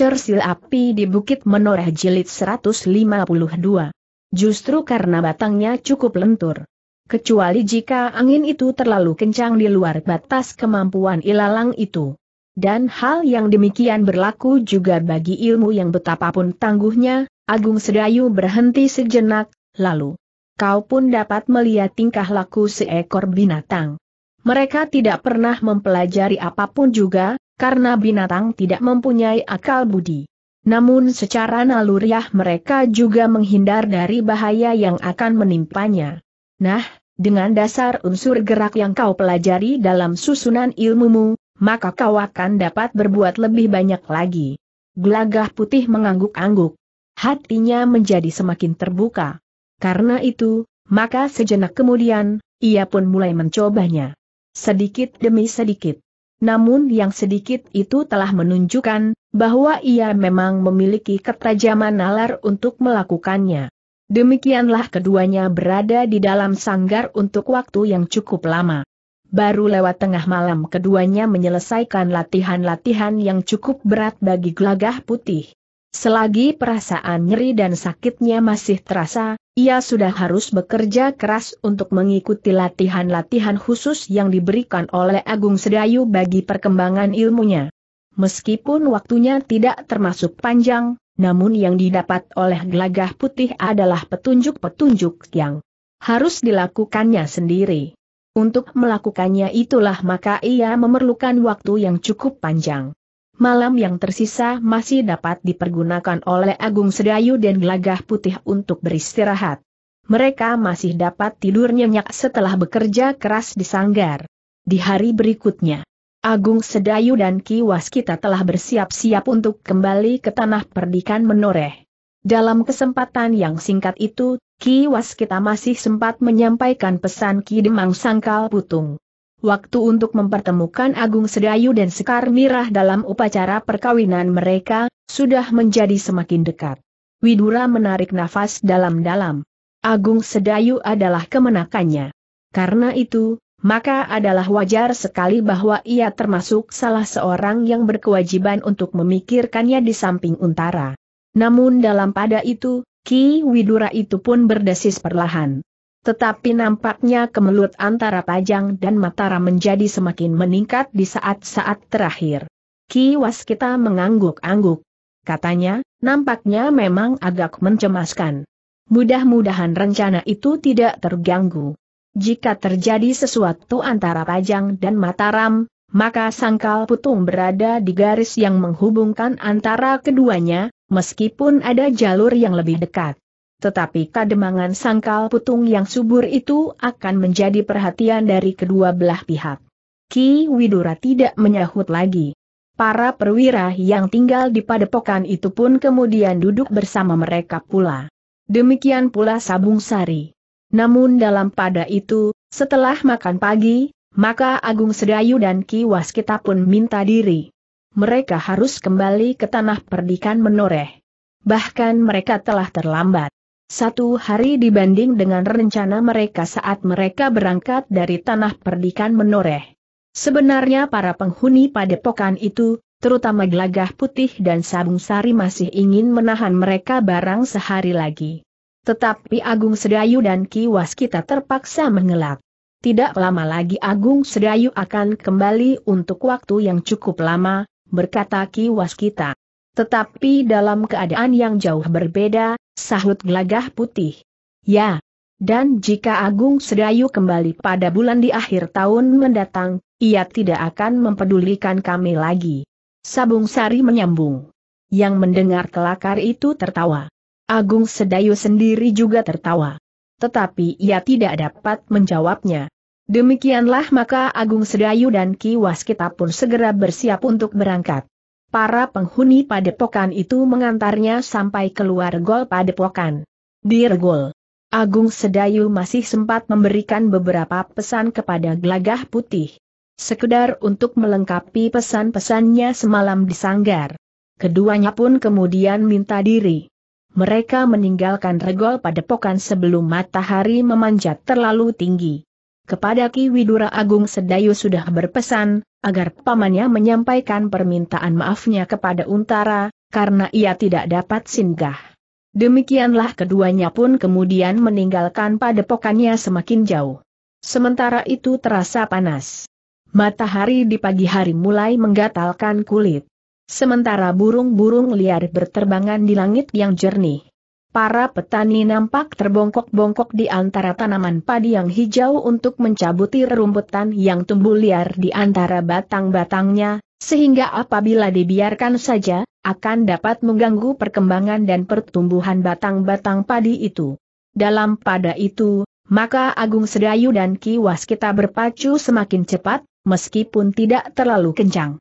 Cersil api di Bukit Menoreh Jilid 152. Justru karena batangnya cukup lentur. Kecuali jika angin itu terlalu kencang di luar batas kemampuan ilalang itu. Dan hal yang demikian berlaku juga bagi ilmu yang betapapun tangguhnya, Agung Sedayu berhenti sejenak, lalu. Kau pun dapat melihat tingkah laku seekor binatang. Mereka tidak pernah mempelajari apapun juga, karena binatang tidak mempunyai akal budi. Namun secara naluriah mereka juga menghindar dari bahaya yang akan menimpanya. Nah, dengan dasar unsur gerak yang kau pelajari dalam susunan ilmumu, maka kau akan dapat berbuat lebih banyak lagi. Gelagah putih mengangguk-angguk. Hatinya menjadi semakin terbuka. Karena itu, maka sejenak kemudian, ia pun mulai mencobanya. Sedikit demi sedikit namun yang sedikit itu telah menunjukkan bahwa ia memang memiliki ketajaman nalar untuk melakukannya. Demikianlah keduanya berada di dalam sanggar untuk waktu yang cukup lama. Baru lewat tengah malam keduanya menyelesaikan latihan-latihan yang cukup berat bagi gelagah putih. Selagi perasaan nyeri dan sakitnya masih terasa, ia sudah harus bekerja keras untuk mengikuti latihan-latihan khusus yang diberikan oleh Agung Sedayu bagi perkembangan ilmunya. Meskipun waktunya tidak termasuk panjang, namun yang didapat oleh gelagah putih adalah petunjuk-petunjuk yang harus dilakukannya sendiri. Untuk melakukannya itulah maka ia memerlukan waktu yang cukup panjang malam yang tersisa masih dapat dipergunakan oleh Agung Sedayu dan Gelagah Putih untuk beristirahat. Mereka masih dapat tidur nyenyak setelah bekerja keras di sanggar. Di hari berikutnya, Agung Sedayu dan Ki Waskita telah bersiap-siap untuk kembali ke tanah perdikan menoreh. Dalam kesempatan yang singkat itu, Ki Waskita masih sempat menyampaikan pesan Ki Demang Sangkal Putung. Waktu untuk mempertemukan Agung Sedayu dan Sekar Mirah dalam upacara perkawinan mereka, sudah menjadi semakin dekat. Widura menarik nafas dalam-dalam. Agung Sedayu adalah kemenakannya. Karena itu, maka adalah wajar sekali bahwa ia termasuk salah seorang yang berkewajiban untuk memikirkannya di samping untara. Namun dalam pada itu, Ki Widura itu pun berdesis perlahan. Tetapi nampaknya kemelut antara Pajang dan Matara menjadi semakin meningkat di saat-saat terakhir. Ki Waskita mengangguk-angguk. Katanya, nampaknya memang agak mencemaskan. Mudah-mudahan rencana itu tidak terganggu. Jika terjadi sesuatu antara Pajang dan Mataram, maka sangkal putung berada di garis yang menghubungkan antara keduanya, meskipun ada jalur yang lebih dekat tetapi kademangan sangkal putung yang subur itu akan menjadi perhatian dari kedua belah pihak. Ki Widura tidak menyahut lagi. Para perwira yang tinggal di padepokan itu pun kemudian duduk bersama mereka pula. Demikian pula Sabung Sari. Namun dalam pada itu, setelah makan pagi, maka Agung Sedayu dan Ki Waskita pun minta diri. Mereka harus kembali ke tanah perdikan menoreh. Bahkan mereka telah terlambat. Satu hari dibanding dengan rencana mereka saat mereka berangkat dari tanah perdikan menoreh. Sebenarnya para penghuni padepokan itu, terutama Gelagah Putih dan Sabung Sari masih ingin menahan mereka barang sehari lagi. Tetapi Agung Sedayu dan Ki Waskita terpaksa mengelak. Tidak lama lagi Agung Sedayu akan kembali untuk waktu yang cukup lama, berkata Ki Waskita. Tetapi dalam keadaan yang jauh berbeda, sahut gelagah putih. Ya. Dan jika Agung Sedayu kembali pada bulan di akhir tahun mendatang, ia tidak akan mempedulikan kami lagi. Sabung Sari menyambung. Yang mendengar kelakar itu tertawa. Agung Sedayu sendiri juga tertawa. Tetapi ia tidak dapat menjawabnya. Demikianlah maka Agung Sedayu dan Ki Waskita pun segera bersiap untuk berangkat para penghuni padepokan itu mengantarnya sampai keluar gol padepokan. Di Regol, Agung Sedayu masih sempat memberikan beberapa pesan kepada Glagah Putih. Sekedar untuk melengkapi pesan-pesannya semalam di Sanggar. Keduanya pun kemudian minta diri. Mereka meninggalkan regol padepokan sebelum matahari memanjat terlalu tinggi kepada Ki Widura Agung Sedayu sudah berpesan, agar pamannya menyampaikan permintaan maafnya kepada Untara, karena ia tidak dapat singgah. Demikianlah keduanya pun kemudian meninggalkan padepokannya semakin jauh. Sementara itu terasa panas. Matahari di pagi hari mulai menggatalkan kulit. Sementara burung-burung liar berterbangan di langit yang jernih para petani nampak terbongkok-bongkok di antara tanaman padi yang hijau untuk mencabuti rerumputan yang tumbuh liar di antara batang-batangnya, sehingga apabila dibiarkan saja, akan dapat mengganggu perkembangan dan pertumbuhan batang-batang padi itu. Dalam pada itu, maka Agung Sedayu dan Ki Waskita berpacu semakin cepat, meskipun tidak terlalu kencang.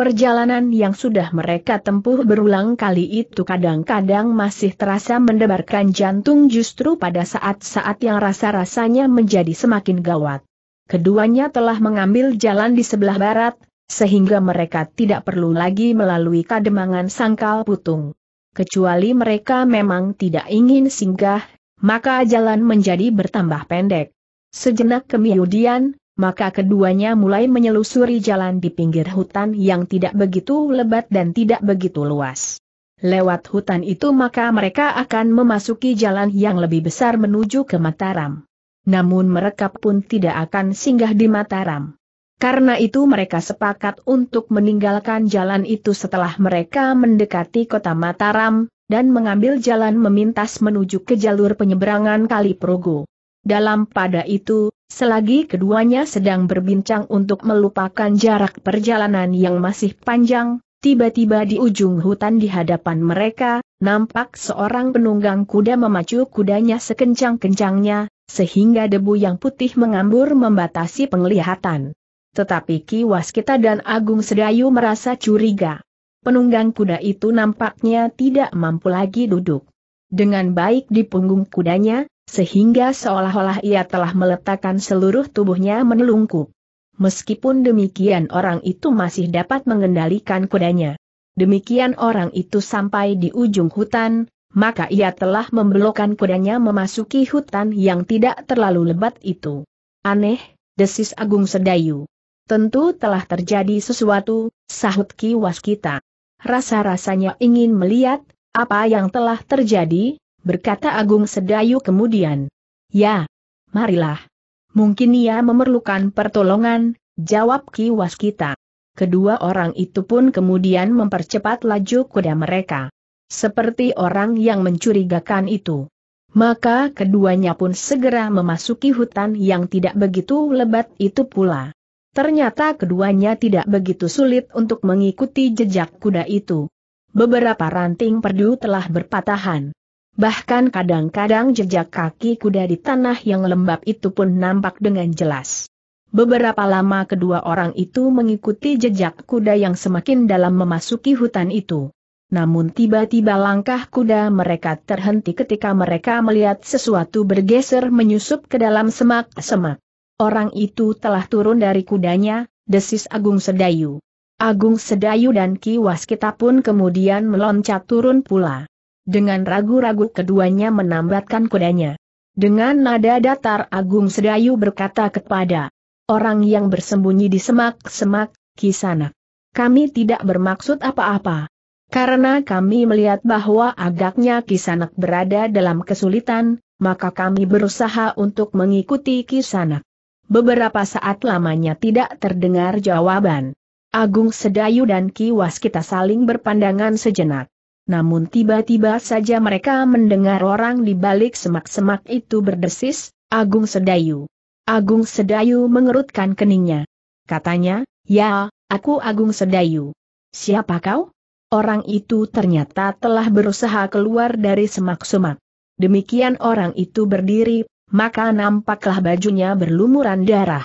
Perjalanan yang sudah mereka tempuh berulang kali itu kadang-kadang masih terasa mendebarkan jantung justru pada saat-saat yang rasa-rasanya menjadi semakin gawat. Keduanya telah mengambil jalan di sebelah barat, sehingga mereka tidak perlu lagi melalui kademangan sangkal putung. Kecuali mereka memang tidak ingin singgah, maka jalan menjadi bertambah pendek. Sejenak kemudian, maka keduanya mulai menyelusuri jalan di pinggir hutan yang tidak begitu lebat dan tidak begitu luas. Lewat hutan itu maka mereka akan memasuki jalan yang lebih besar menuju ke Mataram. Namun mereka pun tidak akan singgah di Mataram. Karena itu mereka sepakat untuk meninggalkan jalan itu setelah mereka mendekati kota Mataram, dan mengambil jalan memintas menuju ke jalur penyeberangan Kali Progo. Dalam pada itu, selagi keduanya sedang berbincang untuk melupakan jarak perjalanan yang masih panjang, tiba-tiba di ujung hutan di hadapan mereka, nampak seorang penunggang kuda memacu kudanya sekencang-kencangnya, sehingga debu yang putih mengambur membatasi penglihatan. Tetapi Ki Waskita dan Agung Sedayu merasa curiga. Penunggang kuda itu nampaknya tidak mampu lagi duduk. Dengan baik di punggung kudanya, sehingga seolah-olah ia telah meletakkan seluruh tubuhnya menelungkup. Meskipun demikian orang itu masih dapat mengendalikan kudanya. Demikian orang itu sampai di ujung hutan, maka ia telah membelokkan kudanya memasuki hutan yang tidak terlalu lebat itu. Aneh, desis Agung Sedayu. Tentu telah terjadi sesuatu, sahut Ki Waskita. Rasa-rasanya ingin melihat, apa yang telah terjadi, berkata Agung Sedayu kemudian. Ya, marilah. Mungkin ia memerlukan pertolongan, jawab Ki Waskita. Kedua orang itu pun kemudian mempercepat laju kuda mereka. Seperti orang yang mencurigakan itu. Maka keduanya pun segera memasuki hutan yang tidak begitu lebat itu pula. Ternyata keduanya tidak begitu sulit untuk mengikuti jejak kuda itu. Beberapa ranting perdu telah berpatahan bahkan kadang-kadang jejak kaki kuda di tanah yang lembab itu pun nampak dengan jelas. Beberapa lama kedua orang itu mengikuti jejak kuda yang semakin dalam memasuki hutan itu. Namun tiba-tiba langkah kuda mereka terhenti ketika mereka melihat sesuatu bergeser menyusup ke dalam semak-semak. Orang itu telah turun dari kudanya, desis Agung Sedayu. Agung Sedayu dan Ki Waskita pun kemudian meloncat turun pula. Dengan ragu-ragu keduanya menambatkan kudanya. Dengan nada datar Agung Sedayu berkata kepada orang yang bersembunyi di semak-semak, Kisana, Kami tidak bermaksud apa-apa. Karena kami melihat bahwa agaknya Kisanak berada dalam kesulitan, maka kami berusaha untuk mengikuti Kisanak. Beberapa saat lamanya tidak terdengar jawaban. Agung Sedayu dan Kiwas kita saling berpandangan sejenak namun tiba-tiba saja mereka mendengar orang di balik semak-semak itu berdesis, Agung Sedayu. Agung Sedayu mengerutkan keningnya. Katanya, ya, aku Agung Sedayu. Siapa kau? Orang itu ternyata telah berusaha keluar dari semak-semak. Demikian orang itu berdiri, maka nampaklah bajunya berlumuran darah.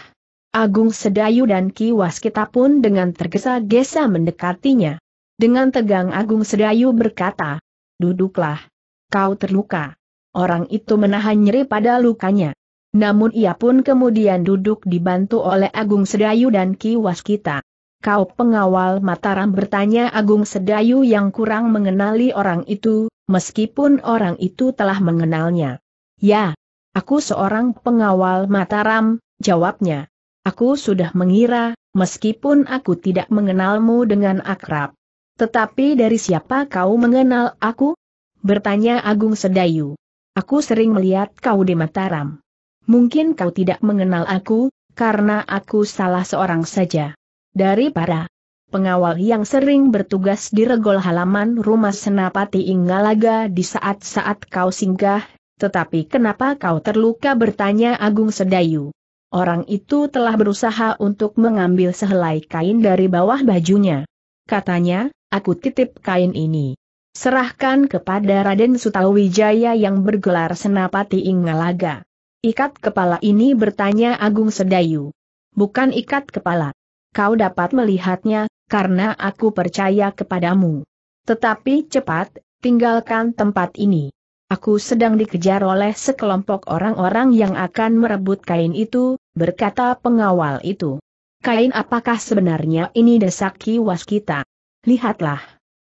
Agung Sedayu dan Ki Waskita pun dengan tergesa-gesa mendekatinya. Dengan tegang Agung Sedayu berkata, Duduklah. Kau terluka. Orang itu menahan nyeri pada lukanya. Namun ia pun kemudian duduk dibantu oleh Agung Sedayu dan Ki Waskita. Kau pengawal Mataram bertanya Agung Sedayu yang kurang mengenali orang itu, meskipun orang itu telah mengenalnya. Ya, aku seorang pengawal Mataram, jawabnya. Aku sudah mengira, meskipun aku tidak mengenalmu dengan akrab. Tetapi dari siapa kau mengenal aku? Bertanya Agung Sedayu. Aku sering melihat kau di Mataram. Mungkin kau tidak mengenal aku, karena aku salah seorang saja. Dari para pengawal yang sering bertugas di regol halaman rumah Senapati Inggalaga di saat-saat kau singgah, tetapi kenapa kau terluka bertanya Agung Sedayu. Orang itu telah berusaha untuk mengambil sehelai kain dari bawah bajunya. Katanya, aku titip kain ini. Serahkan kepada Raden Sutawijaya yang bergelar Senapati Ingalaga. Ikat kepala ini bertanya Agung Sedayu. Bukan ikat kepala. Kau dapat melihatnya, karena aku percaya kepadamu. Tetapi cepat, tinggalkan tempat ini. Aku sedang dikejar oleh sekelompok orang-orang yang akan merebut kain itu, berkata pengawal itu. Kain apakah sebenarnya ini desaki waskita? lihatlah.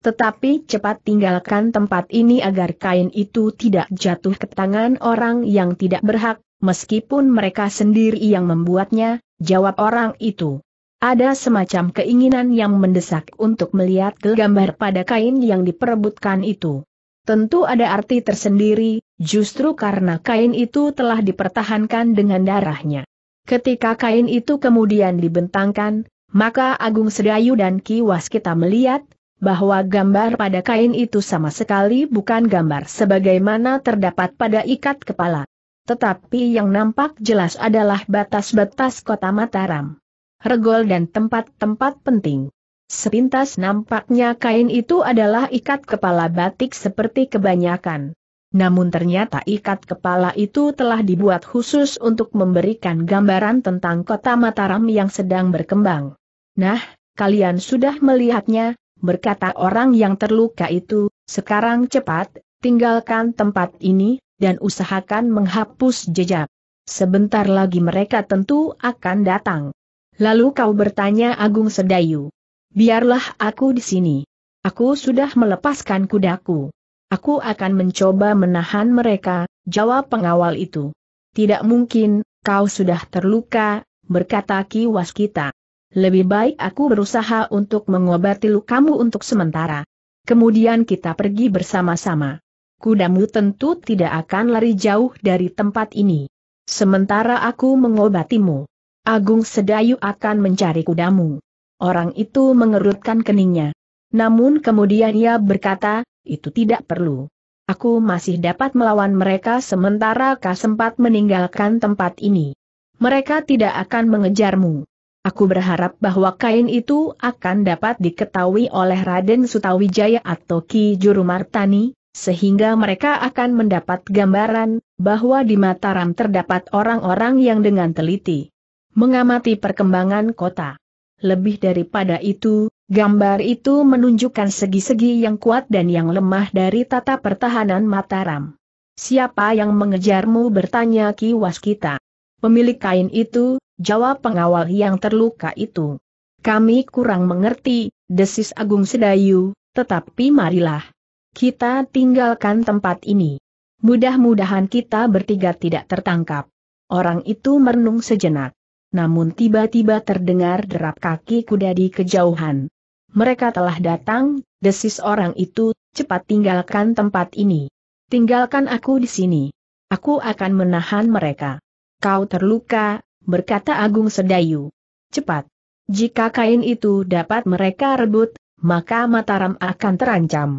Tetapi cepat tinggalkan tempat ini agar kain itu tidak jatuh ke tangan orang yang tidak berhak, meskipun mereka sendiri yang membuatnya, jawab orang itu. Ada semacam keinginan yang mendesak untuk melihat gambar pada kain yang diperebutkan itu. Tentu ada arti tersendiri, justru karena kain itu telah dipertahankan dengan darahnya. Ketika kain itu kemudian dibentangkan, maka Agung Sedayu dan Ki Waskita melihat, bahwa gambar pada kain itu sama sekali bukan gambar sebagaimana terdapat pada ikat kepala. Tetapi yang nampak jelas adalah batas-batas kota Mataram. Regol dan tempat-tempat penting. Sepintas nampaknya kain itu adalah ikat kepala batik seperti kebanyakan. Namun ternyata ikat kepala itu telah dibuat khusus untuk memberikan gambaran tentang kota Mataram yang sedang berkembang. Nah, kalian sudah melihatnya, berkata orang yang terluka itu, sekarang cepat, tinggalkan tempat ini, dan usahakan menghapus jejak. Sebentar lagi mereka tentu akan datang. Lalu kau bertanya Agung Sedayu. Biarlah aku di sini. Aku sudah melepaskan kudaku. Aku akan mencoba menahan mereka, jawab pengawal itu. Tidak mungkin, kau sudah terluka, berkata Ki Waskita. Lebih baik aku berusaha untuk mengobati lukamu untuk sementara. Kemudian kita pergi bersama-sama. Kudamu tentu tidak akan lari jauh dari tempat ini. Sementara aku mengobatimu. Agung Sedayu akan mencari kudamu. Orang itu mengerutkan keningnya. Namun kemudian ia berkata, itu tidak perlu. Aku masih dapat melawan mereka sementara kau sempat meninggalkan tempat ini. Mereka tidak akan mengejarmu. Aku berharap bahwa kain itu akan dapat diketahui oleh Raden Sutawijaya atau Ki Juru Martani, sehingga mereka akan mendapat gambaran bahwa di Mataram terdapat orang-orang yang dengan teliti mengamati perkembangan kota. Lebih daripada itu, Gambar itu menunjukkan segi-segi yang kuat dan yang lemah dari tata pertahanan Mataram. Siapa yang mengejarmu bertanya Ki Waskita. Pemilik kain itu, jawab pengawal yang terluka itu. Kami kurang mengerti, desis Agung Sedayu, tetapi marilah. Kita tinggalkan tempat ini. Mudah-mudahan kita bertiga tidak tertangkap. Orang itu merenung sejenak. Namun tiba-tiba terdengar derap kaki kuda di kejauhan. Mereka telah datang, desis orang itu, cepat tinggalkan tempat ini. Tinggalkan aku di sini. Aku akan menahan mereka. Kau terluka, berkata Agung Sedayu. Cepat. Jika kain itu dapat mereka rebut, maka Mataram akan terancam.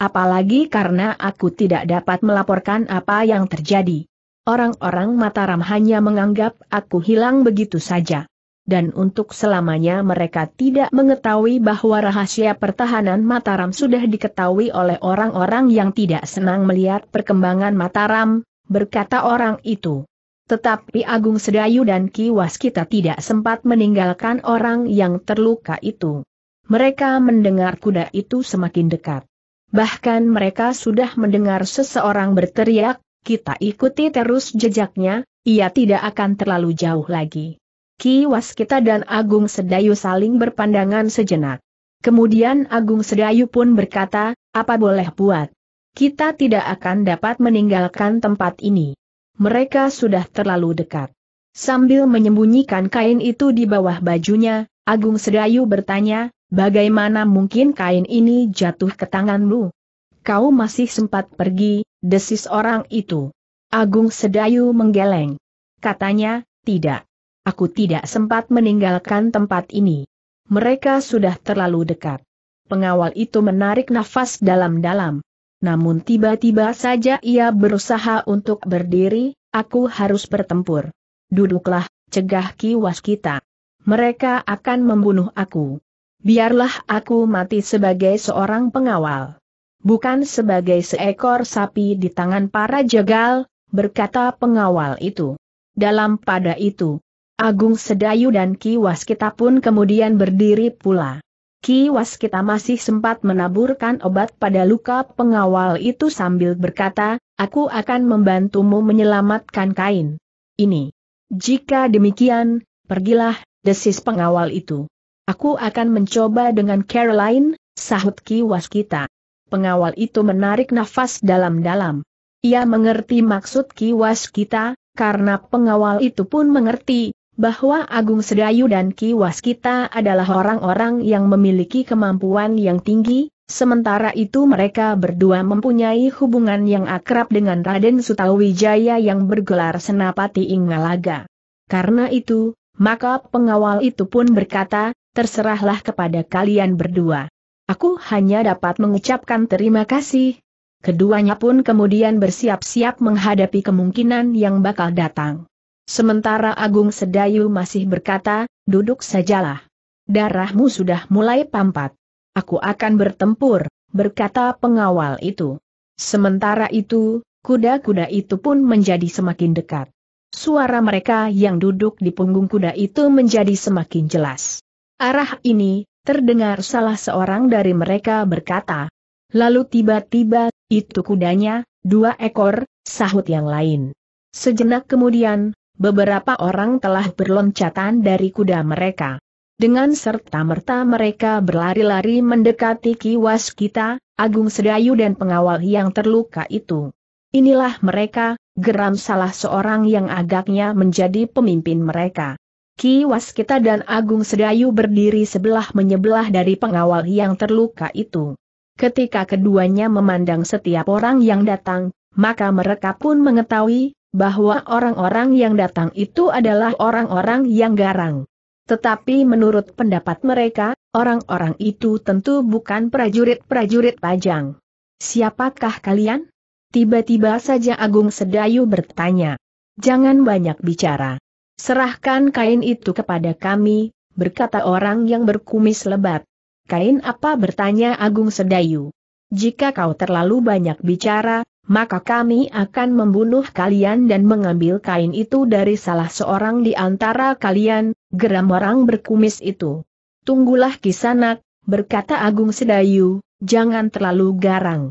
Apalagi karena aku tidak dapat melaporkan apa yang terjadi. Orang-orang Mataram hanya menganggap aku hilang begitu saja dan untuk selamanya mereka tidak mengetahui bahwa rahasia pertahanan Mataram sudah diketahui oleh orang-orang yang tidak senang melihat perkembangan Mataram, berkata orang itu. Tetapi Agung Sedayu dan Ki Waskita tidak sempat meninggalkan orang yang terluka itu. Mereka mendengar kuda itu semakin dekat. Bahkan mereka sudah mendengar seseorang berteriak, kita ikuti terus jejaknya, ia tidak akan terlalu jauh lagi. Ki Waskita dan Agung Sedayu saling berpandangan sejenak. Kemudian Agung Sedayu pun berkata, apa boleh buat? Kita tidak akan dapat meninggalkan tempat ini. Mereka sudah terlalu dekat. Sambil menyembunyikan kain itu di bawah bajunya, Agung Sedayu bertanya, bagaimana mungkin kain ini jatuh ke tanganmu? Kau masih sempat pergi, desis orang itu. Agung Sedayu menggeleng. Katanya, tidak. Aku tidak sempat meninggalkan tempat ini. Mereka sudah terlalu dekat. Pengawal itu menarik nafas dalam-dalam. Namun tiba-tiba saja ia berusaha untuk berdiri, aku harus bertempur. Duduklah, cegah kiwas kita. Mereka akan membunuh aku. Biarlah aku mati sebagai seorang pengawal. Bukan sebagai seekor sapi di tangan para jagal, berkata pengawal itu. Dalam pada itu, Agung Sedayu dan Ki Waskita pun kemudian berdiri pula. Ki Waskita masih sempat menaburkan obat pada luka pengawal itu sambil berkata, aku akan membantumu menyelamatkan kain. Ini. Jika demikian, pergilah, desis pengawal itu. Aku akan mencoba dengan Caroline, sahut Ki Waskita. Pengawal itu menarik nafas dalam-dalam. Ia mengerti maksud Ki Waskita, karena pengawal itu pun mengerti, bahwa Agung Sedayu dan Ki Waskita adalah orang-orang yang memiliki kemampuan yang tinggi, sementara itu mereka berdua mempunyai hubungan yang akrab dengan Raden Sutawijaya yang bergelar Senapati Ingalaga. Karena itu, maka pengawal itu pun berkata, terserahlah kepada kalian berdua. Aku hanya dapat mengucapkan terima kasih. Keduanya pun kemudian bersiap-siap menghadapi kemungkinan yang bakal datang. Sementara Agung Sedayu masih berkata, duduk sajalah. Darahmu sudah mulai pampat. Aku akan bertempur, berkata pengawal itu. Sementara itu, kuda-kuda itu pun menjadi semakin dekat. Suara mereka yang duduk di punggung kuda itu menjadi semakin jelas. Arah ini, terdengar salah seorang dari mereka berkata. Lalu tiba-tiba, itu kudanya, dua ekor, sahut yang lain. Sejenak kemudian, beberapa orang telah berloncatan dari kuda mereka. Dengan serta-merta mereka berlari-lari mendekati kiwas kita, Agung Sedayu dan pengawal yang terluka itu. Inilah mereka, geram salah seorang yang agaknya menjadi pemimpin mereka. Ki Waskita dan Agung Sedayu berdiri sebelah menyebelah dari pengawal yang terluka itu. Ketika keduanya memandang setiap orang yang datang, maka mereka pun mengetahui, bahwa orang-orang yang datang itu adalah orang-orang yang garang. Tetapi menurut pendapat mereka, orang-orang itu tentu bukan prajurit-prajurit pajang. Siapakah kalian? Tiba-tiba saja Agung Sedayu bertanya. Jangan banyak bicara. Serahkan kain itu kepada kami, berkata orang yang berkumis lebat. Kain apa bertanya Agung Sedayu. Jika kau terlalu banyak bicara, maka kami akan membunuh kalian dan mengambil kain itu dari salah seorang di antara kalian, geram orang berkumis itu. Tunggulah kisanak, berkata Agung Sedayu, jangan terlalu garang.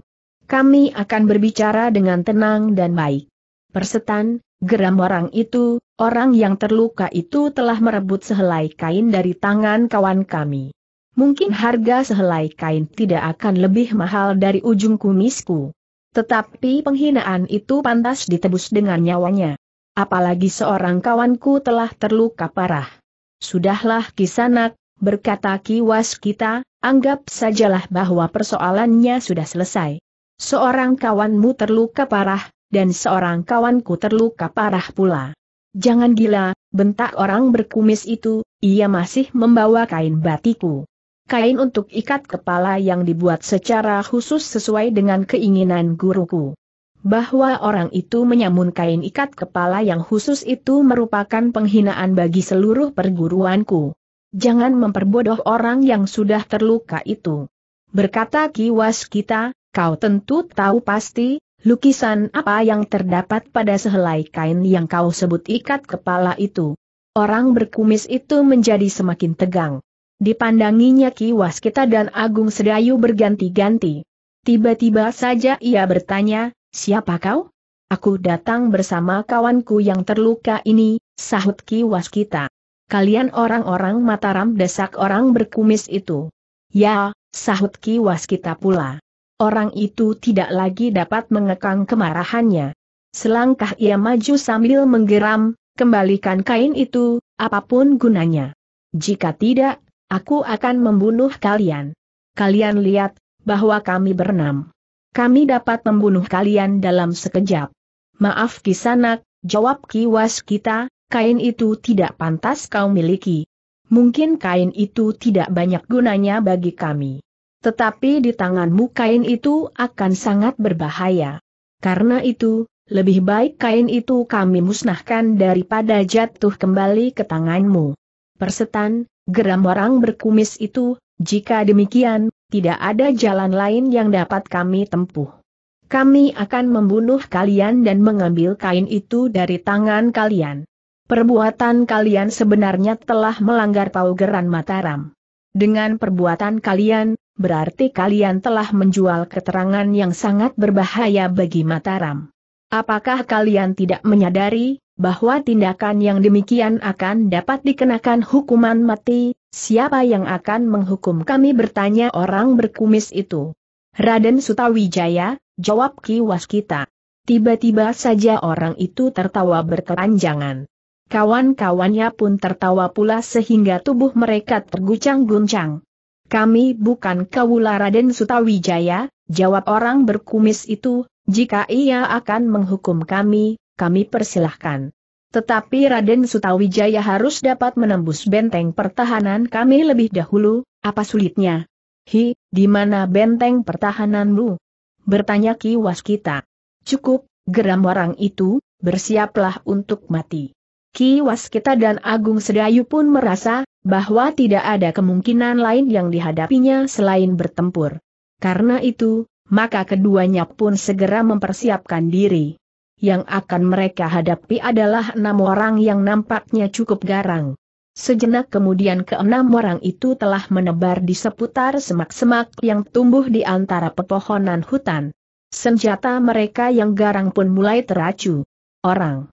Kami akan berbicara dengan tenang dan baik. Persetan, geram orang itu, orang yang terluka itu telah merebut sehelai kain dari tangan kawan kami. Mungkin harga sehelai kain tidak akan lebih mahal dari ujung kumisku. Tetapi penghinaan itu pantas ditebus dengan nyawanya. Apalagi seorang kawanku telah terluka parah. Sudahlah kisanak, berkata kiwas kita, anggap sajalah bahwa persoalannya sudah selesai. Seorang kawanmu terluka parah, dan seorang kawanku terluka parah pula. Jangan gila, bentak orang berkumis itu, ia masih membawa kain batiku kain untuk ikat kepala yang dibuat secara khusus sesuai dengan keinginan guruku. Bahwa orang itu menyamun kain ikat kepala yang khusus itu merupakan penghinaan bagi seluruh perguruanku. Jangan memperbodoh orang yang sudah terluka itu. Berkata kiwas kita, kau tentu tahu pasti, lukisan apa yang terdapat pada sehelai kain yang kau sebut ikat kepala itu. Orang berkumis itu menjadi semakin tegang. Dipandanginya Ki Waskita dan Agung Sedayu berganti-ganti. Tiba-tiba saja ia bertanya, siapa kau? Aku datang bersama kawanku yang terluka ini, sahut Ki Waskita. Kalian orang-orang Mataram desak orang berkumis itu. Ya, sahut Ki Waskita pula. Orang itu tidak lagi dapat mengekang kemarahannya. Selangkah ia maju sambil menggeram, kembalikan kain itu, apapun gunanya. Jika tidak, Aku akan membunuh kalian. Kalian lihat, bahwa kami berenam. Kami dapat membunuh kalian dalam sekejap. Maaf kisanak, jawab kiwas kita, kain itu tidak pantas kau miliki. Mungkin kain itu tidak banyak gunanya bagi kami. Tetapi di tanganmu kain itu akan sangat berbahaya. Karena itu, lebih baik kain itu kami musnahkan daripada jatuh kembali ke tanganmu. Persetan, geram orang berkumis itu, jika demikian, tidak ada jalan lain yang dapat kami tempuh. Kami akan membunuh kalian dan mengambil kain itu dari tangan kalian. Perbuatan kalian sebenarnya telah melanggar paugeran Mataram. Dengan perbuatan kalian, berarti kalian telah menjual keterangan yang sangat berbahaya bagi Mataram. Apakah kalian tidak menyadari bahwa tindakan yang demikian akan dapat dikenakan hukuman mati, siapa yang akan menghukum kami bertanya orang berkumis itu. Raden Sutawijaya, jawab Ki Waskita. Tiba-tiba saja orang itu tertawa berkeranjangan. Kawan-kawannya pun tertawa pula sehingga tubuh mereka terguncang-guncang. Kami bukan kawula Raden Sutawijaya, jawab orang berkumis itu, jika ia akan menghukum kami, kami persilahkan. Tetapi Raden Sutawijaya harus dapat menembus benteng pertahanan kami lebih dahulu, apa sulitnya? Hi, di mana benteng pertahananmu? Bertanya Ki Waskita. Cukup, geram orang itu, bersiaplah untuk mati. Ki Waskita dan Agung Sedayu pun merasa, bahwa tidak ada kemungkinan lain yang dihadapinya selain bertempur. Karena itu, maka keduanya pun segera mempersiapkan diri yang akan mereka hadapi adalah enam orang yang nampaknya cukup garang. Sejenak kemudian keenam orang itu telah menebar di seputar semak-semak yang tumbuh di antara pepohonan hutan. Senjata mereka yang garang pun mulai teracu. Orang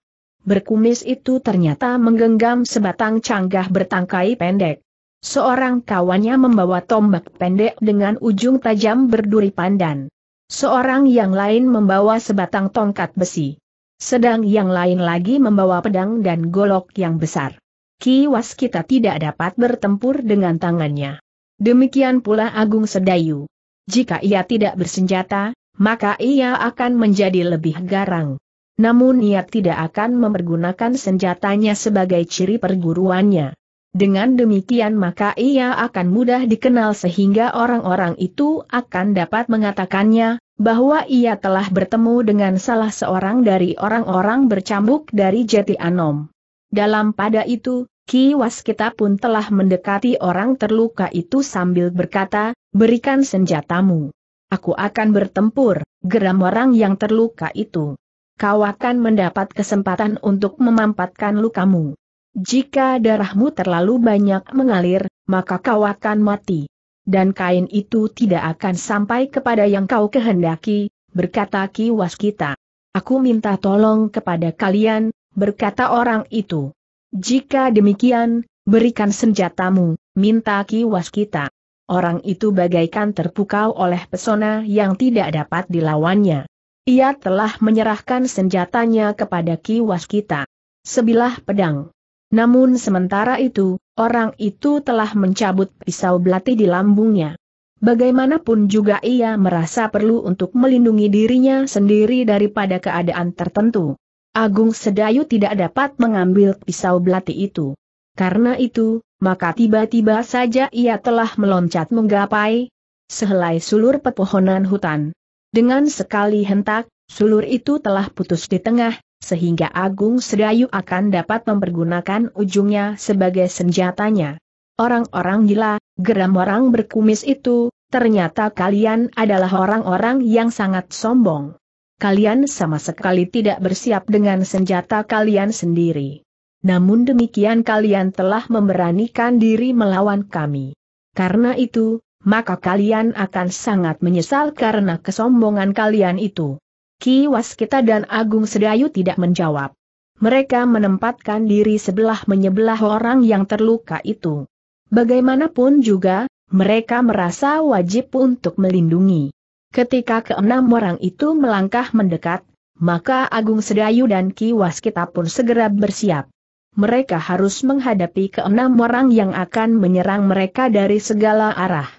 berkumis itu ternyata menggenggam sebatang canggah bertangkai pendek. Seorang kawannya membawa tombak pendek dengan ujung tajam berduri pandan. Seorang yang lain membawa sebatang tongkat besi. Sedang yang lain lagi membawa pedang dan golok yang besar. Kiwas kita tidak dapat bertempur dengan tangannya. Demikian pula Agung Sedayu. Jika ia tidak bersenjata, maka ia akan menjadi lebih garang. Namun ia tidak akan mempergunakan senjatanya sebagai ciri perguruannya. Dengan demikian maka ia akan mudah dikenal sehingga orang-orang itu akan dapat mengatakannya, bahwa ia telah bertemu dengan salah seorang dari orang-orang bercambuk dari Jati Anom. Dalam pada itu, Ki Waskita pun telah mendekati orang terluka itu sambil berkata, berikan senjatamu. Aku akan bertempur, geram orang yang terluka itu. Kau akan mendapat kesempatan untuk memampatkan lukamu. Jika darahmu terlalu banyak mengalir, maka kau akan mati. Dan kain itu tidak akan sampai kepada yang kau kehendaki, berkata Ki Waskita. Aku minta tolong kepada kalian, berkata orang itu. Jika demikian, berikan senjatamu, minta Ki Waskita. Orang itu bagaikan terpukau oleh pesona yang tidak dapat dilawannya. Ia telah menyerahkan senjatanya kepada Ki Waskita. Sebilah pedang. Namun sementara itu, orang itu telah mencabut pisau belati di lambungnya. Bagaimanapun juga ia merasa perlu untuk melindungi dirinya sendiri daripada keadaan tertentu. Agung Sedayu tidak dapat mengambil pisau belati itu. Karena itu, maka tiba-tiba saja ia telah meloncat menggapai sehelai sulur pepohonan hutan. Dengan sekali hentak, sulur itu telah putus di tengah, sehingga Agung Sedayu akan dapat mempergunakan ujungnya sebagai senjatanya. Orang-orang gila, geram orang berkumis itu, ternyata kalian adalah orang-orang yang sangat sombong. Kalian sama sekali tidak bersiap dengan senjata kalian sendiri. Namun demikian kalian telah memberanikan diri melawan kami. Karena itu, maka kalian akan sangat menyesal karena kesombongan kalian itu. Ki Waskita dan Agung Sedayu tidak menjawab. Mereka menempatkan diri sebelah menyebelah orang yang terluka itu. Bagaimanapun juga, mereka merasa wajib untuk melindungi. Ketika keenam orang itu melangkah mendekat, maka Agung Sedayu dan Ki Waskita pun segera bersiap. Mereka harus menghadapi keenam orang yang akan menyerang mereka dari segala arah.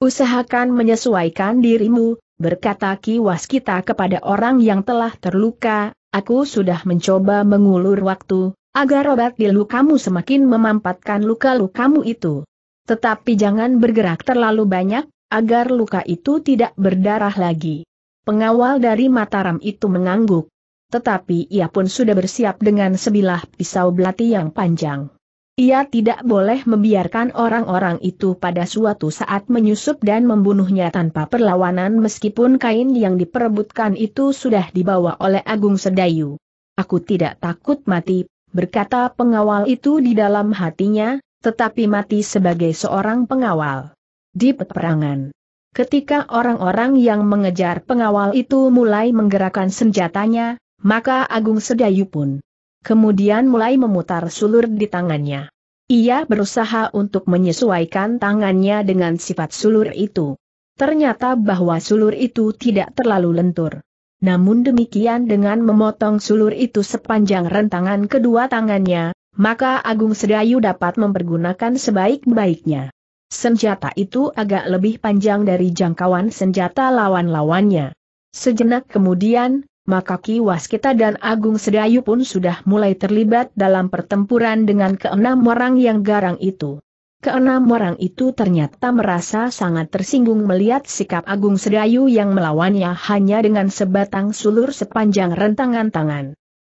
Usahakan menyesuaikan dirimu, berkata Ki Waskita kepada orang yang telah terluka, aku sudah mencoba mengulur waktu, agar obat di lukamu semakin memampatkan luka lukamu itu. Tetapi jangan bergerak terlalu banyak, agar luka itu tidak berdarah lagi. Pengawal dari Mataram itu mengangguk. Tetapi ia pun sudah bersiap dengan sebilah pisau belati yang panjang. Ia tidak boleh membiarkan orang-orang itu pada suatu saat menyusup dan membunuhnya tanpa perlawanan meskipun kain yang diperebutkan itu sudah dibawa oleh Agung Sedayu. Aku tidak takut mati, berkata pengawal itu di dalam hatinya, tetapi mati sebagai seorang pengawal. Di peperangan. Ketika orang-orang yang mengejar pengawal itu mulai menggerakkan senjatanya, maka Agung Sedayu pun kemudian mulai memutar sulur di tangannya. Ia berusaha untuk menyesuaikan tangannya dengan sifat sulur itu. Ternyata bahwa sulur itu tidak terlalu lentur. Namun demikian dengan memotong sulur itu sepanjang rentangan kedua tangannya, maka Agung Sedayu dapat mempergunakan sebaik-baiknya. Senjata itu agak lebih panjang dari jangkauan senjata lawan-lawannya. Sejenak kemudian, maka Ki Waskita dan Agung Sedayu pun sudah mulai terlibat dalam pertempuran dengan keenam orang yang garang itu. Keenam orang itu ternyata merasa sangat tersinggung melihat sikap Agung Sedayu yang melawannya hanya dengan sebatang sulur sepanjang rentangan tangan.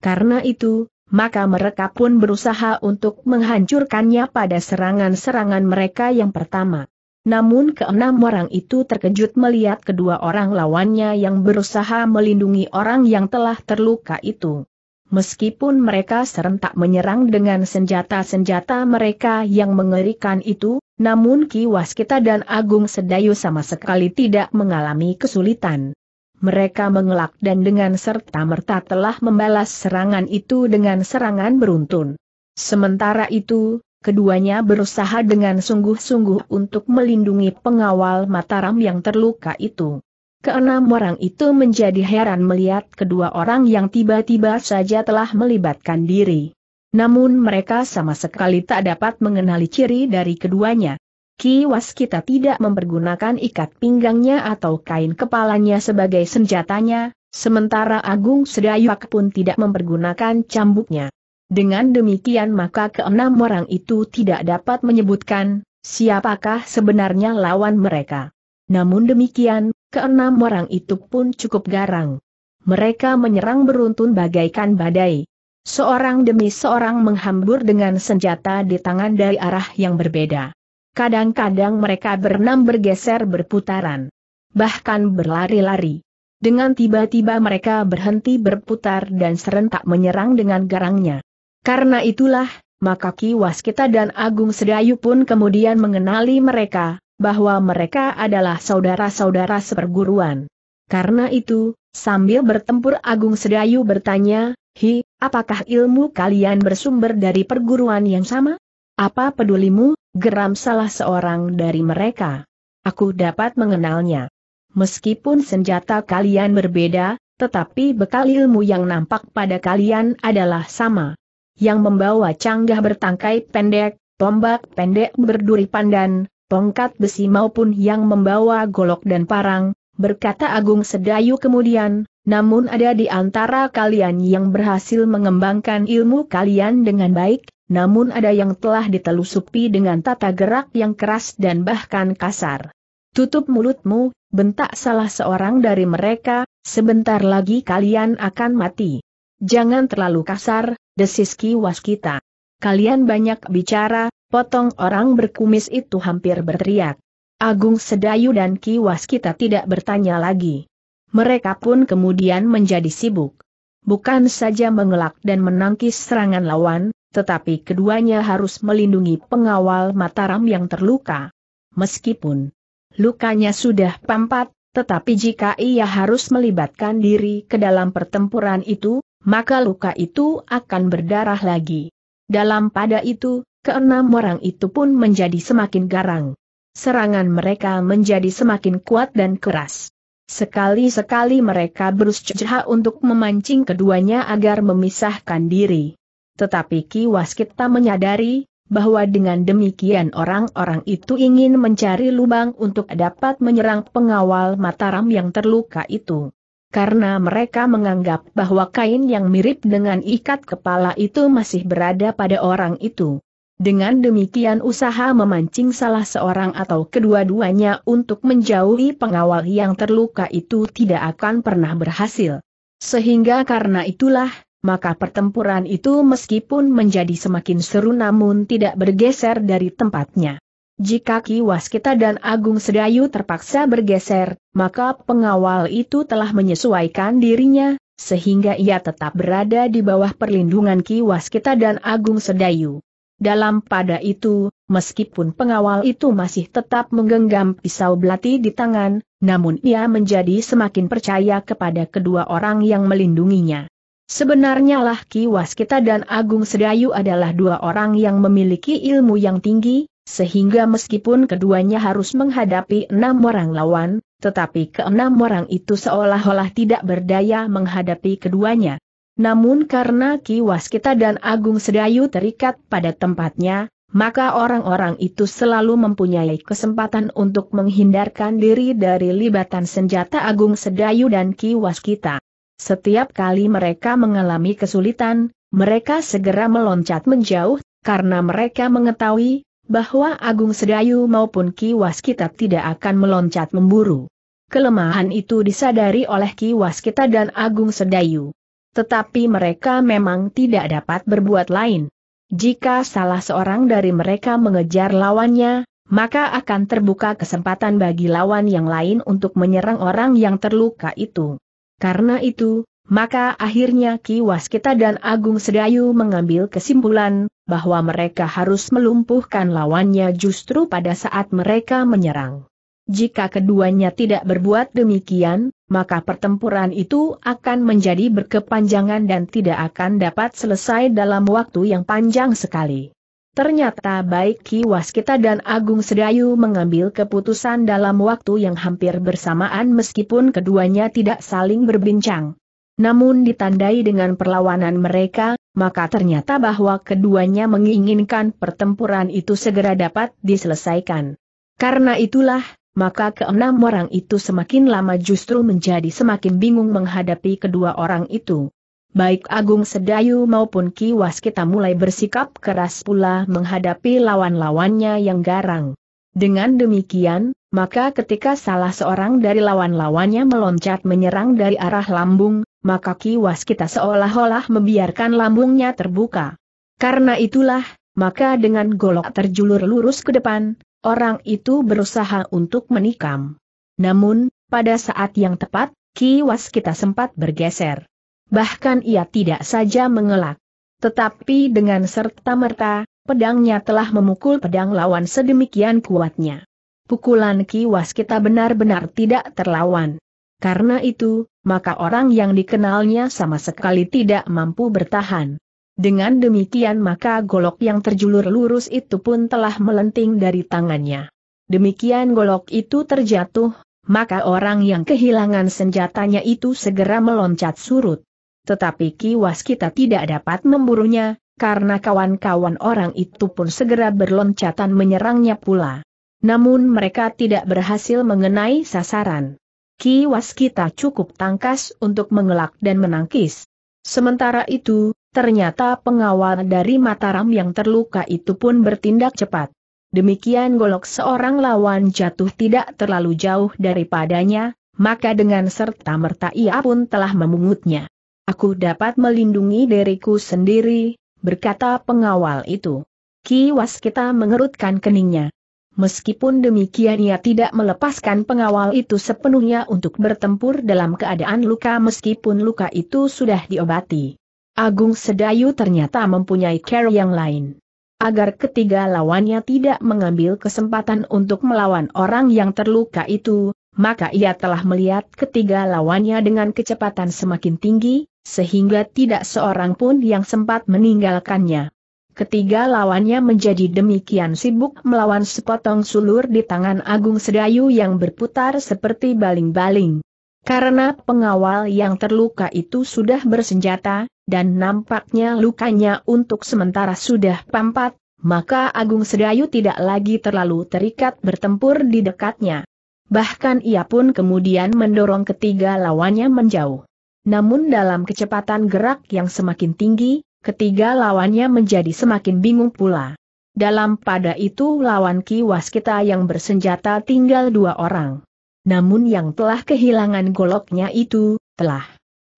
Karena itu, maka mereka pun berusaha untuk menghancurkannya pada serangan-serangan mereka yang pertama. Namun keenam orang itu terkejut melihat kedua orang lawannya yang berusaha melindungi orang yang telah terluka itu. Meskipun mereka serentak menyerang dengan senjata-senjata mereka yang mengerikan itu, namun Ki Waskita dan Agung Sedayu sama sekali tidak mengalami kesulitan. Mereka mengelak dan dengan serta-merta telah membalas serangan itu dengan serangan beruntun. Sementara itu, keduanya berusaha dengan sungguh-sungguh untuk melindungi pengawal Mataram yang terluka itu. Keenam orang itu menjadi heran melihat kedua orang yang tiba-tiba saja telah melibatkan diri. Namun mereka sama sekali tak dapat mengenali ciri dari keduanya. Kiwas kita tidak mempergunakan ikat pinggangnya atau kain kepalanya sebagai senjatanya, sementara Agung Sedayuak pun tidak mempergunakan cambuknya. Dengan demikian maka keenam orang itu tidak dapat menyebutkan siapakah sebenarnya lawan mereka. Namun demikian, keenam orang itu pun cukup garang. Mereka menyerang beruntun bagaikan badai. Seorang demi seorang menghambur dengan senjata di tangan dari arah yang berbeda. Kadang-kadang mereka berenam bergeser berputaran. Bahkan berlari-lari. Dengan tiba-tiba mereka berhenti berputar dan serentak menyerang dengan garangnya. Karena itulah, maka Ki Waskita dan Agung Sedayu pun kemudian mengenali mereka, bahwa mereka adalah saudara-saudara seperguruan. Karena itu, sambil bertempur Agung Sedayu bertanya, Hi, apakah ilmu kalian bersumber dari perguruan yang sama? Apa pedulimu, geram salah seorang dari mereka. Aku dapat mengenalnya. Meskipun senjata kalian berbeda, tetapi bekal ilmu yang nampak pada kalian adalah sama yang membawa canggah bertangkai pendek, tombak pendek berduri pandan, tongkat besi maupun yang membawa golok dan parang, berkata Agung Sedayu kemudian, namun ada di antara kalian yang berhasil mengembangkan ilmu kalian dengan baik, namun ada yang telah ditelusupi dengan tata gerak yang keras dan bahkan kasar. Tutup mulutmu, bentak salah seorang dari mereka, sebentar lagi kalian akan mati. Jangan terlalu kasar, desis Waskita, Waskita. Kalian banyak bicara, potong orang berkumis itu hampir berteriak. Agung Sedayu dan Ki Waskita tidak bertanya lagi. Mereka pun kemudian menjadi sibuk. Bukan saja mengelak dan menangkis serangan lawan, tetapi keduanya harus melindungi pengawal Mataram yang terluka. Meskipun lukanya sudah pampat, tetapi jika ia harus melibatkan diri ke dalam pertempuran itu, maka luka itu akan berdarah lagi. Dalam pada itu, keenam orang itu pun menjadi semakin garang. Serangan mereka menjadi semakin kuat dan keras. Sekali-sekali mereka berusaha untuk memancing keduanya agar memisahkan diri. Tetapi Ki Waskita menyadari, bahwa dengan demikian orang-orang itu ingin mencari lubang untuk dapat menyerang pengawal Mataram yang terluka itu karena mereka menganggap bahwa kain yang mirip dengan ikat kepala itu masih berada pada orang itu. Dengan demikian usaha memancing salah seorang atau kedua-duanya untuk menjauhi pengawal yang terluka itu tidak akan pernah berhasil. Sehingga karena itulah, maka pertempuran itu meskipun menjadi semakin seru namun tidak bergeser dari tempatnya. Jika Ki Waskita dan Agung Sedayu terpaksa bergeser, maka pengawal itu telah menyesuaikan dirinya, sehingga ia tetap berada di bawah perlindungan Ki Waskita dan Agung Sedayu. Dalam pada itu, meskipun pengawal itu masih tetap menggenggam pisau belati di tangan, namun ia menjadi semakin percaya kepada kedua orang yang melindunginya. Sebenarnya lah Ki Waskita dan Agung Sedayu adalah dua orang yang memiliki ilmu yang tinggi, sehingga meskipun keduanya harus menghadapi enam orang lawan, tetapi keenam orang itu seolah-olah tidak berdaya menghadapi keduanya. Namun karena Ki Waskita dan Agung Sedayu terikat pada tempatnya, maka orang-orang itu selalu mempunyai kesempatan untuk menghindarkan diri dari libatan senjata Agung Sedayu dan Ki Waskita. Setiap kali mereka mengalami kesulitan, mereka segera meloncat menjauh, karena mereka mengetahui, bahwa Agung Sedayu maupun Kiwas kita tidak akan meloncat memburu. Kelemahan itu disadari oleh Kiwas kita dan Agung Sedayu. Tetapi mereka memang tidak dapat berbuat lain. Jika salah seorang dari mereka mengejar lawannya, maka akan terbuka kesempatan bagi lawan yang lain untuk menyerang orang yang terluka itu. Karena itu, maka akhirnya Ki Waskita dan Agung Sedayu mengambil kesimpulan, bahwa mereka harus melumpuhkan lawannya justru pada saat mereka menyerang. Jika keduanya tidak berbuat demikian, maka pertempuran itu akan menjadi berkepanjangan dan tidak akan dapat selesai dalam waktu yang panjang sekali. Ternyata baik Ki Waskita dan Agung Sedayu mengambil keputusan dalam waktu yang hampir bersamaan meskipun keduanya tidak saling berbincang namun ditandai dengan perlawanan mereka, maka ternyata bahwa keduanya menginginkan pertempuran itu segera dapat diselesaikan. Karena itulah, maka keenam orang itu semakin lama justru menjadi semakin bingung menghadapi kedua orang itu. Baik Agung Sedayu maupun Ki Waskita mulai bersikap keras pula menghadapi lawan-lawannya yang garang. Dengan demikian, maka ketika salah seorang dari lawan-lawannya meloncat menyerang dari arah lambung, maka kiwas kita seolah-olah membiarkan lambungnya terbuka. Karena itulah, maka dengan golok terjulur lurus ke depan, orang itu berusaha untuk menikam. Namun, pada saat yang tepat, kiwas kita sempat bergeser. Bahkan ia tidak saja mengelak. Tetapi dengan serta-merta, pedangnya telah memukul pedang lawan sedemikian kuatnya. Pukulan kiwas kita benar-benar tidak terlawan. Karena itu, maka orang yang dikenalnya sama sekali tidak mampu bertahan. Dengan demikian maka golok yang terjulur lurus itu pun telah melenting dari tangannya. Demikian golok itu terjatuh, maka orang yang kehilangan senjatanya itu segera meloncat surut. Tetapi kiwas kita tidak dapat memburunya, karena kawan-kawan orang itu pun segera berloncatan menyerangnya pula. Namun mereka tidak berhasil mengenai sasaran. Ki Waskita cukup tangkas untuk mengelak dan menangkis. Sementara itu, ternyata pengawal dari Mataram yang terluka itu pun bertindak cepat. Demikian golok seorang lawan jatuh tidak terlalu jauh daripadanya, maka dengan serta-merta ia pun telah memungutnya. Aku dapat melindungi diriku sendiri, berkata pengawal itu. Ki Waskita mengerutkan keningnya. Meskipun demikian ia tidak melepaskan pengawal itu sepenuhnya untuk bertempur dalam keadaan luka meskipun luka itu sudah diobati. Agung Sedayu ternyata mempunyai care yang lain. Agar ketiga lawannya tidak mengambil kesempatan untuk melawan orang yang terluka itu, maka ia telah melihat ketiga lawannya dengan kecepatan semakin tinggi, sehingga tidak seorang pun yang sempat meninggalkannya. Ketiga lawannya menjadi demikian sibuk melawan sepotong sulur di tangan Agung Sedayu yang berputar seperti baling-baling. Karena pengawal yang terluka itu sudah bersenjata, dan nampaknya lukanya untuk sementara sudah pampat, maka Agung Sedayu tidak lagi terlalu terikat bertempur di dekatnya. Bahkan ia pun kemudian mendorong ketiga lawannya menjauh. Namun dalam kecepatan gerak yang semakin tinggi, ketiga lawannya menjadi semakin bingung pula. Dalam pada itu lawan Ki Waskita yang bersenjata tinggal dua orang. Namun yang telah kehilangan goloknya itu, telah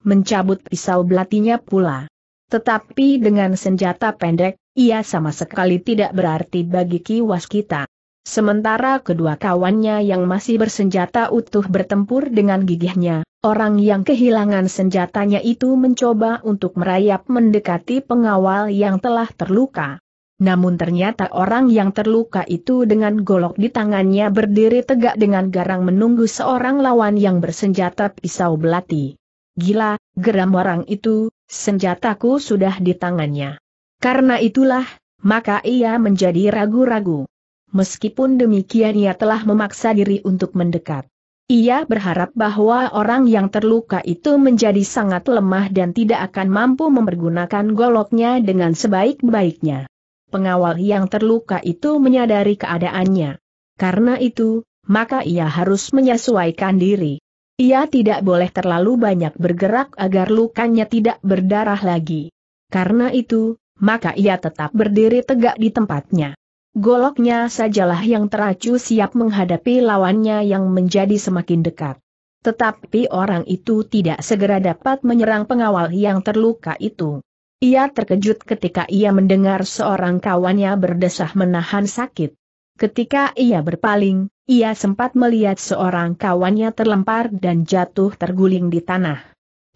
mencabut pisau belatinya pula. Tetapi dengan senjata pendek, ia sama sekali tidak berarti bagi Ki Waskita. Sementara kedua kawannya yang masih bersenjata utuh bertempur dengan gigihnya, orang yang kehilangan senjatanya itu mencoba untuk merayap mendekati pengawal yang telah terluka. Namun ternyata orang yang terluka itu dengan golok di tangannya berdiri tegak dengan garang menunggu seorang lawan yang bersenjata pisau belati. Gila, geram orang itu, senjataku sudah di tangannya. Karena itulah, maka ia menjadi ragu-ragu meskipun demikian ia telah memaksa diri untuk mendekat. Ia berharap bahwa orang yang terluka itu menjadi sangat lemah dan tidak akan mampu mempergunakan goloknya dengan sebaik-baiknya. Pengawal yang terluka itu menyadari keadaannya. Karena itu, maka ia harus menyesuaikan diri. Ia tidak boleh terlalu banyak bergerak agar lukanya tidak berdarah lagi. Karena itu, maka ia tetap berdiri tegak di tempatnya. Goloknya sajalah yang teracu siap menghadapi lawannya yang menjadi semakin dekat. Tetapi orang itu tidak segera dapat menyerang pengawal yang terluka itu. Ia terkejut ketika ia mendengar seorang kawannya berdesah menahan sakit. Ketika ia berpaling, ia sempat melihat seorang kawannya terlempar dan jatuh terguling di tanah.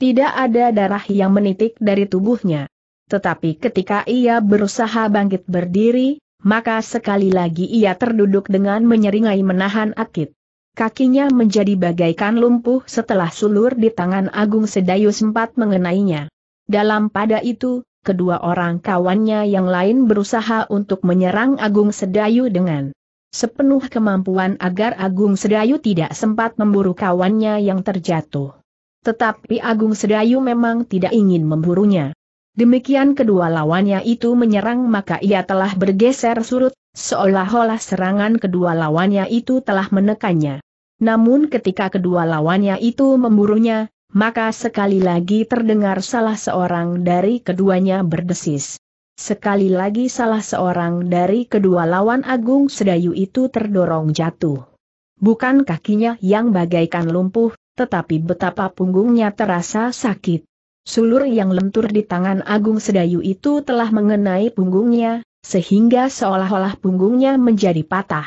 Tidak ada darah yang menitik dari tubuhnya. Tetapi ketika ia berusaha bangkit berdiri, maka sekali lagi ia terduduk dengan menyeringai menahan akit. Kakinya menjadi bagaikan lumpuh setelah sulur di tangan Agung Sedayu sempat mengenainya. Dalam pada itu, kedua orang kawannya yang lain berusaha untuk menyerang Agung Sedayu dengan sepenuh kemampuan agar Agung Sedayu tidak sempat memburu kawannya yang terjatuh. Tetapi Agung Sedayu memang tidak ingin memburunya. Demikian kedua lawannya itu menyerang maka ia telah bergeser surut, seolah-olah serangan kedua lawannya itu telah menekannya. Namun ketika kedua lawannya itu memburunya, maka sekali lagi terdengar salah seorang dari keduanya berdesis. Sekali lagi salah seorang dari kedua lawan Agung Sedayu itu terdorong jatuh. Bukan kakinya yang bagaikan lumpuh, tetapi betapa punggungnya terasa sakit. Sulur yang lentur di tangan Agung Sedayu itu telah mengenai punggungnya, sehingga seolah-olah punggungnya menjadi patah.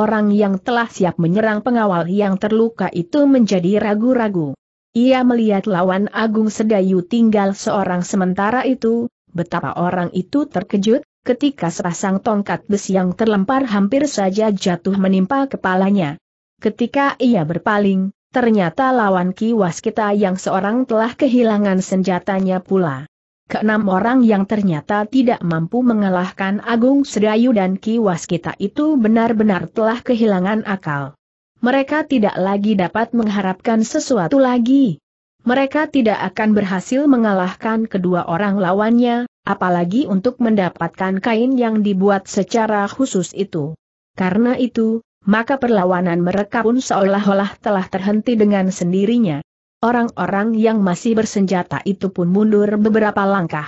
Orang yang telah siap menyerang pengawal yang terluka itu menjadi ragu-ragu. Ia melihat lawan Agung Sedayu tinggal seorang sementara itu, betapa orang itu terkejut, ketika sepasang tongkat besi yang terlempar hampir saja jatuh menimpa kepalanya. Ketika ia berpaling, Ternyata lawan Ki Waskita yang seorang telah kehilangan senjatanya pula. Keenam orang yang ternyata tidak mampu mengalahkan Agung Sedayu dan Ki Waskita itu benar-benar telah kehilangan akal. Mereka tidak lagi dapat mengharapkan sesuatu lagi. Mereka tidak akan berhasil mengalahkan kedua orang lawannya, apalagi untuk mendapatkan kain yang dibuat secara khusus itu. Karena itu, maka perlawanan mereka pun seolah-olah telah terhenti dengan sendirinya. Orang-orang yang masih bersenjata itu pun mundur beberapa langkah.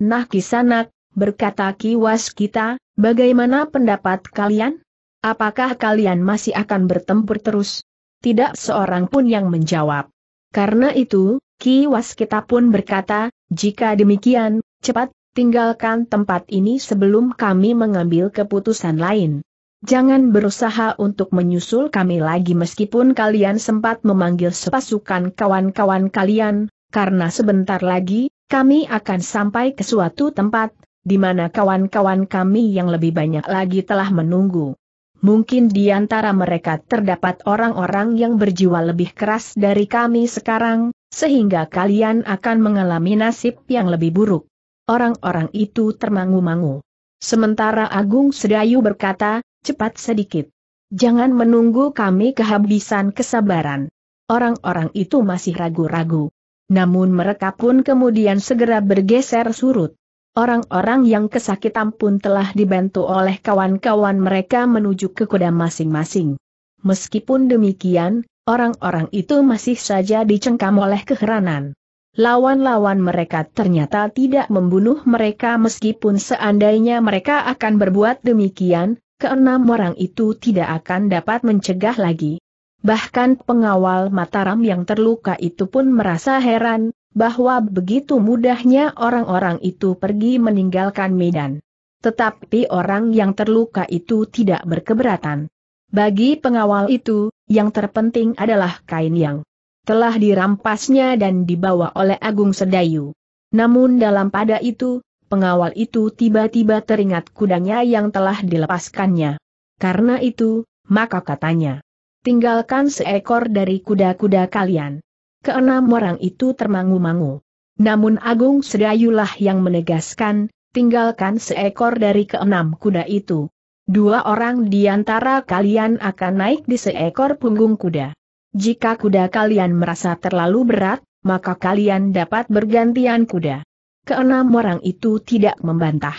Nah kisanak, berkata kiwas kita, bagaimana pendapat kalian? Apakah kalian masih akan bertempur terus? Tidak seorang pun yang menjawab. Karena itu, kiwas kita pun berkata, jika demikian, cepat, tinggalkan tempat ini sebelum kami mengambil keputusan lain. Jangan berusaha untuk menyusul kami lagi meskipun kalian sempat memanggil sepasukan kawan-kawan kalian, karena sebentar lagi, kami akan sampai ke suatu tempat, di mana kawan-kawan kami yang lebih banyak lagi telah menunggu. Mungkin di antara mereka terdapat orang-orang yang berjiwa lebih keras dari kami sekarang, sehingga kalian akan mengalami nasib yang lebih buruk. Orang-orang itu termangu-mangu. Sementara Agung Sedayu berkata, cepat sedikit. Jangan menunggu kami kehabisan kesabaran. Orang-orang itu masih ragu-ragu. Namun mereka pun kemudian segera bergeser surut. Orang-orang yang kesakitan pun telah dibantu oleh kawan-kawan mereka menuju ke kuda masing-masing. Meskipun demikian, orang-orang itu masih saja dicengkam oleh keheranan. Lawan-lawan mereka ternyata tidak membunuh mereka meskipun seandainya mereka akan berbuat demikian, keenam orang itu tidak akan dapat mencegah lagi. Bahkan pengawal Mataram yang terluka itu pun merasa heran, bahwa begitu mudahnya orang-orang itu pergi meninggalkan Medan. Tetapi orang yang terluka itu tidak berkeberatan. Bagi pengawal itu, yang terpenting adalah kain yang telah dirampasnya dan dibawa oleh Agung Sedayu. Namun dalam pada itu, pengawal itu tiba-tiba teringat kudanya yang telah dilepaskannya. Karena itu, maka katanya, tinggalkan seekor dari kuda-kuda kalian. Keenam orang itu termangu-mangu. Namun Agung Sedayulah yang menegaskan, tinggalkan seekor dari keenam kuda itu. Dua orang di antara kalian akan naik di seekor punggung kuda. Jika kuda kalian merasa terlalu berat, maka kalian dapat bergantian kuda keenam orang itu tidak membantah.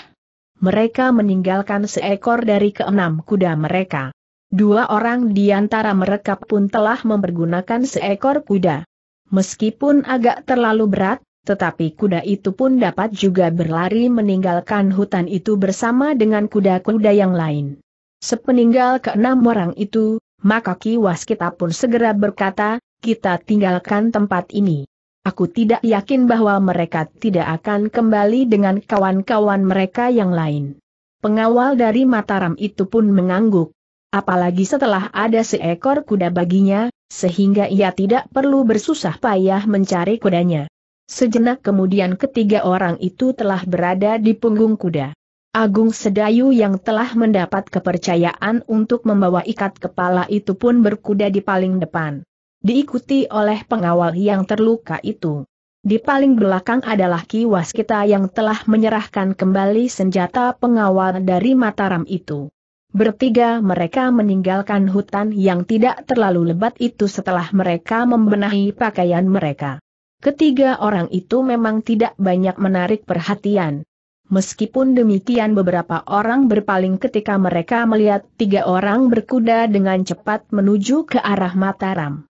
Mereka meninggalkan seekor dari keenam kuda mereka. Dua orang di antara mereka pun telah mempergunakan seekor kuda. Meskipun agak terlalu berat, tetapi kuda itu pun dapat juga berlari meninggalkan hutan itu bersama dengan kuda-kuda yang lain. Sepeninggal keenam orang itu, maka Ki Waskita pun segera berkata, kita tinggalkan tempat ini. Aku tidak yakin bahwa mereka tidak akan kembali dengan kawan-kawan mereka yang lain. Pengawal dari Mataram itu pun mengangguk. Apalagi setelah ada seekor kuda baginya, sehingga ia tidak perlu bersusah payah mencari kudanya. Sejenak kemudian ketiga orang itu telah berada di punggung kuda. Agung Sedayu yang telah mendapat kepercayaan untuk membawa ikat kepala itu pun berkuda di paling depan diikuti oleh pengawal yang terluka itu. Di paling belakang adalah kiwas kita yang telah menyerahkan kembali senjata pengawal dari Mataram itu. Bertiga mereka meninggalkan hutan yang tidak terlalu lebat itu setelah mereka membenahi pakaian mereka. Ketiga orang itu memang tidak banyak menarik perhatian. Meskipun demikian beberapa orang berpaling ketika mereka melihat tiga orang berkuda dengan cepat menuju ke arah Mataram.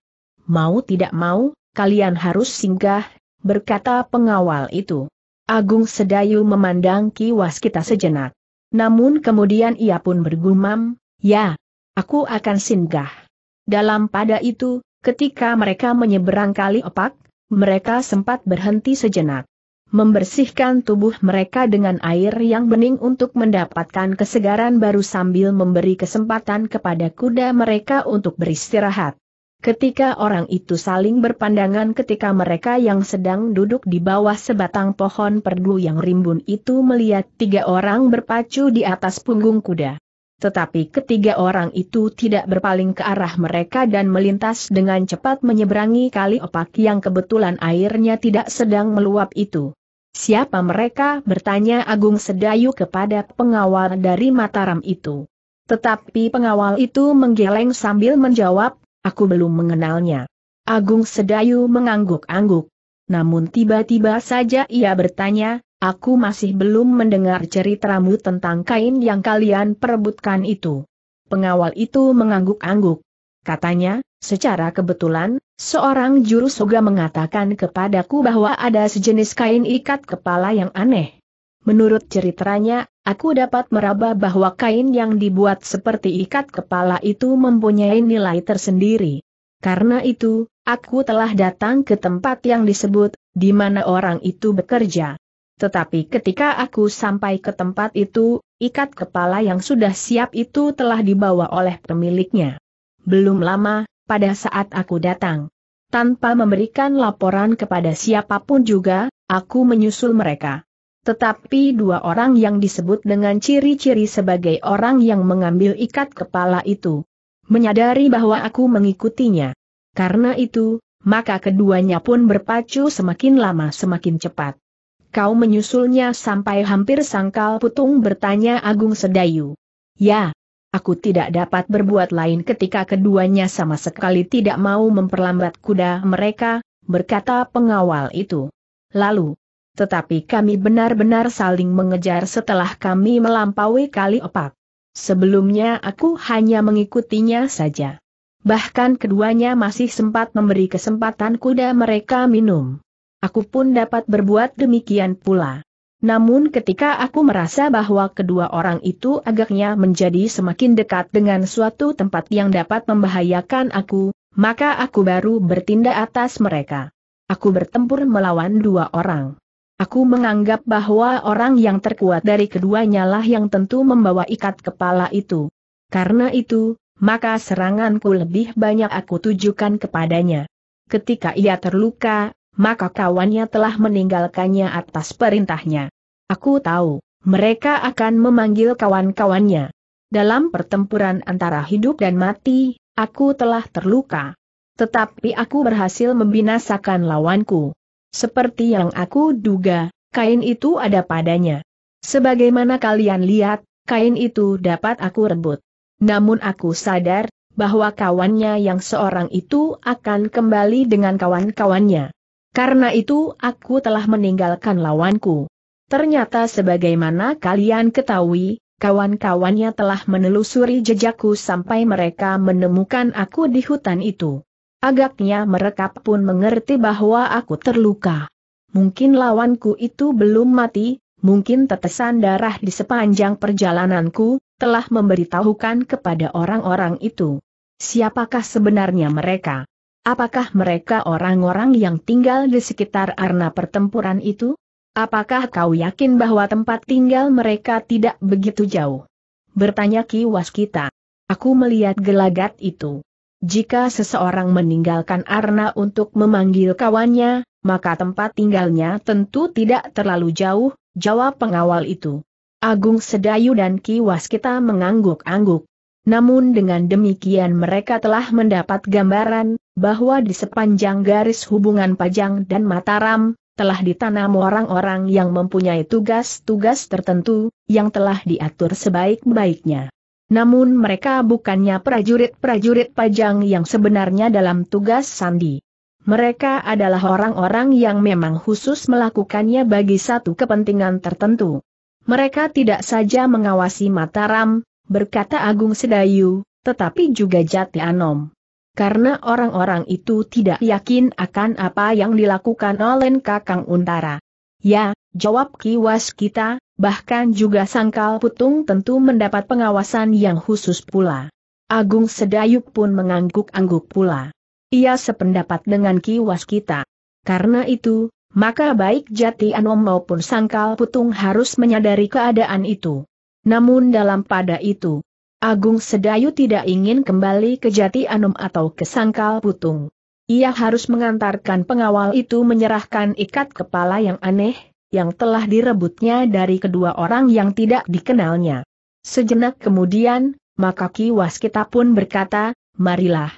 Mau tidak mau, kalian harus singgah, berkata pengawal itu. Agung Sedayu memandang kiwas kita sejenak. Namun kemudian ia pun bergumam, ya, aku akan singgah. Dalam pada itu, ketika mereka menyeberang kali opak, mereka sempat berhenti sejenak. Membersihkan tubuh mereka dengan air yang bening untuk mendapatkan kesegaran baru sambil memberi kesempatan kepada kuda mereka untuk beristirahat. Ketika orang itu saling berpandangan ketika mereka yang sedang duduk di bawah sebatang pohon perdu yang rimbun itu melihat tiga orang berpacu di atas punggung kuda. Tetapi ketiga orang itu tidak berpaling ke arah mereka dan melintas dengan cepat menyeberangi kali opak yang kebetulan airnya tidak sedang meluap itu. Siapa mereka? bertanya Agung Sedayu kepada pengawal dari Mataram itu. Tetapi pengawal itu menggeleng sambil menjawab, Aku belum mengenalnya. Agung Sedayu mengangguk-angguk. Namun tiba-tiba saja ia bertanya, aku masih belum mendengar ceritamu tentang kain yang kalian perebutkan itu. Pengawal itu mengangguk-angguk. Katanya, Secara kebetulan, seorang juru soga mengatakan kepadaku bahwa ada sejenis kain ikat kepala yang aneh. Menurut ceritanya, aku dapat meraba bahwa kain yang dibuat seperti ikat kepala itu mempunyai nilai tersendiri. Karena itu, aku telah datang ke tempat yang disebut, di mana orang itu bekerja. Tetapi ketika aku sampai ke tempat itu, ikat kepala yang sudah siap itu telah dibawa oleh pemiliknya. Belum lama, pada saat aku datang. Tanpa memberikan laporan kepada siapapun juga, aku menyusul mereka. Tetapi dua orang yang disebut dengan ciri-ciri sebagai orang yang mengambil ikat kepala itu. Menyadari bahwa aku mengikutinya. Karena itu, maka keduanya pun berpacu semakin lama semakin cepat. Kau menyusulnya sampai hampir sangkal putung bertanya Agung Sedayu. Ya, aku tidak dapat berbuat lain ketika keduanya sama sekali tidak mau memperlambat kuda mereka, berkata pengawal itu. Lalu, tetapi kami benar-benar saling mengejar setelah kami melampaui kali opak. Sebelumnya aku hanya mengikutinya saja. Bahkan keduanya masih sempat memberi kesempatan kuda mereka minum. Aku pun dapat berbuat demikian pula. Namun ketika aku merasa bahwa kedua orang itu agaknya menjadi semakin dekat dengan suatu tempat yang dapat membahayakan aku, maka aku baru bertindak atas mereka. Aku bertempur melawan dua orang. Aku menganggap bahwa orang yang terkuat dari keduanya lah yang tentu membawa ikat kepala itu. Karena itu, maka seranganku lebih banyak aku tujukan kepadanya. Ketika ia terluka, maka kawannya telah meninggalkannya atas perintahnya. Aku tahu, mereka akan memanggil kawan-kawannya. Dalam pertempuran antara hidup dan mati, aku telah terluka. Tetapi aku berhasil membinasakan lawanku. Seperti yang aku duga, kain itu ada padanya. Sebagaimana kalian lihat, kain itu dapat aku rebut. Namun aku sadar, bahwa kawannya yang seorang itu akan kembali dengan kawan-kawannya. Karena itu aku telah meninggalkan lawanku. Ternyata sebagaimana kalian ketahui, kawan-kawannya telah menelusuri jejakku sampai mereka menemukan aku di hutan itu. Agaknya mereka pun mengerti bahwa aku terluka. Mungkin lawanku itu belum mati, mungkin tetesan darah di sepanjang perjalananku, telah memberitahukan kepada orang-orang itu. Siapakah sebenarnya mereka? Apakah mereka orang-orang yang tinggal di sekitar arena pertempuran itu? Apakah kau yakin bahwa tempat tinggal mereka tidak begitu jauh? Bertanya Ki Waskita. Aku melihat gelagat itu. Jika seseorang meninggalkan Arna untuk memanggil kawannya, maka tempat tinggalnya tentu tidak terlalu jauh, jawab pengawal itu. Agung Sedayu dan Ki Waskita mengangguk-angguk. Namun dengan demikian mereka telah mendapat gambaran, bahwa di sepanjang garis hubungan Pajang dan Mataram, telah ditanam orang-orang yang mempunyai tugas-tugas tertentu, yang telah diatur sebaik-baiknya namun mereka bukannya prajurit-prajurit pajang yang sebenarnya dalam tugas sandi. Mereka adalah orang-orang yang memang khusus melakukannya bagi satu kepentingan tertentu. Mereka tidak saja mengawasi Mataram, berkata Agung Sedayu, tetapi juga Jati Anom. Karena orang-orang itu tidak yakin akan apa yang dilakukan oleh Kakang Untara. Ya, jawab kiwas kita, Bahkan juga Sangkal Putung tentu mendapat pengawasan yang khusus pula. Agung Sedayuk pun mengangguk-angguk pula. Ia sependapat dengan kiwas kita. Karena itu, maka baik Jati Anom maupun Sangkal Putung harus menyadari keadaan itu. Namun dalam pada itu, Agung Sedayu tidak ingin kembali ke Jati Anom atau ke Sangkal Putung. Ia harus mengantarkan pengawal itu menyerahkan ikat kepala yang aneh, yang telah direbutnya dari kedua orang yang tidak dikenalnya. Sejenak kemudian, maka Ki Waskita pun berkata, marilah.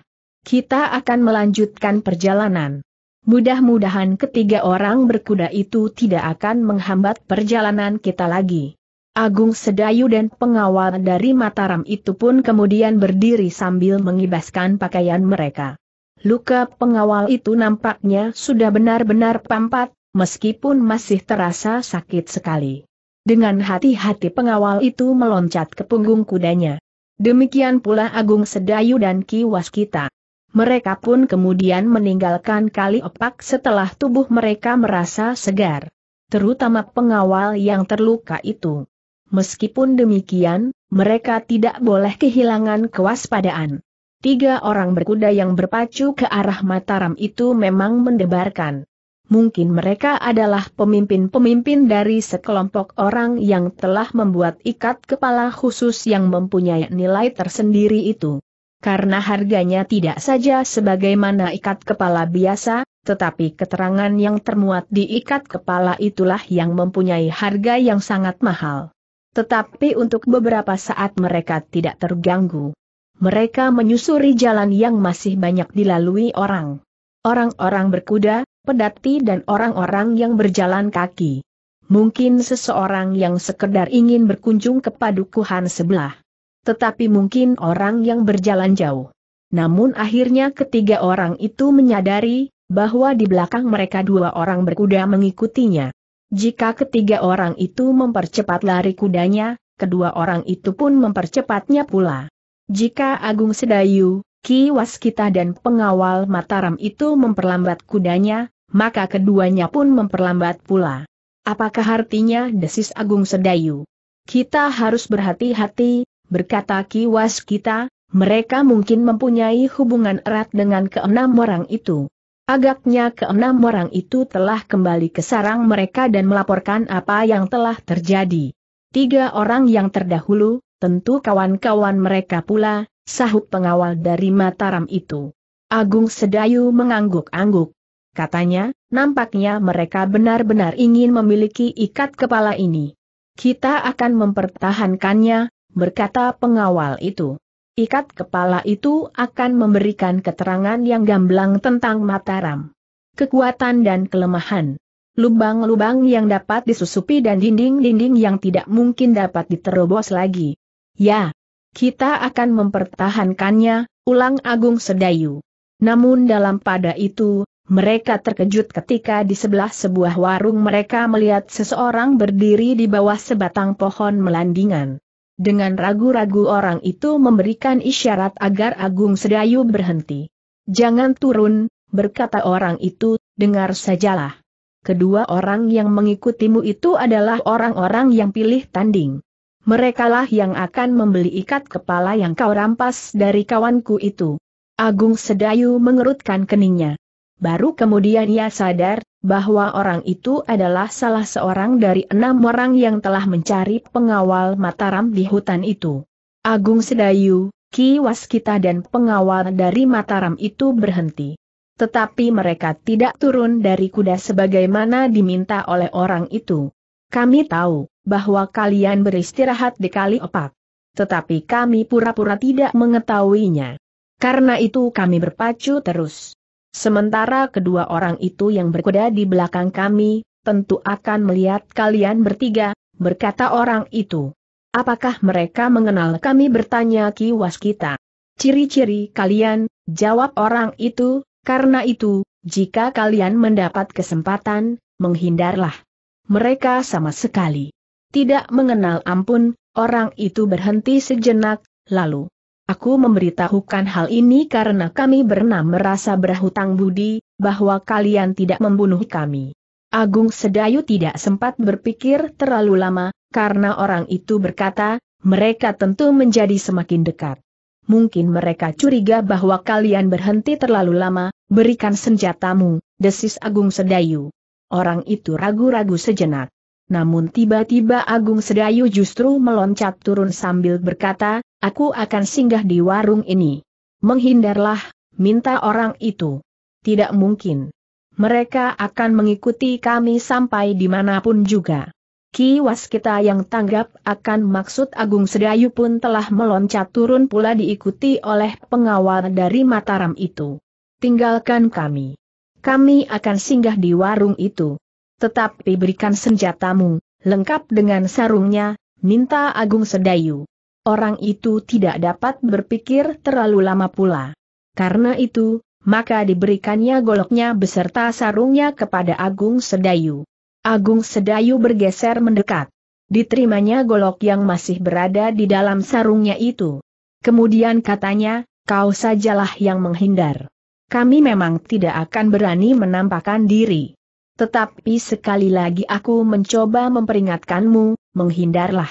Kita akan melanjutkan perjalanan. Mudah-mudahan ketiga orang berkuda itu tidak akan menghambat perjalanan kita lagi. Agung Sedayu dan pengawal dari Mataram itu pun kemudian berdiri sambil mengibaskan pakaian mereka. Luka pengawal itu nampaknya sudah benar-benar pampat, meskipun masih terasa sakit sekali. Dengan hati-hati pengawal itu meloncat ke punggung kudanya. Demikian pula Agung Sedayu dan Ki Waskita. Mereka pun kemudian meninggalkan kali opak setelah tubuh mereka merasa segar. Terutama pengawal yang terluka itu. Meskipun demikian, mereka tidak boleh kehilangan kewaspadaan. Tiga orang berkuda yang berpacu ke arah Mataram itu memang mendebarkan mungkin mereka adalah pemimpin-pemimpin dari sekelompok orang yang telah membuat ikat kepala khusus yang mempunyai nilai tersendiri itu. Karena harganya tidak saja sebagaimana ikat kepala biasa, tetapi keterangan yang termuat di ikat kepala itulah yang mempunyai harga yang sangat mahal. Tetapi untuk beberapa saat mereka tidak terganggu. Mereka menyusuri jalan yang masih banyak dilalui orang. Orang-orang berkuda, pedati dan orang-orang yang berjalan kaki. Mungkin seseorang yang sekedar ingin berkunjung ke padukuhan sebelah. Tetapi mungkin orang yang berjalan jauh. Namun akhirnya ketiga orang itu menyadari, bahwa di belakang mereka dua orang berkuda mengikutinya. Jika ketiga orang itu mempercepat lari kudanya, kedua orang itu pun mempercepatnya pula. Jika Agung Sedayu, Ki Waskita dan pengawal Mataram itu memperlambat kudanya, maka keduanya pun memperlambat pula. Apakah artinya desis Agung Sedayu? Kita harus berhati-hati, berkata kiwas kita, mereka mungkin mempunyai hubungan erat dengan keenam orang itu. Agaknya keenam orang itu telah kembali ke sarang mereka dan melaporkan apa yang telah terjadi. Tiga orang yang terdahulu, tentu kawan-kawan mereka pula, sahut pengawal dari Mataram itu. Agung Sedayu mengangguk-angguk katanya, nampaknya mereka benar-benar ingin memiliki ikat kepala ini. Kita akan mempertahankannya, berkata pengawal itu. Ikat kepala itu akan memberikan keterangan yang gamblang tentang Mataram. Kekuatan dan kelemahan. Lubang-lubang yang dapat disusupi dan dinding-dinding yang tidak mungkin dapat diterobos lagi. Ya, kita akan mempertahankannya, ulang Agung Sedayu. Namun dalam pada itu, mereka terkejut ketika di sebelah sebuah warung mereka melihat seseorang berdiri di bawah sebatang pohon melandingan. Dengan ragu-ragu orang itu memberikan isyarat agar Agung Sedayu berhenti. Jangan turun, berkata orang itu, dengar sajalah. Kedua orang yang mengikutimu itu adalah orang-orang yang pilih tanding. Merekalah yang akan membeli ikat kepala yang kau rampas dari kawanku itu. Agung Sedayu mengerutkan keningnya. Baru kemudian ia sadar, bahwa orang itu adalah salah seorang dari enam orang yang telah mencari pengawal Mataram di hutan itu. Agung Sedayu, Ki Waskita dan pengawal dari Mataram itu berhenti. Tetapi mereka tidak turun dari kuda sebagaimana diminta oleh orang itu. Kami tahu, bahwa kalian beristirahat di kali opak. Tetapi kami pura-pura tidak mengetahuinya. Karena itu kami berpacu terus. Sementara kedua orang itu yang berkuda di belakang kami, tentu akan melihat kalian bertiga, berkata orang itu. Apakah mereka mengenal kami bertanya Ki Waskita? Ciri-ciri kalian, jawab orang itu, karena itu, jika kalian mendapat kesempatan, menghindarlah. Mereka sama sekali tidak mengenal ampun, orang itu berhenti sejenak, lalu Aku memberitahukan hal ini karena kami berenam merasa berhutang budi, bahwa kalian tidak membunuh kami. Agung Sedayu tidak sempat berpikir terlalu lama, karena orang itu berkata, mereka tentu menjadi semakin dekat. Mungkin mereka curiga bahwa kalian berhenti terlalu lama, berikan senjatamu, desis Agung Sedayu. Orang itu ragu-ragu sejenak. Namun tiba-tiba Agung Sedayu justru meloncat turun sambil berkata, Aku akan singgah di warung ini. Menghindarlah, minta orang itu. Tidak mungkin. Mereka akan mengikuti kami sampai dimanapun juga. Ki Waskita yang tanggap akan maksud Agung Sedayu pun telah meloncat turun pula diikuti oleh pengawal dari Mataram itu. Tinggalkan kami. Kami akan singgah di warung itu. Tetapi berikan senjatamu, lengkap dengan sarungnya, minta Agung Sedayu orang itu tidak dapat berpikir terlalu lama pula. Karena itu, maka diberikannya goloknya beserta sarungnya kepada Agung Sedayu. Agung Sedayu bergeser mendekat. Diterimanya golok yang masih berada di dalam sarungnya itu. Kemudian katanya, kau sajalah yang menghindar. Kami memang tidak akan berani menampakkan diri. Tetapi sekali lagi aku mencoba memperingatkanmu, menghindarlah.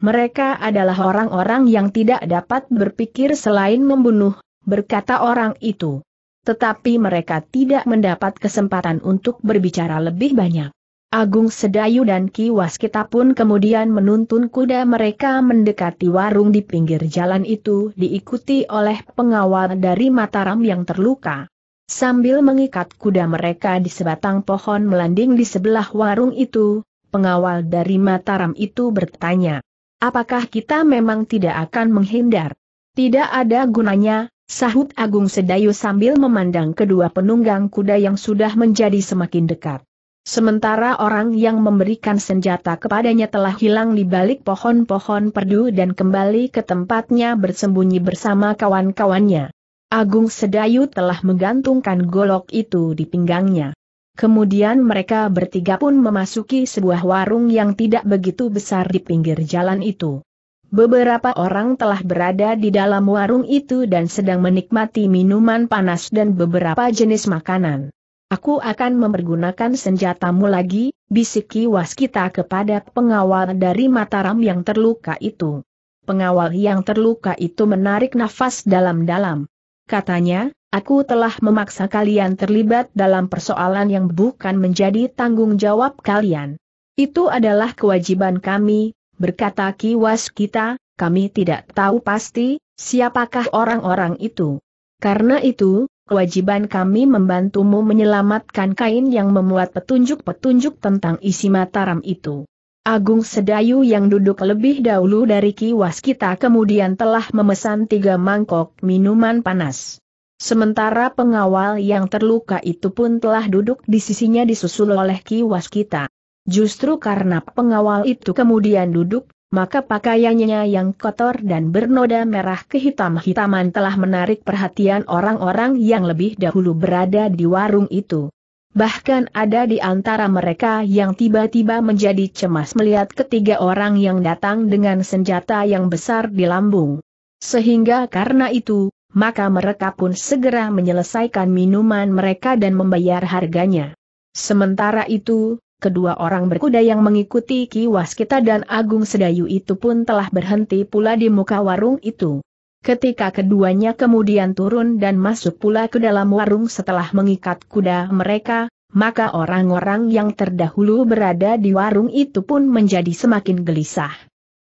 Mereka adalah orang-orang yang tidak dapat berpikir selain membunuh, berkata orang itu. Tetapi mereka tidak mendapat kesempatan untuk berbicara lebih banyak. Agung Sedayu dan Ki Waskita pun kemudian menuntun kuda mereka mendekati warung di pinggir jalan itu diikuti oleh pengawal dari Mataram yang terluka. Sambil mengikat kuda mereka di sebatang pohon melanding di sebelah warung itu, pengawal dari Mataram itu bertanya, Apakah kita memang tidak akan menghindar? Tidak ada gunanya, sahut Agung Sedayu sambil memandang kedua penunggang kuda yang sudah menjadi semakin dekat. Sementara orang yang memberikan senjata kepadanya telah hilang di balik pohon-pohon perdu dan kembali ke tempatnya bersembunyi bersama kawan-kawannya. Agung Sedayu telah menggantungkan golok itu di pinggangnya. Kemudian mereka bertiga pun memasuki sebuah warung yang tidak begitu besar di pinggir jalan itu. Beberapa orang telah berada di dalam warung itu dan sedang menikmati minuman panas dan beberapa jenis makanan. Aku akan mempergunakan senjatamu lagi, bisiki waskita kepada pengawal dari Mataram yang terluka itu. Pengawal yang terluka itu menarik nafas dalam-dalam. Katanya, Aku telah memaksa kalian terlibat dalam persoalan yang bukan menjadi tanggung jawab kalian. Itu adalah kewajiban kami, berkata Kiwas kita, kami tidak tahu pasti, siapakah orang-orang itu. Karena itu, kewajiban kami membantumu menyelamatkan kain yang memuat petunjuk-petunjuk tentang isi mataram itu. Agung Sedayu yang duduk lebih dahulu dari kiwas kita kemudian telah memesan tiga mangkok minuman panas. Sementara pengawal yang terluka itu pun telah duduk di sisinya disusul oleh kiwas kita. Justru karena pengawal itu kemudian duduk, maka pakaiannya yang kotor dan bernoda merah kehitam-hitaman telah menarik perhatian orang-orang yang lebih dahulu berada di warung itu. Bahkan ada di antara mereka yang tiba-tiba menjadi cemas melihat ketiga orang yang datang dengan senjata yang besar di lambung. Sehingga karena itu, maka mereka pun segera menyelesaikan minuman mereka dan membayar harganya. Sementara itu, kedua orang berkuda yang mengikuti Ki Waskita dan Agung Sedayu itu pun telah berhenti pula di muka warung itu. Ketika keduanya kemudian turun dan masuk pula ke dalam warung setelah mengikat kuda mereka, maka orang-orang yang terdahulu berada di warung itu pun menjadi semakin gelisah.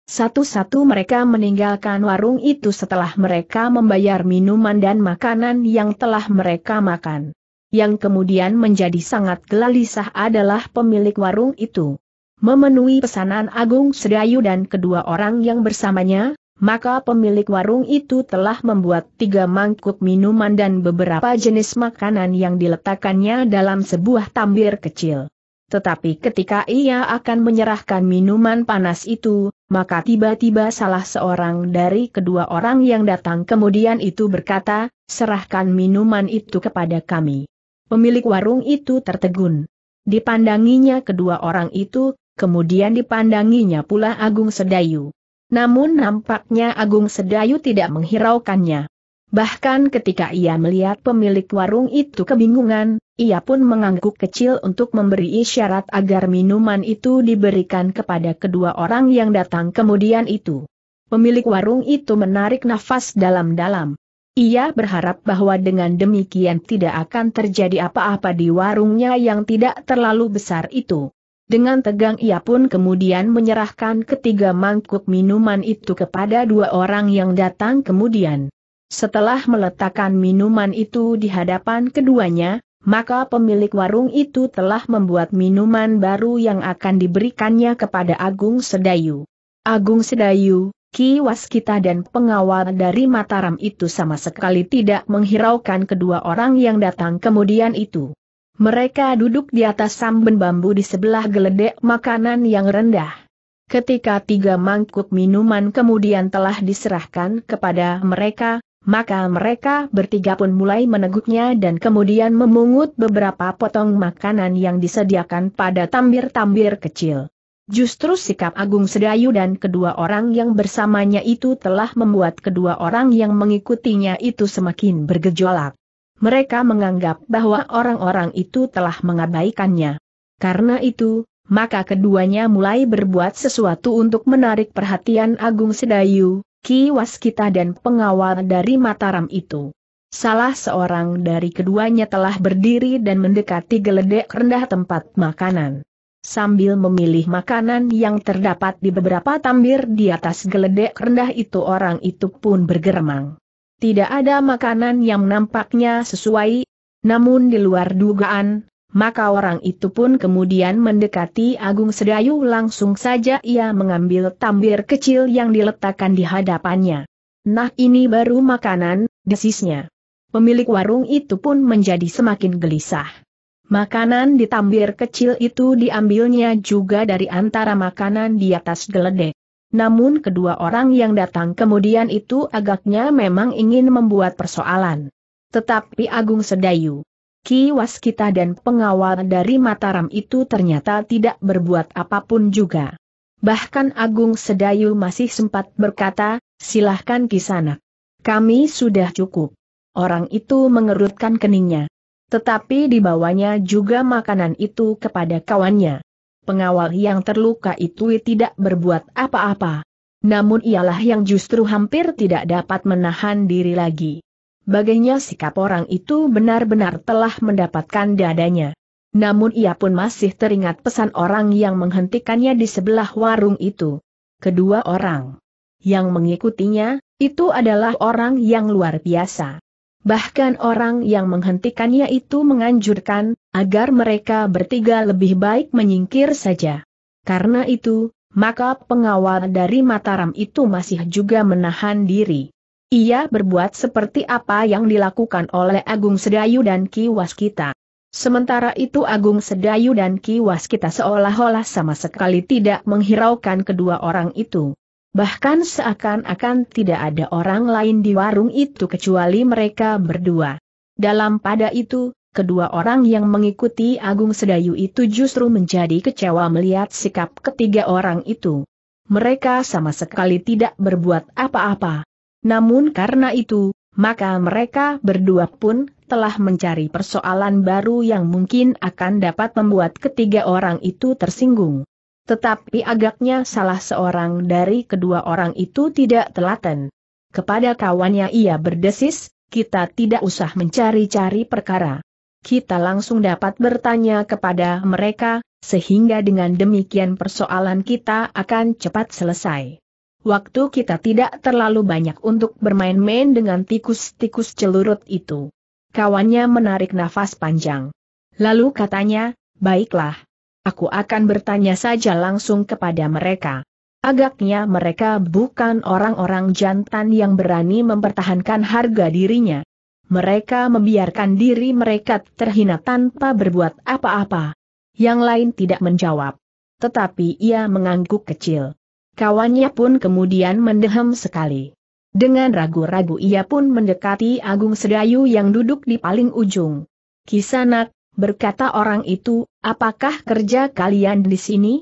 Satu-satu mereka meninggalkan warung itu setelah mereka membayar minuman dan makanan yang telah mereka makan. Yang kemudian menjadi sangat gelisah adalah pemilik warung itu. Memenuhi pesanan Agung Sedayu dan kedua orang yang bersamanya, maka pemilik warung itu telah membuat tiga mangkuk minuman dan beberapa jenis makanan yang diletakkannya dalam sebuah tambir kecil. Tetapi ketika ia akan menyerahkan minuman panas itu, maka tiba-tiba salah seorang dari kedua orang yang datang kemudian itu berkata, serahkan minuman itu kepada kami. Pemilik warung itu tertegun. Dipandanginya kedua orang itu, kemudian dipandanginya pula Agung Sedayu. Namun nampaknya Agung Sedayu tidak menghiraukannya. Bahkan ketika ia melihat pemilik warung itu kebingungan, ia pun mengangguk kecil untuk memberi isyarat agar minuman itu diberikan kepada kedua orang yang datang kemudian itu. Pemilik warung itu menarik nafas dalam-dalam. Ia berharap bahwa dengan demikian tidak akan terjadi apa-apa di warungnya yang tidak terlalu besar itu. Dengan tegang ia pun kemudian menyerahkan ketiga mangkuk minuman itu kepada dua orang yang datang kemudian. Setelah meletakkan minuman itu di hadapan keduanya, maka pemilik warung itu telah membuat minuman baru yang akan diberikannya kepada Agung Sedayu. Agung Sedayu, Ki Waskita dan pengawal dari Mataram itu sama sekali tidak menghiraukan kedua orang yang datang kemudian itu. Mereka duduk di atas samben bambu di sebelah geledek makanan yang rendah. Ketika tiga mangkuk minuman kemudian telah diserahkan kepada mereka, maka mereka bertiga pun mulai meneguknya dan kemudian memungut beberapa potong makanan yang disediakan pada tambir-tambir kecil. Justru sikap Agung Sedayu dan kedua orang yang bersamanya itu telah membuat kedua orang yang mengikutinya itu semakin bergejolak. Mereka menganggap bahwa orang-orang itu telah mengabaikannya. Karena itu, maka keduanya mulai berbuat sesuatu untuk menarik perhatian Agung Sedayu, Ki Waskita dan pengawal dari Mataram itu. Salah seorang dari keduanya telah berdiri dan mendekati geledek rendah tempat makanan. Sambil memilih makanan yang terdapat di beberapa tambir di atas geledek rendah itu orang itu pun bergeramang. Tidak ada makanan yang nampaknya sesuai, namun di luar dugaan, maka orang itu pun kemudian mendekati Agung Sedayu langsung saja ia mengambil tambir kecil yang diletakkan di hadapannya. Nah ini baru makanan, desisnya. Pemilik warung itu pun menjadi semakin gelisah. Makanan di tambir kecil itu diambilnya juga dari antara makanan di atas geledek. Namun kedua orang yang datang kemudian itu agaknya memang ingin membuat persoalan. Tetapi Agung Sedayu Kiwas kita dan pengawal dari Mataram itu ternyata tidak berbuat apapun juga. Bahkan Agung Sedayu masih sempat berkata, silahkan kisanak. Kami sudah cukup. Orang itu mengerutkan keningnya. Tetapi dibawanya juga makanan itu kepada kawannya. Pengawal yang terluka itu tidak berbuat apa-apa. Namun ialah yang justru hampir tidak dapat menahan diri lagi bagainya sikap orang itu benar-benar telah mendapatkan dadanya. Namun ia pun masih teringat pesan orang yang menghentikannya di sebelah warung itu. Kedua orang yang mengikutinya, itu adalah orang yang luar biasa. Bahkan orang yang menghentikannya itu menganjurkan, agar mereka bertiga lebih baik menyingkir saja. Karena itu, maka pengawal dari Mataram itu masih juga menahan diri. Ia berbuat seperti apa yang dilakukan oleh Agung Sedayu dan Ki Waskita. Sementara itu Agung Sedayu dan Ki Waskita seolah-olah sama sekali tidak menghiraukan kedua orang itu. Bahkan seakan-akan tidak ada orang lain di warung itu kecuali mereka berdua. Dalam pada itu, kedua orang yang mengikuti Agung Sedayu itu justru menjadi kecewa melihat sikap ketiga orang itu. Mereka sama sekali tidak berbuat apa-apa. Namun karena itu, maka mereka berdua pun telah mencari persoalan baru yang mungkin akan dapat membuat ketiga orang itu tersinggung. Tetapi agaknya salah seorang dari kedua orang itu tidak telaten. Kepada kawannya ia berdesis, kita tidak usah mencari-cari perkara. Kita langsung dapat bertanya kepada mereka, sehingga dengan demikian persoalan kita akan cepat selesai waktu kita tidak terlalu banyak untuk bermain-main dengan tikus-tikus celurut itu. Kawannya menarik nafas panjang. Lalu katanya, baiklah. Aku akan bertanya saja langsung kepada mereka. Agaknya mereka bukan orang-orang jantan yang berani mempertahankan harga dirinya. Mereka membiarkan diri mereka terhina tanpa berbuat apa-apa. Yang lain tidak menjawab. Tetapi ia mengangguk kecil. Kawannya pun kemudian mendehem sekali. Dengan ragu-ragu ia pun mendekati Agung Sedayu yang duduk di paling ujung. Kisanak, berkata orang itu, apakah kerja kalian di sini?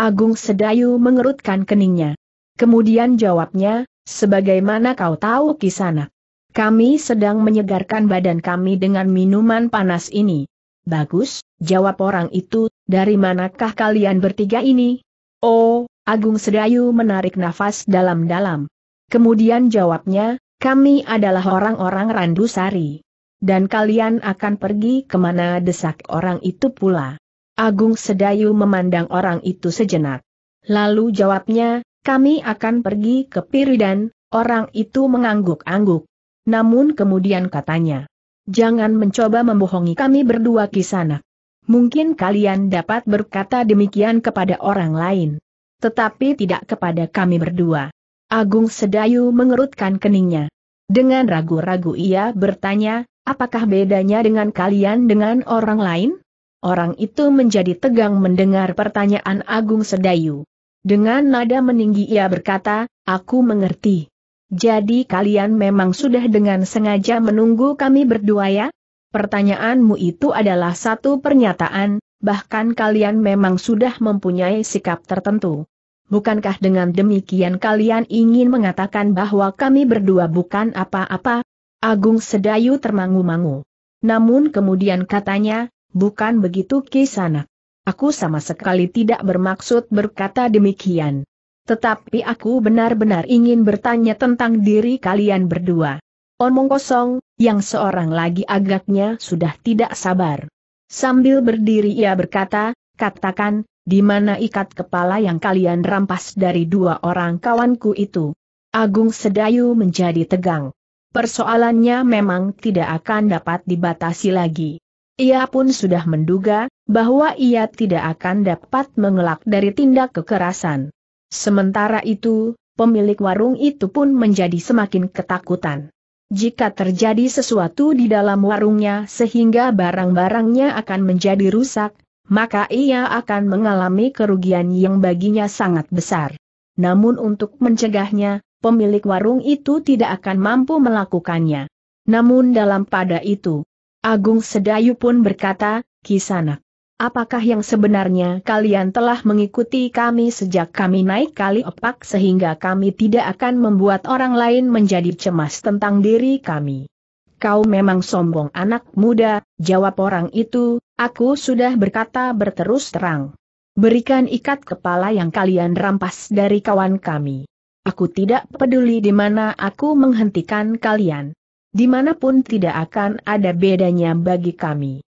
Agung Sedayu mengerutkan keningnya. Kemudian jawabnya, sebagaimana kau tahu Kisanak? Kami sedang menyegarkan badan kami dengan minuman panas ini. Bagus, jawab orang itu, dari manakah kalian bertiga ini? Oh, Agung Sedayu menarik nafas dalam-dalam. Kemudian jawabnya, kami adalah orang-orang Randu Sari. Dan kalian akan pergi kemana desak orang itu pula. Agung Sedayu memandang orang itu sejenak. Lalu jawabnya, kami akan pergi ke Piridan, orang itu mengangguk-angguk. Namun kemudian katanya, jangan mencoba membohongi kami berdua kisana. Mungkin kalian dapat berkata demikian kepada orang lain tetapi tidak kepada kami berdua. Agung Sedayu mengerutkan keningnya. Dengan ragu-ragu ia bertanya, apakah bedanya dengan kalian dengan orang lain? Orang itu menjadi tegang mendengar pertanyaan Agung Sedayu. Dengan nada meninggi ia berkata, aku mengerti. Jadi kalian memang sudah dengan sengaja menunggu kami berdua ya? Pertanyaanmu itu adalah satu pernyataan, bahkan kalian memang sudah mempunyai sikap tertentu. Bukankah dengan demikian kalian ingin mengatakan bahwa kami berdua bukan apa-apa? Agung Sedayu termangu-mangu. Namun kemudian katanya, bukan begitu kisana. Aku sama sekali tidak bermaksud berkata demikian. Tetapi aku benar-benar ingin bertanya tentang diri kalian berdua. Omong kosong, yang seorang lagi agaknya sudah tidak sabar. Sambil berdiri ia berkata, katakan, di mana ikat kepala yang kalian rampas dari dua orang kawanku itu? Agung Sedayu menjadi tegang. Persoalannya memang tidak akan dapat dibatasi lagi. Ia pun sudah menduga, bahwa ia tidak akan dapat mengelak dari tindak kekerasan. Sementara itu, pemilik warung itu pun menjadi semakin ketakutan. Jika terjadi sesuatu di dalam warungnya sehingga barang-barangnya akan menjadi rusak, maka ia akan mengalami kerugian yang baginya sangat besar. Namun untuk mencegahnya, pemilik warung itu tidak akan mampu melakukannya. Namun dalam pada itu, Agung Sedayu pun berkata, Kisanak, Apakah yang sebenarnya kalian telah mengikuti kami sejak kami naik kali opak sehingga kami tidak akan membuat orang lain menjadi cemas tentang diri kami? Kau memang sombong anak muda, jawab orang itu, aku sudah berkata berterus terang. Berikan ikat kepala yang kalian rampas dari kawan kami. Aku tidak peduli di mana aku menghentikan kalian. Dimanapun tidak akan ada bedanya bagi kami.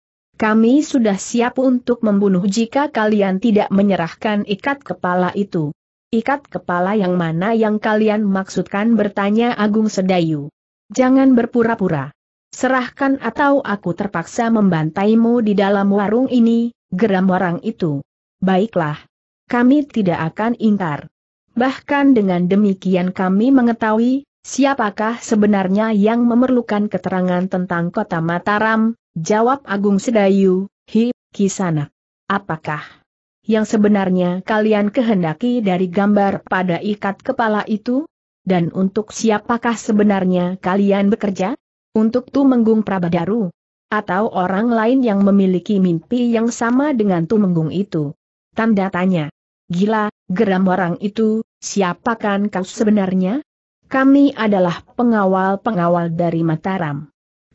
Kami sudah siap untuk membunuh jika kalian tidak menyerahkan ikat kepala itu. Ikat kepala yang mana yang kalian maksudkan bertanya Agung Sedayu. Jangan berpura-pura. Serahkan atau aku terpaksa membantaimu di dalam warung ini, geram orang itu. Baiklah. Kami tidak akan ingkar. Bahkan dengan demikian kami mengetahui, siapakah sebenarnya yang memerlukan keterangan tentang kota Mataram, Jawab Agung Sedayu, hi, kisana. Apakah yang sebenarnya kalian kehendaki dari gambar pada ikat kepala itu? Dan untuk siapakah sebenarnya kalian bekerja? Untuk Tumenggung Prabadaru? Atau orang lain yang memiliki mimpi yang sama dengan Tumenggung itu? Tanda tanya. Gila, geram orang itu, siapakan kau sebenarnya? Kami adalah pengawal-pengawal dari Mataram.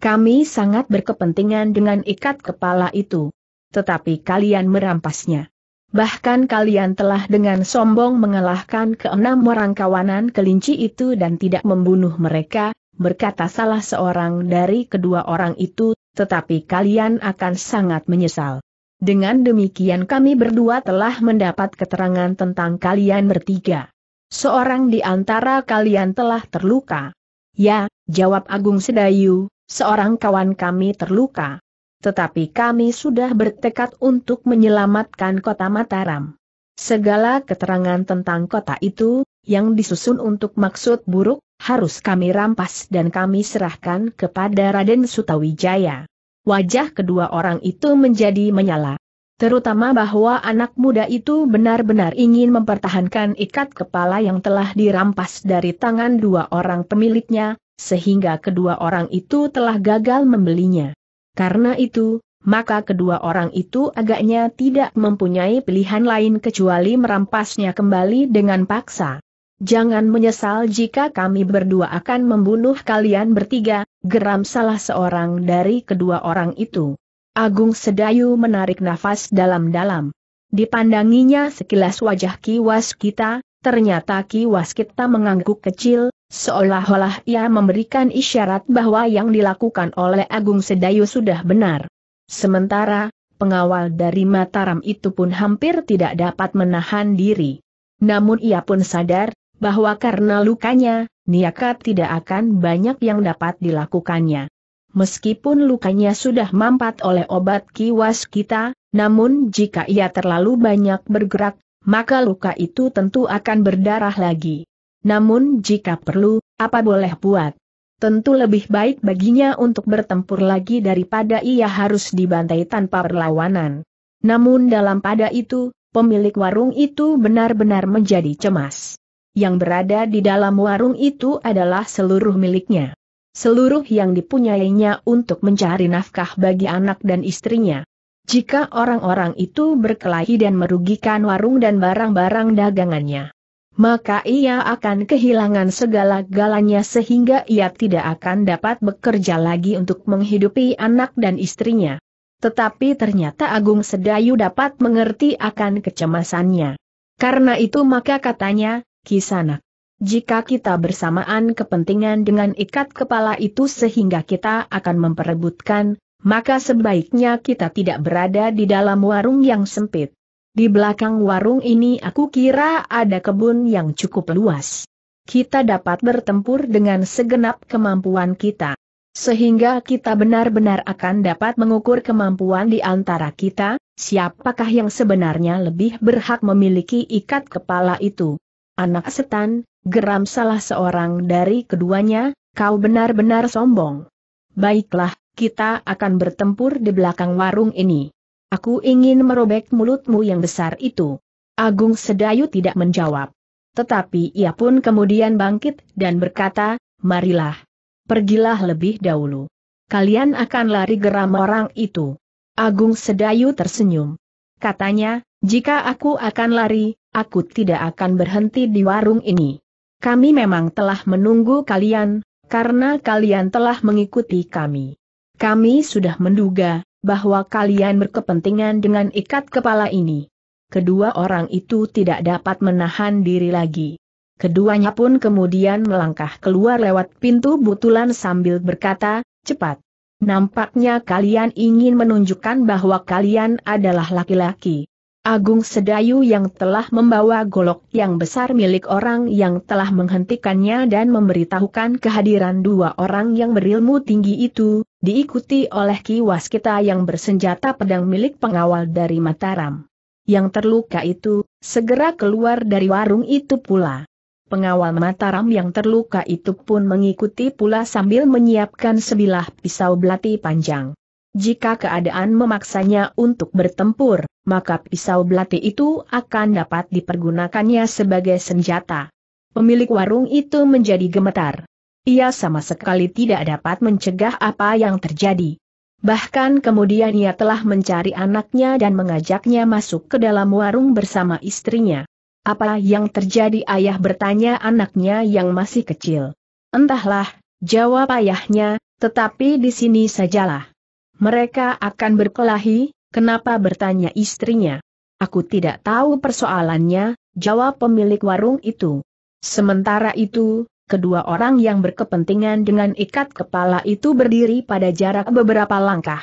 Kami sangat berkepentingan dengan ikat kepala itu. Tetapi kalian merampasnya. Bahkan kalian telah dengan sombong mengalahkan keenam orang kawanan kelinci itu dan tidak membunuh mereka, berkata salah seorang dari kedua orang itu, tetapi kalian akan sangat menyesal. Dengan demikian kami berdua telah mendapat keterangan tentang kalian bertiga. Seorang di antara kalian telah terluka. Ya, jawab Agung Sedayu, seorang kawan kami terluka. Tetapi kami sudah bertekad untuk menyelamatkan kota Mataram. Segala keterangan tentang kota itu, yang disusun untuk maksud buruk, harus kami rampas dan kami serahkan kepada Raden Sutawijaya. Wajah kedua orang itu menjadi menyala. Terutama bahwa anak muda itu benar-benar ingin mempertahankan ikat kepala yang telah dirampas dari tangan dua orang pemiliknya, sehingga kedua orang itu telah gagal membelinya. Karena itu, maka kedua orang itu agaknya tidak mempunyai pilihan lain kecuali merampasnya kembali dengan paksa. Jangan menyesal jika kami berdua akan membunuh kalian bertiga, geram salah seorang dari kedua orang itu. Agung Sedayu menarik nafas dalam-dalam. Dipandanginya sekilas wajah Ki Waskita, ternyata Ki Waskita mengangguk kecil, Seolah-olah ia memberikan isyarat bahwa yang dilakukan oleh Agung Sedayu sudah benar. Sementara, pengawal dari Mataram itu pun hampir tidak dapat menahan diri. Namun ia pun sadar, bahwa karena lukanya, Niaka tidak akan banyak yang dapat dilakukannya. Meskipun lukanya sudah mampat oleh obat kiwas kita, namun jika ia terlalu banyak bergerak, maka luka itu tentu akan berdarah lagi. Namun jika perlu, apa boleh buat? Tentu lebih baik baginya untuk bertempur lagi daripada ia harus dibantai tanpa perlawanan. Namun dalam pada itu, pemilik warung itu benar-benar menjadi cemas. Yang berada di dalam warung itu adalah seluruh miliknya. Seluruh yang dipunyainya untuk mencari nafkah bagi anak dan istrinya. Jika orang-orang itu berkelahi dan merugikan warung dan barang-barang dagangannya maka ia akan kehilangan segala-galanya sehingga ia tidak akan dapat bekerja lagi untuk menghidupi anak dan istrinya. Tetapi ternyata Agung Sedayu dapat mengerti akan kecemasannya. Karena itu maka katanya, Kisanak, jika kita bersamaan kepentingan dengan ikat kepala itu sehingga kita akan memperebutkan, maka sebaiknya kita tidak berada di dalam warung yang sempit. Di belakang warung ini aku kira ada kebun yang cukup luas. Kita dapat bertempur dengan segenap kemampuan kita. Sehingga kita benar-benar akan dapat mengukur kemampuan di antara kita, siapakah yang sebenarnya lebih berhak memiliki ikat kepala itu. Anak setan, geram salah seorang dari keduanya, kau benar-benar sombong. Baiklah, kita akan bertempur di belakang warung ini. Aku ingin merobek mulutmu yang besar itu. Agung Sedayu tidak menjawab. Tetapi ia pun kemudian bangkit dan berkata, marilah. Pergilah lebih dahulu. Kalian akan lari geram orang itu. Agung Sedayu tersenyum. Katanya, jika aku akan lari, aku tidak akan berhenti di warung ini. Kami memang telah menunggu kalian, karena kalian telah mengikuti kami. Kami sudah menduga, bahwa kalian berkepentingan dengan ikat kepala ini. Kedua orang itu tidak dapat menahan diri lagi. Keduanya pun kemudian melangkah keluar lewat pintu butulan sambil berkata, cepat. Nampaknya kalian ingin menunjukkan bahwa kalian adalah laki-laki. Agung Sedayu yang telah membawa golok yang besar milik orang yang telah menghentikannya dan memberitahukan kehadiran dua orang yang berilmu tinggi itu, diikuti oleh Kiwas kita yang bersenjata pedang milik pengawal dari Mataram. Yang terluka itu, segera keluar dari warung itu pula. Pengawal Mataram yang terluka itu pun mengikuti pula sambil menyiapkan sebilah pisau belati panjang. Jika keadaan memaksanya untuk bertempur, maka pisau belati itu akan dapat dipergunakannya sebagai senjata. Pemilik warung itu menjadi gemetar. Ia sama sekali tidak dapat mencegah apa yang terjadi. Bahkan kemudian ia telah mencari anaknya dan mengajaknya masuk ke dalam warung bersama istrinya. Apa yang terjadi ayah bertanya anaknya yang masih kecil. Entahlah, jawab ayahnya, tetapi di sini sajalah. Mereka akan berkelahi, kenapa bertanya istrinya. Aku tidak tahu persoalannya, jawab pemilik warung itu. Sementara itu, kedua orang yang berkepentingan dengan ikat kepala itu berdiri pada jarak beberapa langkah.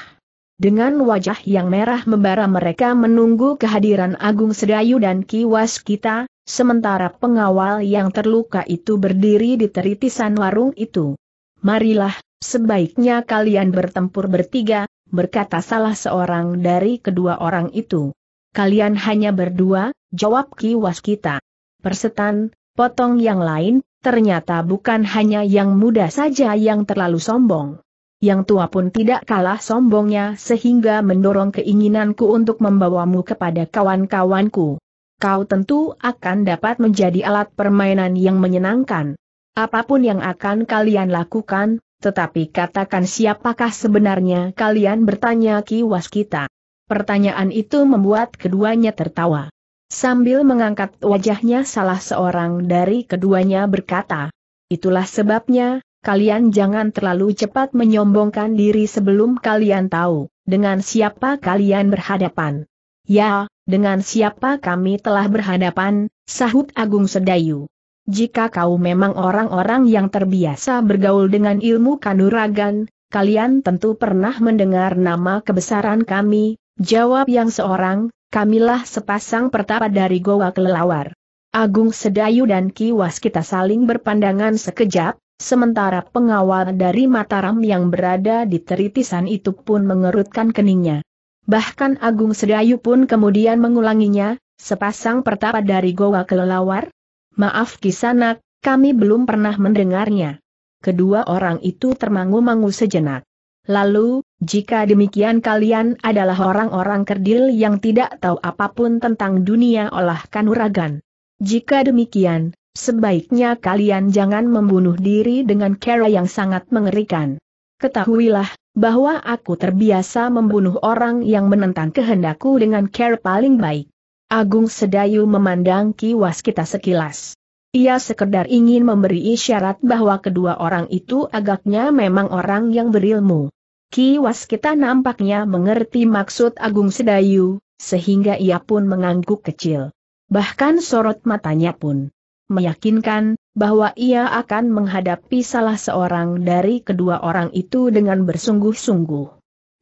Dengan wajah yang merah membara mereka menunggu kehadiran Agung Sedayu dan Kiwas kita, sementara pengawal yang terluka itu berdiri di teritisan warung itu. Marilah, Sebaiknya kalian bertempur bertiga, berkata salah seorang dari kedua orang itu. Kalian hanya berdua, jawab Ki Waskita. Persetan, potong yang lain, ternyata bukan hanya yang muda saja yang terlalu sombong. Yang tua pun tidak kalah sombongnya sehingga mendorong keinginanku untuk membawamu kepada kawan-kawanku. Kau tentu akan dapat menjadi alat permainan yang menyenangkan. Apapun yang akan kalian lakukan, tetapi katakan siapakah sebenarnya kalian bertanya kiwas kita. Pertanyaan itu membuat keduanya tertawa. Sambil mengangkat wajahnya salah seorang dari keduanya berkata, Itulah sebabnya, kalian jangan terlalu cepat menyombongkan diri sebelum kalian tahu, dengan siapa kalian berhadapan. Ya, dengan siapa kami telah berhadapan, sahut Agung Sedayu jika kau memang orang-orang yang terbiasa bergaul dengan ilmu kanuragan, kalian tentu pernah mendengar nama kebesaran kami, jawab yang seorang, kamilah sepasang pertapa dari Goa Kelelawar. Agung Sedayu dan Kiwas kita saling berpandangan sekejap, sementara pengawal dari Mataram yang berada di teritisan itu pun mengerutkan keningnya. Bahkan Agung Sedayu pun kemudian mengulanginya, sepasang pertapa dari Goa Kelelawar, Maaf Kisanak, kami belum pernah mendengarnya. Kedua orang itu termangu-mangu sejenak. Lalu, jika demikian kalian adalah orang-orang kerdil yang tidak tahu apapun tentang dunia olah kanuragan. Jika demikian, sebaiknya kalian jangan membunuh diri dengan cara yang sangat mengerikan. Ketahuilah, bahwa aku terbiasa membunuh orang yang menentang kehendakku dengan cara paling baik. Agung Sedayu memandang Ki Waskita sekilas. Ia sekedar ingin memberi isyarat bahwa kedua orang itu agaknya memang orang yang berilmu. Ki Waskita nampaknya mengerti maksud Agung Sedayu, sehingga ia pun mengangguk kecil. Bahkan sorot matanya pun meyakinkan bahwa ia akan menghadapi salah seorang dari kedua orang itu dengan bersungguh-sungguh.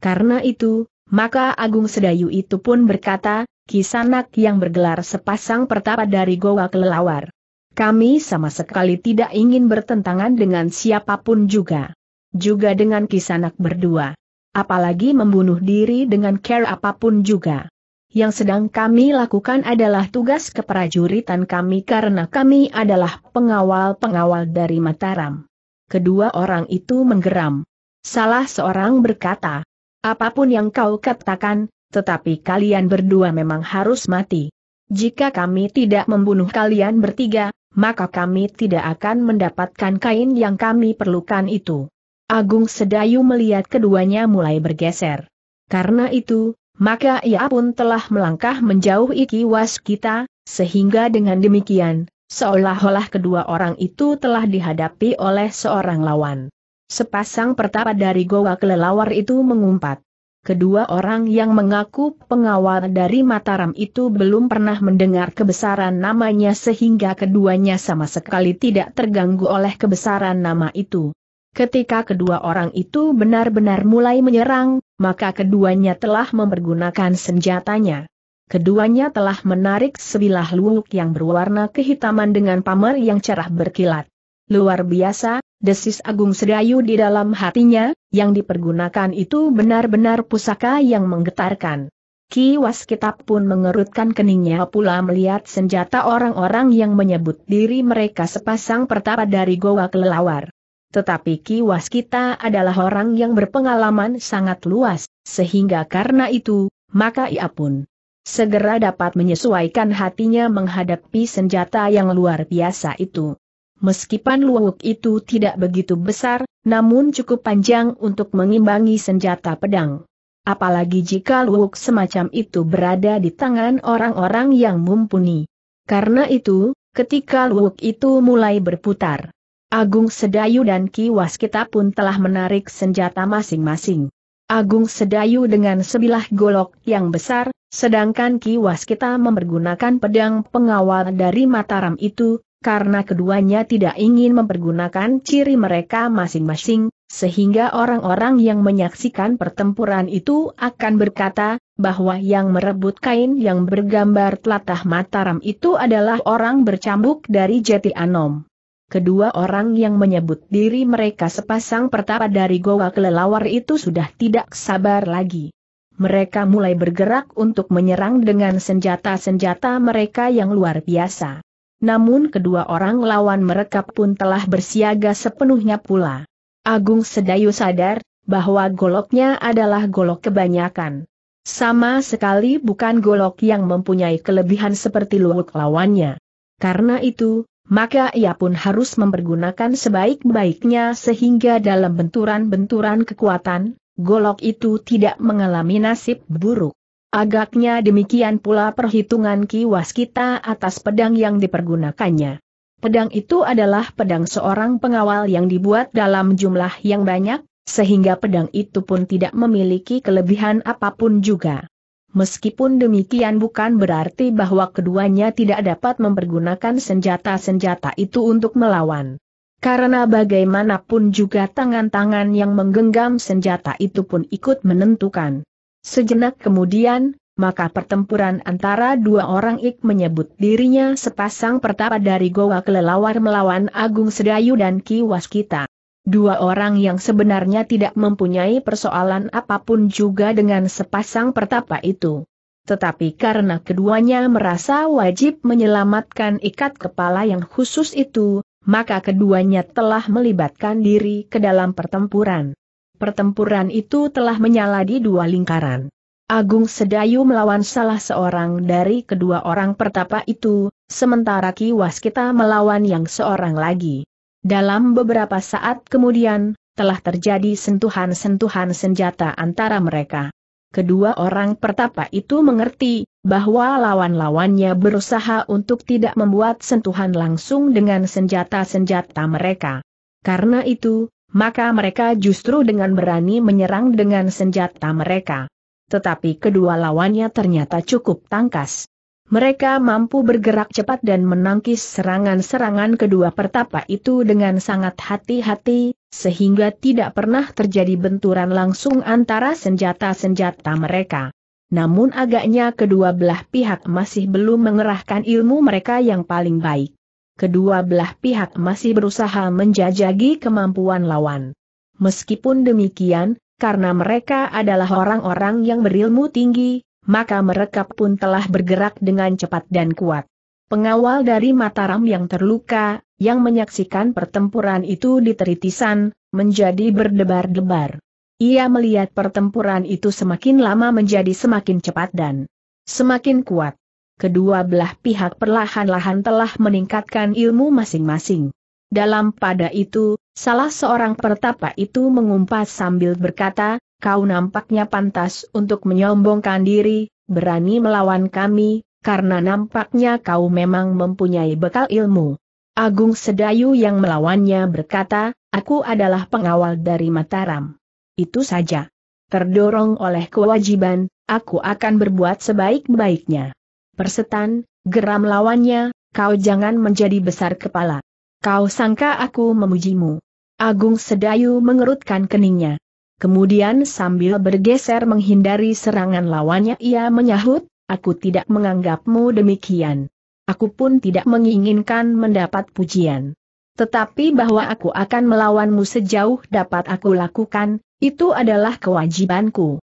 Karena itu, maka Agung Sedayu itu pun berkata, Kisanak yang bergelar sepasang pertapa dari Goa Kelelawar. Kami sama sekali tidak ingin bertentangan dengan siapapun juga. Juga dengan Kisanak berdua. Apalagi membunuh diri dengan care apapun juga. Yang sedang kami lakukan adalah tugas keprajuritan kami karena kami adalah pengawal-pengawal dari Mataram. Kedua orang itu menggeram. Salah seorang berkata, apapun yang kau katakan, tetapi kalian berdua memang harus mati. Jika kami tidak membunuh kalian bertiga, maka kami tidak akan mendapatkan kain yang kami perlukan itu. Agung Sedayu melihat keduanya mulai bergeser. Karena itu, maka ia pun telah melangkah menjauh iki was kita, sehingga dengan demikian, seolah-olah kedua orang itu telah dihadapi oleh seorang lawan. Sepasang pertapa dari goa kelelawar itu mengumpat. Kedua orang yang mengaku pengawal dari Mataram itu belum pernah mendengar kebesaran namanya sehingga keduanya sama sekali tidak terganggu oleh kebesaran nama itu. Ketika kedua orang itu benar-benar mulai menyerang, maka keduanya telah mempergunakan senjatanya. Keduanya telah menarik sebilah luwuk yang berwarna kehitaman dengan pamer yang cerah berkilat luar biasa, desis Agung Sedayu di dalam hatinya, yang dipergunakan itu benar-benar pusaka yang menggetarkan. Ki Waskitab pun mengerutkan keningnya pula melihat senjata orang-orang yang menyebut diri mereka sepasang pertapa dari goa kelelawar. Tetapi Ki Waskita adalah orang yang berpengalaman sangat luas, sehingga karena itu, maka ia pun segera dapat menyesuaikan hatinya menghadapi senjata yang luar biasa itu. Meskipun luwuk itu tidak begitu besar, namun cukup panjang untuk mengimbangi senjata pedang. Apalagi jika luwuk semacam itu berada di tangan orang-orang yang mumpuni. Karena itu, ketika luwuk itu mulai berputar, Agung Sedayu dan Ki Waskita pun telah menarik senjata masing-masing. Agung Sedayu dengan sebilah golok yang besar, sedangkan Ki Waskita mempergunakan pedang pengawal dari Mataram itu, karena keduanya tidak ingin mempergunakan ciri mereka masing-masing, sehingga orang-orang yang menyaksikan pertempuran itu akan berkata, bahwa yang merebut kain yang bergambar telatah Mataram itu adalah orang bercambuk dari Jati Anom. Kedua orang yang menyebut diri mereka sepasang pertapa dari Goa Kelelawar itu sudah tidak sabar lagi. Mereka mulai bergerak untuk menyerang dengan senjata-senjata mereka yang luar biasa namun kedua orang lawan mereka pun telah bersiaga sepenuhnya pula. Agung Sedayu sadar, bahwa goloknya adalah golok kebanyakan. Sama sekali bukan golok yang mempunyai kelebihan seperti luwuk lawannya. Karena itu, maka ia pun harus mempergunakan sebaik-baiknya sehingga dalam benturan-benturan kekuatan, golok itu tidak mengalami nasib buruk. Agaknya demikian pula perhitungan kiwas kita atas pedang yang dipergunakannya. Pedang itu adalah pedang seorang pengawal yang dibuat dalam jumlah yang banyak, sehingga pedang itu pun tidak memiliki kelebihan apapun juga. Meskipun demikian bukan berarti bahwa keduanya tidak dapat mempergunakan senjata-senjata itu untuk melawan. Karena bagaimanapun juga tangan-tangan yang menggenggam senjata itu pun ikut menentukan. Sejenak kemudian, maka pertempuran antara dua orang Ik menyebut dirinya sepasang pertapa dari Goa Kelelawar melawan Agung Sedayu dan Ki Waskita. Dua orang yang sebenarnya tidak mempunyai persoalan apapun juga dengan sepasang pertapa itu. Tetapi karena keduanya merasa wajib menyelamatkan ikat kepala yang khusus itu, maka keduanya telah melibatkan diri ke dalam pertempuran pertempuran itu telah menyala di dua lingkaran. Agung Sedayu melawan salah seorang dari kedua orang pertapa itu, sementara Ki Waskita melawan yang seorang lagi. Dalam beberapa saat kemudian, telah terjadi sentuhan-sentuhan senjata antara mereka. Kedua orang pertapa itu mengerti bahwa lawan-lawannya berusaha untuk tidak membuat sentuhan langsung dengan senjata-senjata mereka. Karena itu, maka mereka justru dengan berani menyerang dengan senjata mereka. Tetapi kedua lawannya ternyata cukup tangkas. Mereka mampu bergerak cepat dan menangkis serangan-serangan kedua pertapa itu dengan sangat hati-hati, sehingga tidak pernah terjadi benturan langsung antara senjata-senjata mereka. Namun agaknya kedua belah pihak masih belum mengerahkan ilmu mereka yang paling baik kedua belah pihak masih berusaha menjajagi kemampuan lawan. Meskipun demikian, karena mereka adalah orang-orang yang berilmu tinggi, maka mereka pun telah bergerak dengan cepat dan kuat. Pengawal dari Mataram yang terluka, yang menyaksikan pertempuran itu di teritisan, menjadi berdebar-debar. Ia melihat pertempuran itu semakin lama menjadi semakin cepat dan semakin kuat kedua belah pihak perlahan-lahan telah meningkatkan ilmu masing-masing. Dalam pada itu, salah seorang pertapa itu mengumpat sambil berkata, kau nampaknya pantas untuk menyombongkan diri, berani melawan kami, karena nampaknya kau memang mempunyai bekal ilmu. Agung Sedayu yang melawannya berkata, aku adalah pengawal dari Mataram. Itu saja. Terdorong oleh kewajiban, aku akan berbuat sebaik-baiknya. Persetan, geram lawannya, kau jangan menjadi besar kepala. Kau sangka aku memujimu. Agung Sedayu mengerutkan keningnya. Kemudian sambil bergeser menghindari serangan lawannya ia menyahut, aku tidak menganggapmu demikian. Aku pun tidak menginginkan mendapat pujian. Tetapi bahwa aku akan melawanmu sejauh dapat aku lakukan, itu adalah kewajibanku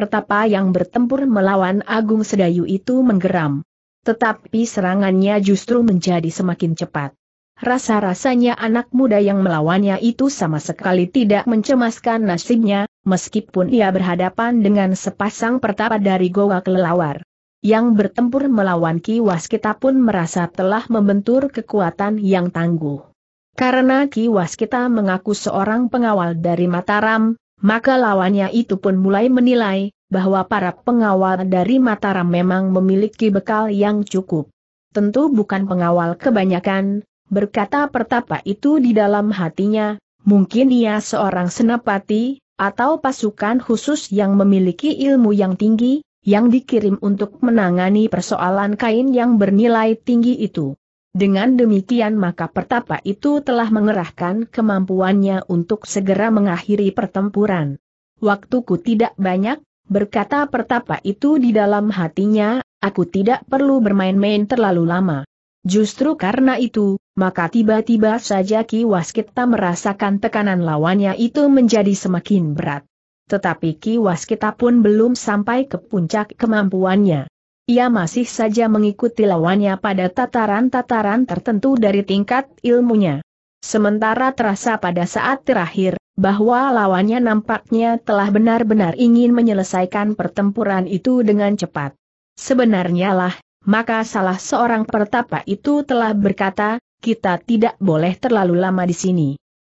pertapa yang bertempur melawan Agung Sedayu itu menggeram. Tetapi serangannya justru menjadi semakin cepat. Rasa-rasanya anak muda yang melawannya itu sama sekali tidak mencemaskan nasibnya, meskipun ia berhadapan dengan sepasang pertapa dari Goa Kelelawar. Yang bertempur melawan Ki Waskita pun merasa telah membentur kekuatan yang tangguh. Karena Ki Waskita mengaku seorang pengawal dari Mataram, maka lawannya itu pun mulai menilai, bahwa para pengawal dari Mataram memang memiliki bekal yang cukup. Tentu bukan pengawal kebanyakan, berkata pertapa itu di dalam hatinya, mungkin ia seorang senapati, atau pasukan khusus yang memiliki ilmu yang tinggi, yang dikirim untuk menangani persoalan kain yang bernilai tinggi itu. Dengan demikian maka pertapa itu telah mengerahkan kemampuannya untuk segera mengakhiri pertempuran. Waktuku tidak banyak, berkata pertapa itu di dalam hatinya, aku tidak perlu bermain-main terlalu lama. Justru karena itu, maka tiba-tiba saja Ki Waskita merasakan tekanan lawannya itu menjadi semakin berat. Tetapi Ki Waskita pun belum sampai ke puncak kemampuannya ia masih saja mengikuti lawannya pada tataran-tataran tertentu dari tingkat ilmunya. Sementara terasa pada saat terakhir, bahwa lawannya nampaknya telah benar-benar ingin menyelesaikan pertempuran itu dengan cepat. Sebenarnya lah, maka salah seorang pertapa itu telah berkata, kita tidak boleh terlalu lama di sini.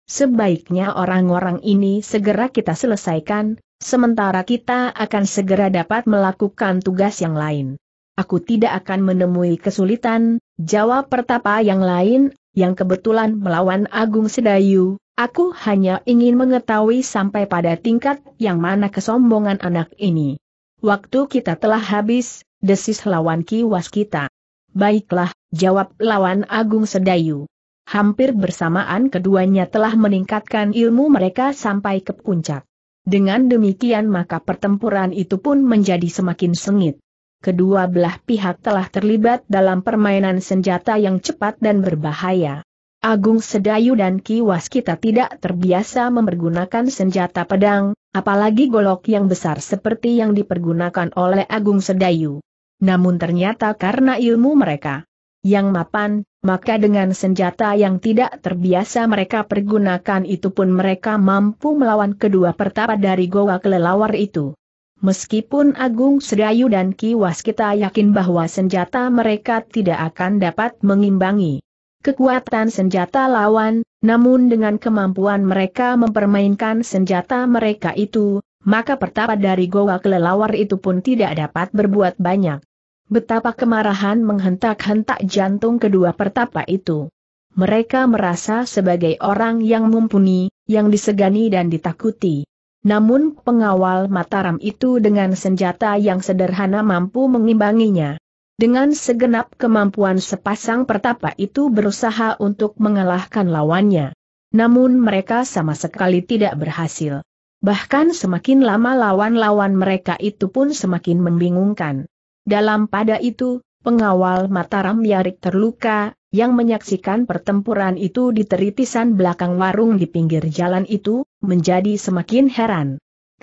Sebaiknya orang-orang ini segera kita selesaikan, sementara kita akan segera dapat melakukan tugas yang lain aku tidak akan menemui kesulitan, jawab pertapa yang lain, yang kebetulan melawan Agung Sedayu, aku hanya ingin mengetahui sampai pada tingkat yang mana kesombongan anak ini. Waktu kita telah habis, desis lawan kiwas kita. Baiklah, jawab lawan Agung Sedayu. Hampir bersamaan keduanya telah meningkatkan ilmu mereka sampai ke puncak. Dengan demikian maka pertempuran itu pun menjadi semakin sengit kedua belah pihak telah terlibat dalam permainan senjata yang cepat dan berbahaya. Agung Sedayu dan Kiwas kita tidak terbiasa mempergunakan senjata pedang, apalagi golok yang besar seperti yang dipergunakan oleh Agung Sedayu. Namun ternyata karena ilmu mereka yang mapan, maka dengan senjata yang tidak terbiasa mereka pergunakan itu pun mereka mampu melawan kedua pertapa dari goa kelelawar itu. Meskipun Agung Sedayu dan Kiwas kita yakin bahwa senjata mereka tidak akan dapat mengimbangi kekuatan senjata lawan, namun dengan kemampuan mereka mempermainkan senjata mereka itu, maka pertapa dari goa kelelawar itu pun tidak dapat berbuat banyak. Betapa kemarahan menghentak-hentak jantung kedua pertapa itu. Mereka merasa sebagai orang yang mumpuni, yang disegani dan ditakuti. Namun pengawal Mataram itu dengan senjata yang sederhana mampu mengimbanginya. Dengan segenap kemampuan sepasang pertapa itu berusaha untuk mengalahkan lawannya. Namun mereka sama sekali tidak berhasil. Bahkan semakin lama lawan-lawan mereka itu pun semakin membingungkan. Dalam pada itu, pengawal Mataram Yarik terluka, yang menyaksikan pertempuran itu di teritisan belakang warung di pinggir jalan itu, menjadi semakin heran.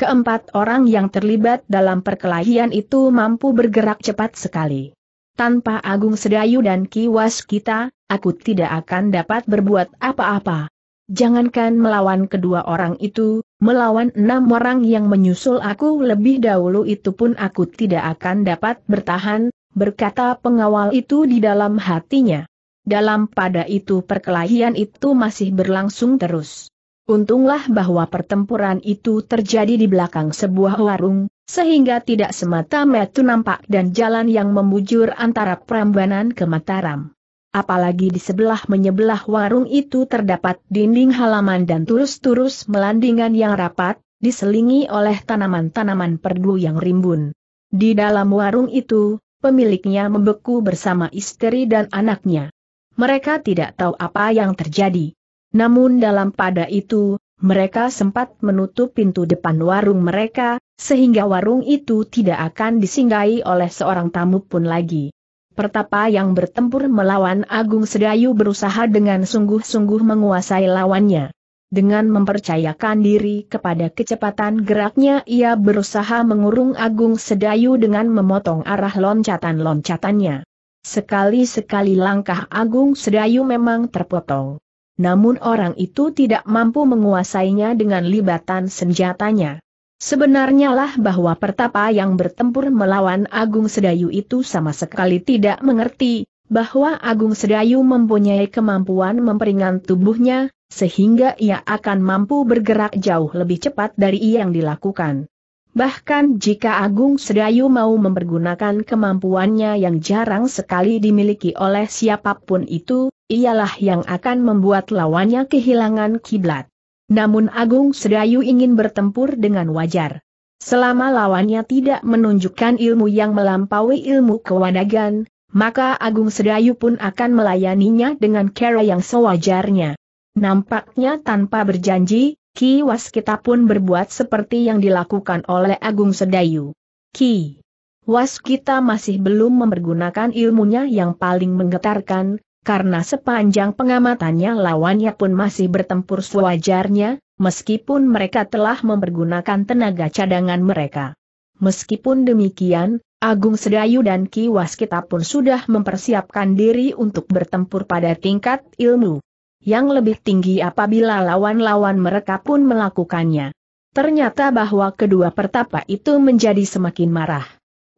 Keempat orang yang terlibat dalam perkelahian itu mampu bergerak cepat sekali. Tanpa Agung Sedayu dan Kiwas kita, aku tidak akan dapat berbuat apa-apa. Jangankan melawan kedua orang itu, melawan enam orang yang menyusul aku lebih dahulu itu pun aku tidak akan dapat bertahan, berkata pengawal itu di dalam hatinya. Dalam pada itu perkelahian itu masih berlangsung terus. Untunglah bahwa pertempuran itu terjadi di belakang sebuah warung, sehingga tidak semata-mata nampak dan jalan yang membujur antara Prambanan ke Mataram. Apalagi di sebelah menyebelah warung itu terdapat dinding halaman dan turus-turus melandingan yang rapat, diselingi oleh tanaman-tanaman perdu yang rimbun. Di dalam warung itu, pemiliknya membeku bersama istri dan anaknya mereka tidak tahu apa yang terjadi. Namun dalam pada itu, mereka sempat menutup pintu depan warung mereka, sehingga warung itu tidak akan disinggahi oleh seorang tamu pun lagi. Pertapa yang bertempur melawan Agung Sedayu berusaha dengan sungguh-sungguh menguasai lawannya. Dengan mempercayakan diri kepada kecepatan geraknya ia berusaha mengurung Agung Sedayu dengan memotong arah loncatan-loncatannya. Sekali-sekali langkah Agung Sedayu memang terpotong. Namun orang itu tidak mampu menguasainya dengan libatan senjatanya. Sebenarnya lah bahwa pertapa yang bertempur melawan Agung Sedayu itu sama sekali tidak mengerti, bahwa Agung Sedayu mempunyai kemampuan memperingan tubuhnya, sehingga ia akan mampu bergerak jauh lebih cepat dari yang dilakukan. Bahkan jika Agung Sedayu mau mempergunakan kemampuannya yang jarang sekali dimiliki oleh siapapun itu, ialah yang akan membuat lawannya kehilangan kiblat. Namun Agung Sedayu ingin bertempur dengan wajar. Selama lawannya tidak menunjukkan ilmu yang melampaui ilmu kewadagan, maka Agung Sedayu pun akan melayaninya dengan cara yang sewajarnya. Nampaknya tanpa berjanji, Ki Waskita pun berbuat seperti yang dilakukan oleh Agung Sedayu. Ki Waskita masih belum mempergunakan ilmunya yang paling menggetarkan, karena sepanjang pengamatannya lawannya pun masih bertempur sewajarnya, meskipun mereka telah mempergunakan tenaga cadangan mereka. Meskipun demikian, Agung Sedayu dan Ki Waskita pun sudah mempersiapkan diri untuk bertempur pada tingkat ilmu yang lebih tinggi apabila lawan-lawan mereka pun melakukannya. Ternyata bahwa kedua pertapa itu menjadi semakin marah.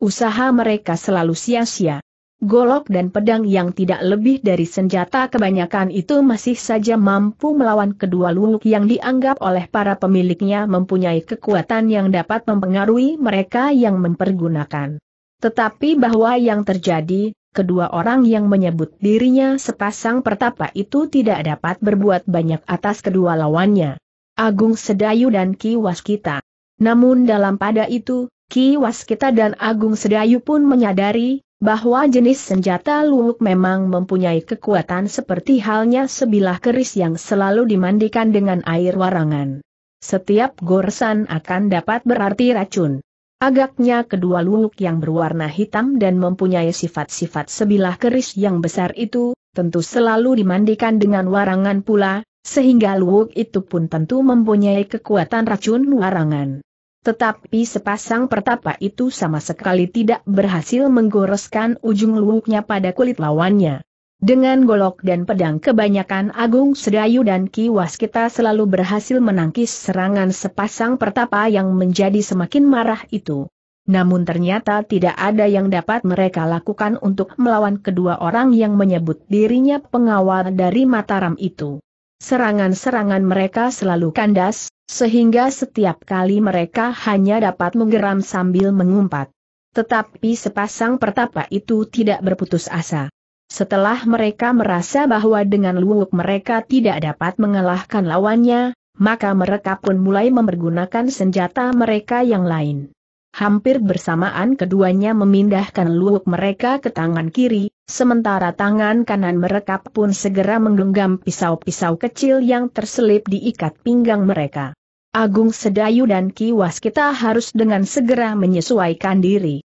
Usaha mereka selalu sia-sia. Golok dan pedang yang tidak lebih dari senjata kebanyakan itu masih saja mampu melawan kedua luluk yang dianggap oleh para pemiliknya mempunyai kekuatan yang dapat mempengaruhi mereka yang mempergunakan. Tetapi bahwa yang terjadi, kedua orang yang menyebut dirinya sepasang pertapa itu tidak dapat berbuat banyak atas kedua lawannya. Agung Sedayu dan Ki Waskita. Namun dalam pada itu, Ki Waskita dan Agung Sedayu pun menyadari, bahwa jenis senjata luwuk memang mempunyai kekuatan seperti halnya sebilah keris yang selalu dimandikan dengan air warangan. Setiap goresan akan dapat berarti racun. Agaknya kedua luluk yang berwarna hitam dan mempunyai sifat-sifat sebilah keris yang besar itu, tentu selalu dimandikan dengan warangan pula, sehingga luluk itu pun tentu mempunyai kekuatan racun warangan. Tetapi sepasang pertapa itu sama sekali tidak berhasil menggoreskan ujung luluknya pada kulit lawannya. Dengan golok dan pedang kebanyakan Agung Sedayu dan kiwas kita selalu berhasil menangkis serangan sepasang pertapa yang menjadi semakin marah itu. Namun ternyata tidak ada yang dapat mereka lakukan untuk melawan kedua orang yang menyebut dirinya pengawal dari Mataram itu. Serangan-serangan mereka selalu kandas, sehingga setiap kali mereka hanya dapat menggeram sambil mengumpat. Tetapi sepasang pertapa itu tidak berputus asa. Setelah mereka merasa bahwa dengan luwuk mereka tidak dapat mengalahkan lawannya, maka mereka pun mulai mempergunakan senjata mereka yang lain. Hampir bersamaan keduanya memindahkan luwuk mereka ke tangan kiri, sementara tangan kanan mereka pun segera menggenggam pisau-pisau kecil yang terselip diikat pinggang mereka. Agung Sedayu dan Kiwas kita harus dengan segera menyesuaikan diri.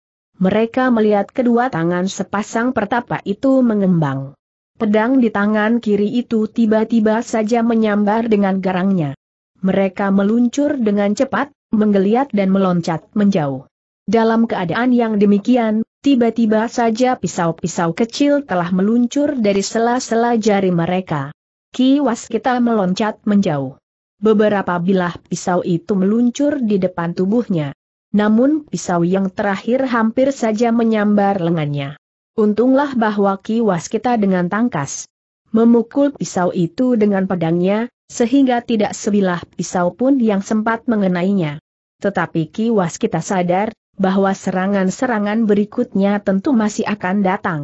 Mereka melihat kedua tangan sepasang pertapa itu mengembang. Pedang di tangan kiri itu tiba-tiba saja menyambar dengan garangnya. Mereka meluncur dengan cepat, menggeliat dan meloncat menjauh. Dalam keadaan yang demikian, tiba-tiba saja pisau-pisau kecil telah meluncur dari sela-sela jari mereka. Kiwas kita meloncat menjauh. Beberapa bilah pisau itu meluncur di depan tubuhnya namun pisau yang terakhir hampir saja menyambar lengannya. Untunglah bahwa Ki Waskita dengan tangkas. Memukul pisau itu dengan pedangnya, sehingga tidak sebilah pisau pun yang sempat mengenainya. Tetapi Ki Waskita sadar, bahwa serangan-serangan berikutnya tentu masih akan datang.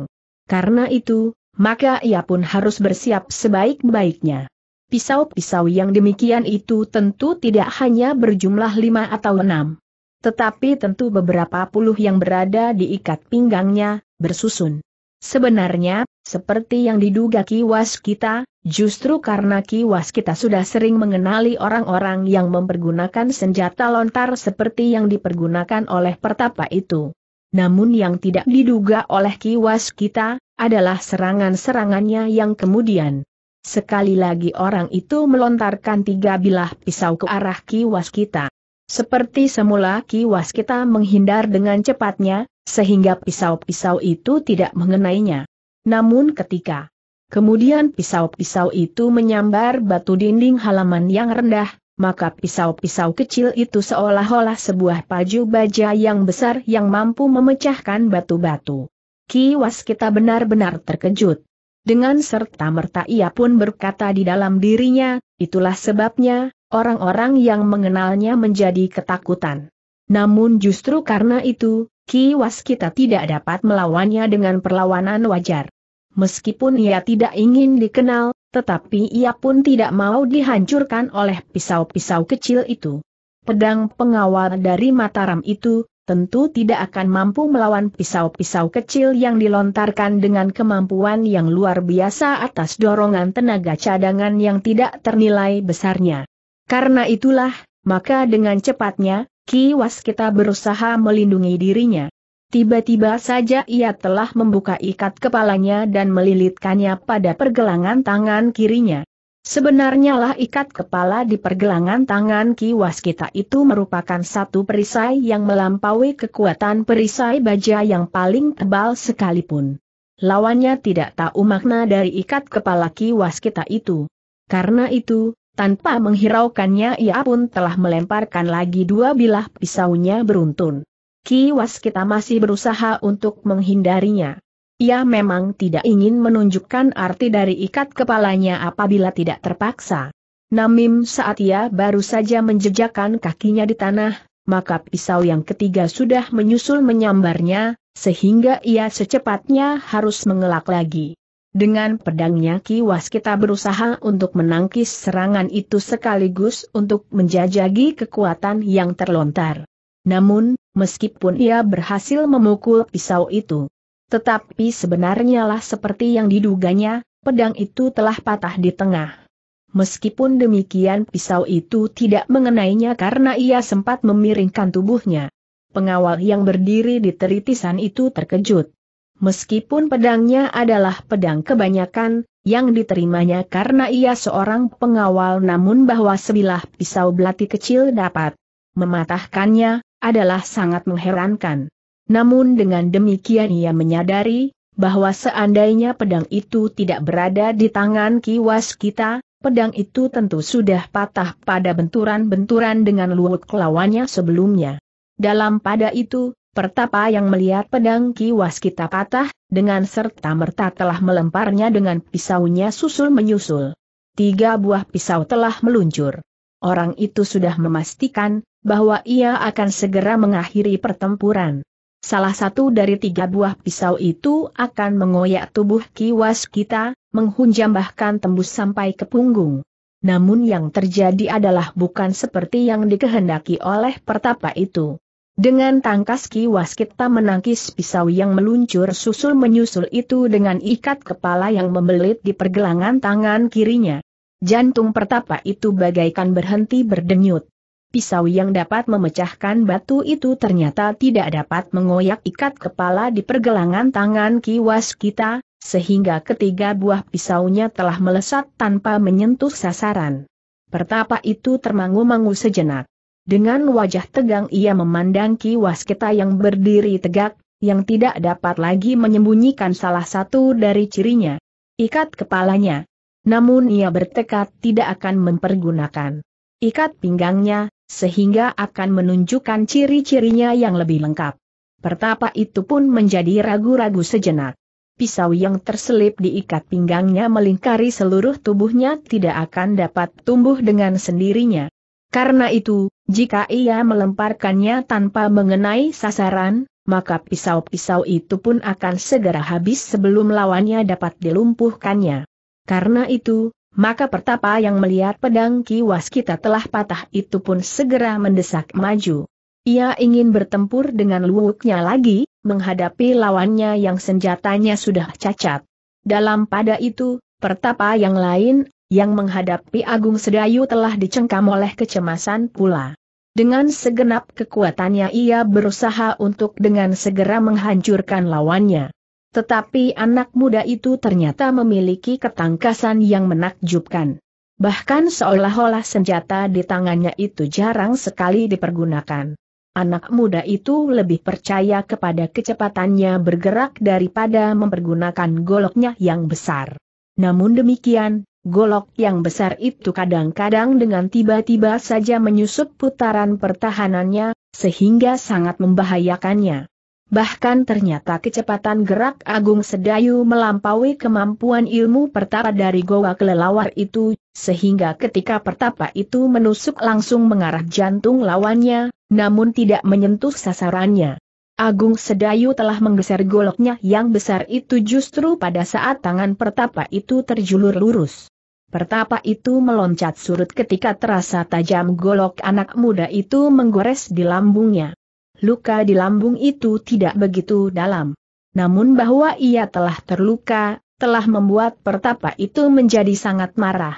Karena itu, maka ia pun harus bersiap sebaik-baiknya. Pisau-pisau yang demikian itu tentu tidak hanya berjumlah lima atau enam. Tetapi tentu beberapa puluh yang berada di ikat pinggangnya, bersusun. Sebenarnya, seperti yang diduga kiwas kita, justru karena kiwas kita sudah sering mengenali orang-orang yang mempergunakan senjata lontar seperti yang dipergunakan oleh pertapa itu. Namun yang tidak diduga oleh kiwas kita, adalah serangan-serangannya yang kemudian. Sekali lagi orang itu melontarkan tiga bilah pisau ke arah kiwas kita. Seperti semula Ki Waskita menghindar dengan cepatnya, sehingga pisau-pisau itu tidak mengenainya. Namun ketika kemudian pisau-pisau itu menyambar batu dinding halaman yang rendah, maka pisau-pisau kecil itu seolah-olah sebuah paju baja yang besar yang mampu memecahkan batu-batu. Ki Waskita benar-benar terkejut. Dengan serta-merta ia pun berkata di dalam dirinya, itulah sebabnya, orang-orang yang mengenalnya menjadi ketakutan. Namun justru karena itu, kiwas kita tidak dapat melawannya dengan perlawanan wajar. Meskipun ia tidak ingin dikenal, tetapi ia pun tidak mau dihancurkan oleh pisau-pisau kecil itu. Pedang pengawal dari Mataram itu, tentu tidak akan mampu melawan pisau-pisau kecil yang dilontarkan dengan kemampuan yang luar biasa atas dorongan tenaga cadangan yang tidak ternilai besarnya. Karena itulah, maka dengan cepatnya, Ki Waskita berusaha melindungi dirinya. Tiba-tiba saja ia telah membuka ikat kepalanya dan melilitkannya pada pergelangan tangan kirinya. Sebenarnya lah ikat kepala di pergelangan tangan Ki Waskita itu merupakan satu perisai yang melampaui kekuatan perisai baja yang paling tebal sekalipun. Lawannya tidak tahu makna dari ikat kepala Ki Waskita itu. Karena itu, tanpa menghiraukannya ia pun telah melemparkan lagi dua bilah pisaunya beruntun. Ki Waskita masih berusaha untuk menghindarinya. Ia memang tidak ingin menunjukkan arti dari ikat kepalanya apabila tidak terpaksa. Namim saat ia baru saja menjejakkan kakinya di tanah, maka pisau yang ketiga sudah menyusul menyambarnya, sehingga ia secepatnya harus mengelak lagi. Dengan pedangnya Ki Waskita berusaha untuk menangkis serangan itu sekaligus untuk menjajagi kekuatan yang terlontar. Namun, meskipun ia berhasil memukul pisau itu, tetapi sebenarnya lah seperti yang diduganya, pedang itu telah patah di tengah. Meskipun demikian pisau itu tidak mengenainya karena ia sempat memiringkan tubuhnya. Pengawal yang berdiri di teritisan itu terkejut. Meskipun pedangnya adalah pedang kebanyakan, yang diterimanya karena ia seorang pengawal namun bahwa sebilah pisau belati kecil dapat mematahkannya, adalah sangat mengherankan. Namun dengan demikian ia menyadari, bahwa seandainya pedang itu tidak berada di tangan kiwas kita, pedang itu tentu sudah patah pada benturan-benturan dengan luwuk kelawannya sebelumnya. Dalam pada itu, pertapa yang melihat pedang kiwas kita patah, dengan serta-merta telah melemparnya dengan pisaunya susul-menyusul. Tiga buah pisau telah meluncur. Orang itu sudah memastikan, bahwa ia akan segera mengakhiri pertempuran. Salah satu dari tiga buah pisau itu akan mengoyak tubuh kiwas kita, menghunjam bahkan tembus sampai ke punggung. Namun yang terjadi adalah bukan seperti yang dikehendaki oleh pertapa itu. Dengan tangkas kiwas kita menangkis pisau yang meluncur susul menyusul itu dengan ikat kepala yang membelit di pergelangan tangan kirinya. Jantung pertapa itu bagaikan berhenti berdenyut. Pisau yang dapat memecahkan batu itu ternyata tidak dapat mengoyak ikat kepala di pergelangan tangan kiwas kita, sehingga ketiga buah pisaunya telah melesat tanpa menyentuh sasaran. Pertapa itu termangu-mangu sejenak. Dengan wajah tegang ia memandang kiwas kita yang berdiri tegak, yang tidak dapat lagi menyembunyikan salah satu dari cirinya. Ikat kepalanya. Namun ia bertekad tidak akan mempergunakan. Ikat pinggangnya, sehingga akan menunjukkan ciri-cirinya yang lebih lengkap. Pertapa itu pun menjadi ragu-ragu sejenak. Pisau yang terselip diikat pinggangnya melingkari seluruh tubuhnya tidak akan dapat tumbuh dengan sendirinya. Karena itu, jika ia melemparkannya tanpa mengenai sasaran, maka pisau-pisau itu pun akan segera habis sebelum lawannya dapat dilumpuhkannya. Karena itu, maka pertapa yang melihat pedang kiwas kita telah patah itu pun segera mendesak maju. Ia ingin bertempur dengan luwuknya lagi, menghadapi lawannya yang senjatanya sudah cacat. Dalam pada itu, pertapa yang lain, yang menghadapi Agung Sedayu telah dicengkam oleh kecemasan pula. Dengan segenap kekuatannya ia berusaha untuk dengan segera menghancurkan lawannya. Tetapi anak muda itu ternyata memiliki ketangkasan yang menakjubkan. Bahkan seolah-olah senjata di tangannya itu jarang sekali dipergunakan. Anak muda itu lebih percaya kepada kecepatannya bergerak daripada mempergunakan goloknya yang besar. Namun demikian, golok yang besar itu kadang-kadang dengan tiba-tiba saja menyusup putaran pertahanannya, sehingga sangat membahayakannya. Bahkan ternyata kecepatan gerak Agung Sedayu melampaui kemampuan ilmu pertapa dari goa kelelawar itu, sehingga ketika pertapa itu menusuk langsung mengarah jantung lawannya, namun tidak menyentuh sasarannya. Agung Sedayu telah menggeser goloknya yang besar itu justru pada saat tangan pertapa itu terjulur lurus. Pertapa itu meloncat surut ketika terasa tajam golok anak muda itu menggores di lambungnya luka di lambung itu tidak begitu dalam. Namun bahwa ia telah terluka, telah membuat pertapa itu menjadi sangat marah.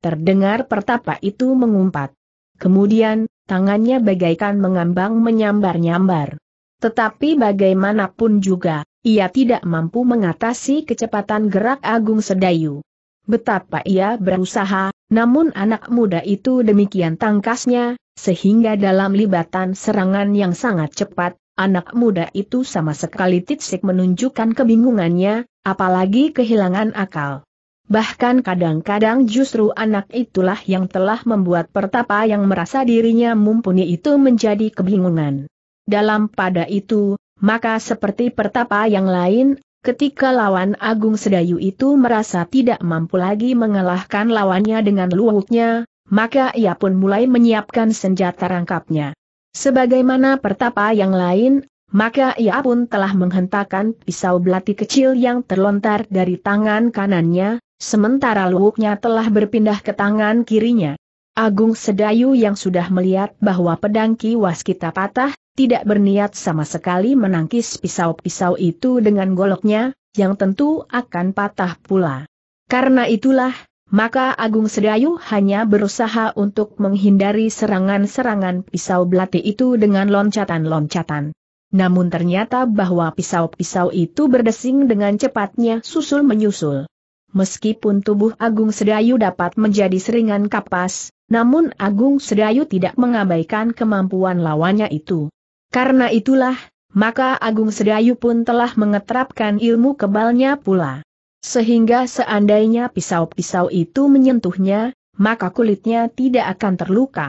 Terdengar pertapa itu mengumpat. Kemudian, tangannya bagaikan mengambang menyambar-nyambar. Tetapi bagaimanapun juga, ia tidak mampu mengatasi kecepatan gerak Agung Sedayu. Betapa ia berusaha, namun anak muda itu demikian tangkasnya, sehingga dalam libatan serangan yang sangat cepat, anak muda itu sama sekali titsik menunjukkan kebingungannya, apalagi kehilangan akal. Bahkan kadang-kadang justru anak itulah yang telah membuat pertapa yang merasa dirinya mumpuni itu menjadi kebingungan. Dalam pada itu, maka seperti pertapa yang lain, ketika lawan Agung Sedayu itu merasa tidak mampu lagi mengalahkan lawannya dengan luwuknya, maka ia pun mulai menyiapkan senjata rangkapnya. Sebagaimana pertapa yang lain, maka ia pun telah menghentakkan pisau belati kecil yang terlontar dari tangan kanannya, sementara luwuknya telah berpindah ke tangan kirinya. Agung Sedayu yang sudah melihat bahwa pedang kiwas kita patah, tidak berniat sama sekali menangkis pisau-pisau itu dengan goloknya, yang tentu akan patah pula. Karena itulah, maka Agung Sedayu hanya berusaha untuk menghindari serangan-serangan pisau belati itu dengan loncatan-loncatan. Namun ternyata bahwa pisau-pisau itu berdesing dengan cepatnya susul-menyusul. Meskipun tubuh Agung Sedayu dapat menjadi seringan kapas, namun Agung Sedayu tidak mengabaikan kemampuan lawannya itu. Karena itulah, maka Agung Sedayu pun telah mengeterapkan ilmu kebalnya pula. Sehingga seandainya pisau-pisau itu menyentuhnya, maka kulitnya tidak akan terluka.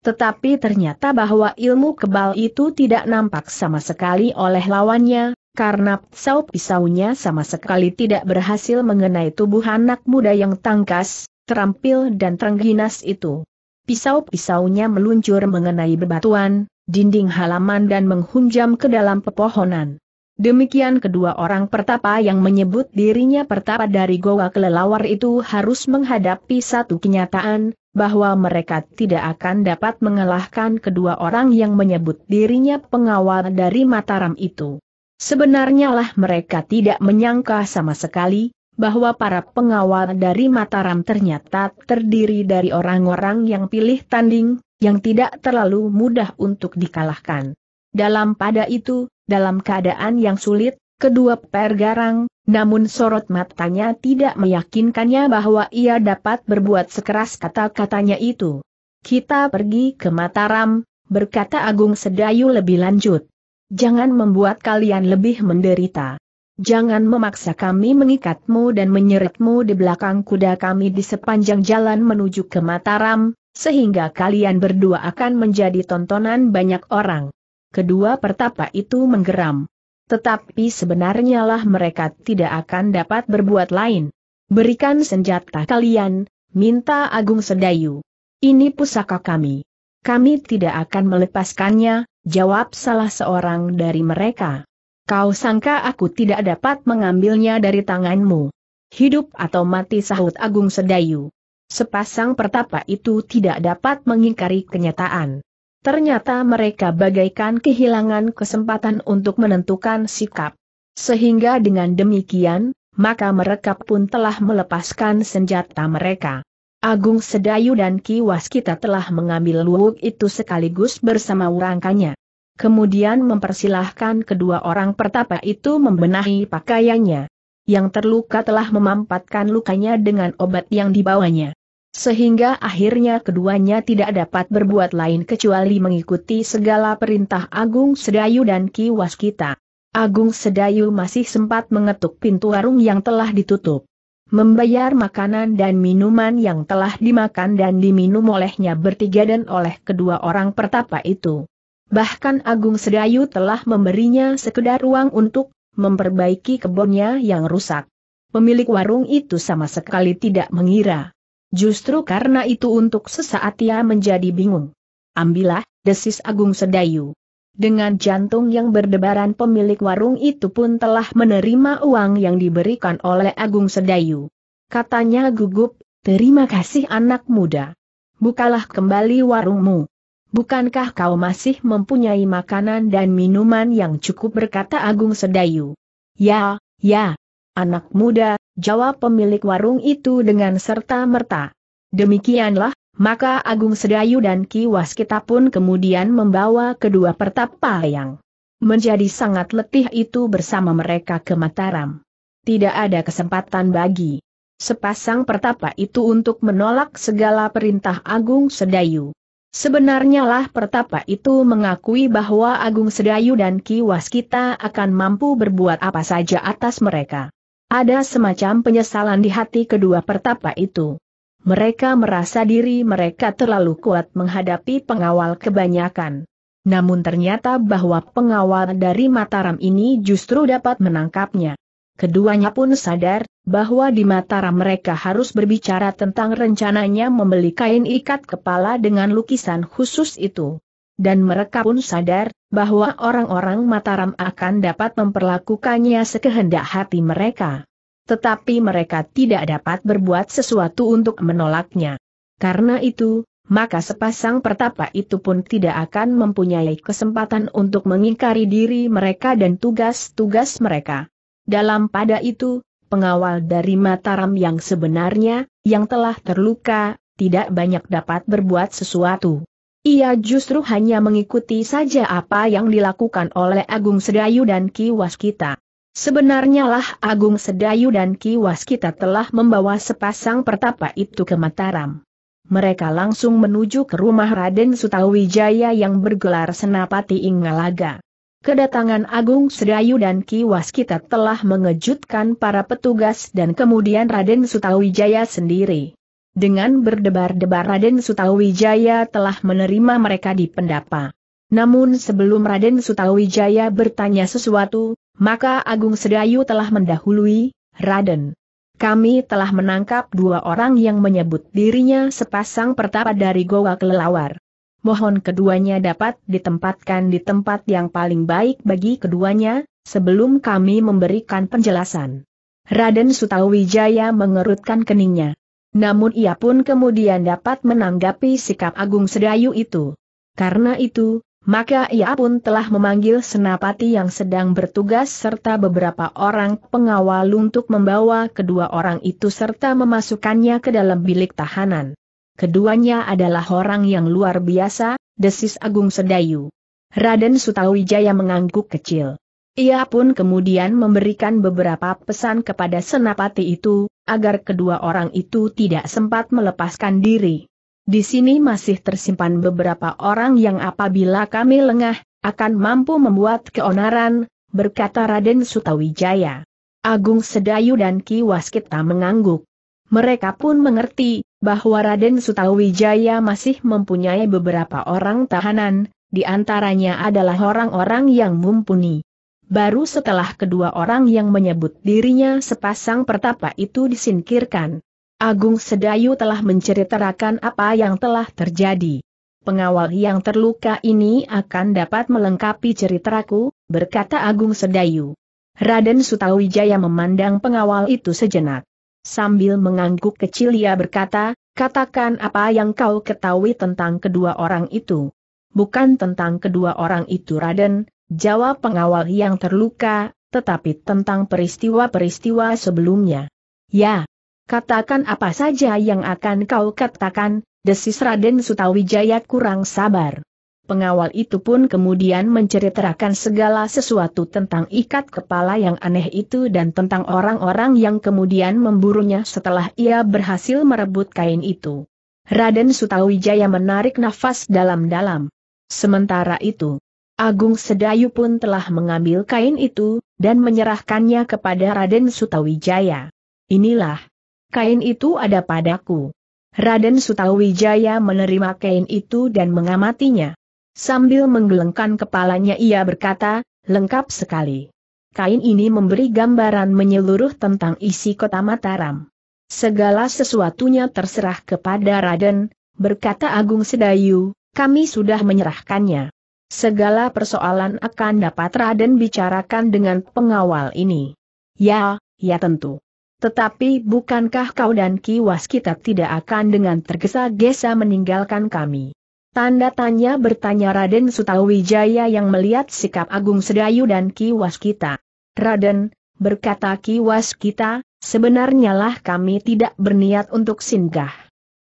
Tetapi ternyata bahwa ilmu kebal itu tidak nampak sama sekali oleh lawannya, karena pisau-pisaunya sama sekali tidak berhasil mengenai tubuh anak muda yang tangkas, terampil dan terengginas itu. Pisau-pisaunya meluncur mengenai bebatuan, dinding halaman dan menghunjam ke dalam pepohonan. Demikian kedua orang pertapa yang menyebut dirinya pertapa dari Goa Kelelawar itu harus menghadapi satu kenyataan, bahwa mereka tidak akan dapat mengalahkan kedua orang yang menyebut dirinya pengawal dari Mataram itu. Sebenarnya lah mereka tidak menyangka sama sekali, bahwa para pengawal dari Mataram ternyata terdiri dari orang-orang yang pilih tanding, yang tidak terlalu mudah untuk dikalahkan. Dalam pada itu, dalam keadaan yang sulit, kedua per garang, namun sorot matanya tidak meyakinkannya bahwa ia dapat berbuat sekeras kata-katanya itu. Kita pergi ke Mataram, berkata Agung Sedayu lebih lanjut. Jangan membuat kalian lebih menderita. Jangan memaksa kami mengikatmu dan menyeretmu di belakang kuda kami di sepanjang jalan menuju ke Mataram, sehingga kalian berdua akan menjadi tontonan banyak orang kedua pertapa itu menggeram. Tetapi sebenarnya lah mereka tidak akan dapat berbuat lain. Berikan senjata kalian, minta Agung Sedayu. Ini pusaka kami. Kami tidak akan melepaskannya, jawab salah seorang dari mereka. Kau sangka aku tidak dapat mengambilnya dari tanganmu. Hidup atau mati sahut Agung Sedayu. Sepasang pertapa itu tidak dapat mengingkari kenyataan. Ternyata mereka bagaikan kehilangan kesempatan untuk menentukan sikap. Sehingga dengan demikian, maka mereka pun telah melepaskan senjata mereka. Agung Sedayu dan Ki Waskita telah mengambil luwuk itu sekaligus bersama urangkanya. Kemudian mempersilahkan kedua orang pertapa itu membenahi pakaiannya. Yang terluka telah memampatkan lukanya dengan obat yang dibawanya. Sehingga akhirnya keduanya tidak dapat berbuat lain kecuali mengikuti segala perintah Agung Sedayu dan Ki Waskita. Agung Sedayu masih sempat mengetuk pintu warung yang telah ditutup. Membayar makanan dan minuman yang telah dimakan dan diminum olehnya bertiga dan oleh kedua orang pertapa itu. Bahkan Agung Sedayu telah memberinya sekedar uang untuk memperbaiki kebunnya yang rusak. Pemilik warung itu sama sekali tidak mengira Justru karena itu untuk sesaat ia menjadi bingung. Ambillah, desis Agung Sedayu. Dengan jantung yang berdebaran pemilik warung itu pun telah menerima uang yang diberikan oleh Agung Sedayu. Katanya gugup, terima kasih anak muda. Bukalah kembali warungmu. Bukankah kau masih mempunyai makanan dan minuman yang cukup berkata Agung Sedayu? Ya, ya, anak muda, jawab pemilik warung itu dengan serta-merta. Demikianlah, maka Agung Sedayu dan Ki Waskita pun kemudian membawa kedua pertapa yang menjadi sangat letih itu bersama mereka ke Mataram. Tidak ada kesempatan bagi sepasang pertapa itu untuk menolak segala perintah Agung Sedayu. Sebenarnya lah pertapa itu mengakui bahwa Agung Sedayu dan Ki Waskita akan mampu berbuat apa saja atas mereka. Ada semacam penyesalan di hati kedua pertapa itu. Mereka merasa diri mereka terlalu kuat menghadapi pengawal kebanyakan. Namun ternyata bahwa pengawal dari Mataram ini justru dapat menangkapnya. Keduanya pun sadar, bahwa di Mataram mereka harus berbicara tentang rencananya membeli kain ikat kepala dengan lukisan khusus itu. Dan mereka pun sadar, bahwa orang-orang Mataram akan dapat memperlakukannya sekehendak hati mereka. Tetapi mereka tidak dapat berbuat sesuatu untuk menolaknya. Karena itu, maka sepasang pertapa itu pun tidak akan mempunyai kesempatan untuk mengingkari diri mereka dan tugas-tugas mereka. Dalam pada itu, pengawal dari Mataram yang sebenarnya, yang telah terluka, tidak banyak dapat berbuat sesuatu. Ia justru hanya mengikuti saja apa yang dilakukan oleh Agung Sedayu dan Ki Waskita. Sebenarnya lah Agung Sedayu dan Ki Waskita telah membawa sepasang pertapa itu ke Mataram. Mereka langsung menuju ke rumah Raden Sutawijaya yang bergelar Senapati Ingalaga. Kedatangan Agung Sedayu dan Ki Waskita telah mengejutkan para petugas dan kemudian Raden Sutawijaya sendiri. Dengan berdebar-debar Raden Sutawijaya telah menerima mereka di pendapa. Namun sebelum Raden Sutawijaya bertanya sesuatu, maka Agung Sedayu telah mendahului, Raden. Kami telah menangkap dua orang yang menyebut dirinya sepasang pertapa dari Goa Kelelawar. Mohon keduanya dapat ditempatkan di tempat yang paling baik bagi keduanya, sebelum kami memberikan penjelasan. Raden Sutawijaya mengerutkan keningnya. Namun ia pun kemudian dapat menanggapi sikap Agung Sedayu itu. Karena itu, maka ia pun telah memanggil senapati yang sedang bertugas serta beberapa orang pengawal untuk membawa kedua orang itu serta memasukkannya ke dalam bilik tahanan. Keduanya adalah orang yang luar biasa, desis Agung Sedayu. Raden Sutawijaya mengangguk kecil. Ia pun kemudian memberikan beberapa pesan kepada senapati itu, agar kedua orang itu tidak sempat melepaskan diri. Di sini masih tersimpan beberapa orang yang apabila kami lengah, akan mampu membuat keonaran, berkata Raden Sutawijaya. Agung Sedayu dan Ki Waskita mengangguk. Mereka pun mengerti, bahwa Raden Sutawijaya masih mempunyai beberapa orang tahanan, di antaranya adalah orang-orang yang mumpuni baru setelah kedua orang yang menyebut dirinya sepasang pertapa itu disingkirkan. Agung Sedayu telah menceritakan apa yang telah terjadi. Pengawal yang terluka ini akan dapat melengkapi ceritaku, berkata Agung Sedayu. Raden Sutawijaya memandang pengawal itu sejenak. Sambil mengangguk kecil ia berkata, katakan apa yang kau ketahui tentang kedua orang itu. Bukan tentang kedua orang itu Raden, Jawab pengawal yang terluka, tetapi tentang peristiwa-peristiwa sebelumnya. Ya, katakan apa saja yang akan kau katakan, desis Raden Sutawijaya kurang sabar. Pengawal itu pun kemudian menceritakan segala sesuatu tentang ikat kepala yang aneh itu dan tentang orang-orang yang kemudian memburunya setelah ia berhasil merebut kain itu. Raden Sutawijaya menarik nafas dalam-dalam. Sementara itu, Agung Sedayu pun telah mengambil kain itu, dan menyerahkannya kepada Raden Sutawijaya. Inilah. Kain itu ada padaku. Raden Sutawijaya menerima kain itu dan mengamatinya. Sambil menggelengkan kepalanya ia berkata, lengkap sekali. Kain ini memberi gambaran menyeluruh tentang isi kota Mataram. Segala sesuatunya terserah kepada Raden, berkata Agung Sedayu, kami sudah menyerahkannya. Segala persoalan akan dapat Raden bicarakan dengan pengawal ini. Ya, ya tentu. Tetapi bukankah kau dan kiwas kita tidak akan dengan tergesa-gesa meninggalkan kami? Tanda tanya bertanya Raden Sutawijaya yang melihat sikap Agung Sedayu dan kiwas kita. Raden, berkata kiwas kita, sebenarnya lah kami tidak berniat untuk singgah.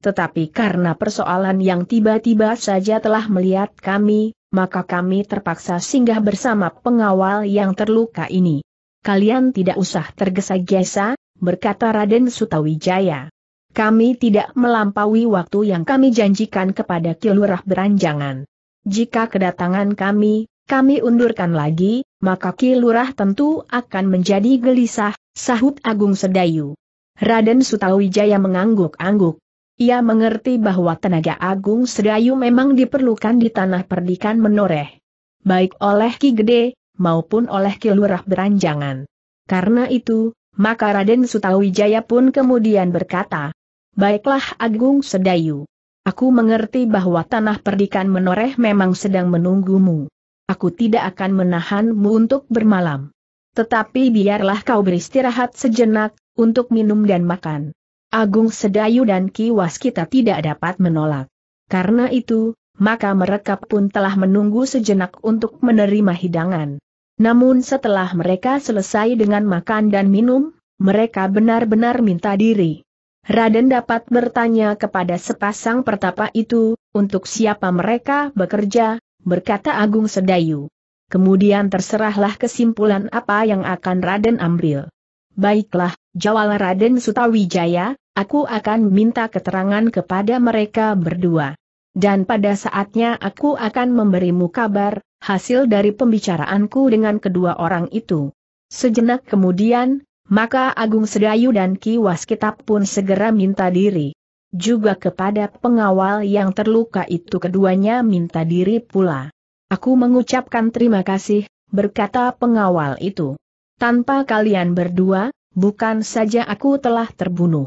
Tetapi karena persoalan yang tiba-tiba saja telah melihat kami, maka kami terpaksa singgah bersama pengawal yang terluka ini. Kalian tidak usah tergesa-gesa, berkata Raden Sutawijaya. Kami tidak melampaui waktu yang kami janjikan kepada Kilurah Beranjangan. Jika kedatangan kami, kami undurkan lagi, maka Kilurah tentu akan menjadi gelisah, sahut Agung Sedayu. Raden Sutawijaya mengangguk-angguk. Ia mengerti bahwa tenaga agung sedayu memang diperlukan di tanah perdikan menoreh. Baik oleh Ki Gede, maupun oleh Ki Lurah Beranjangan. Karena itu, maka Raden Sutawijaya pun kemudian berkata, Baiklah Agung Sedayu. Aku mengerti bahwa tanah perdikan menoreh memang sedang menunggumu. Aku tidak akan menahanmu untuk bermalam. Tetapi biarlah kau beristirahat sejenak, untuk minum dan makan. Agung Sedayu dan Kiwas kita tidak dapat menolak. Karena itu, maka mereka pun telah menunggu sejenak untuk menerima hidangan. Namun setelah mereka selesai dengan makan dan minum, mereka benar-benar minta diri. Raden dapat bertanya kepada sepasang pertapa itu, untuk siapa mereka bekerja, berkata Agung Sedayu. Kemudian terserahlah kesimpulan apa yang akan Raden ambil. Baiklah, Jawal Raden Sutawijaya, aku akan minta keterangan kepada mereka berdua. Dan pada saatnya aku akan memberimu kabar, hasil dari pembicaraanku dengan kedua orang itu. Sejenak kemudian, maka Agung Sedayu dan Ki Waskitab pun segera minta diri. Juga kepada pengawal yang terluka itu keduanya minta diri pula. Aku mengucapkan terima kasih, berkata pengawal itu. Tanpa kalian berdua, bukan saja aku telah terbunuh.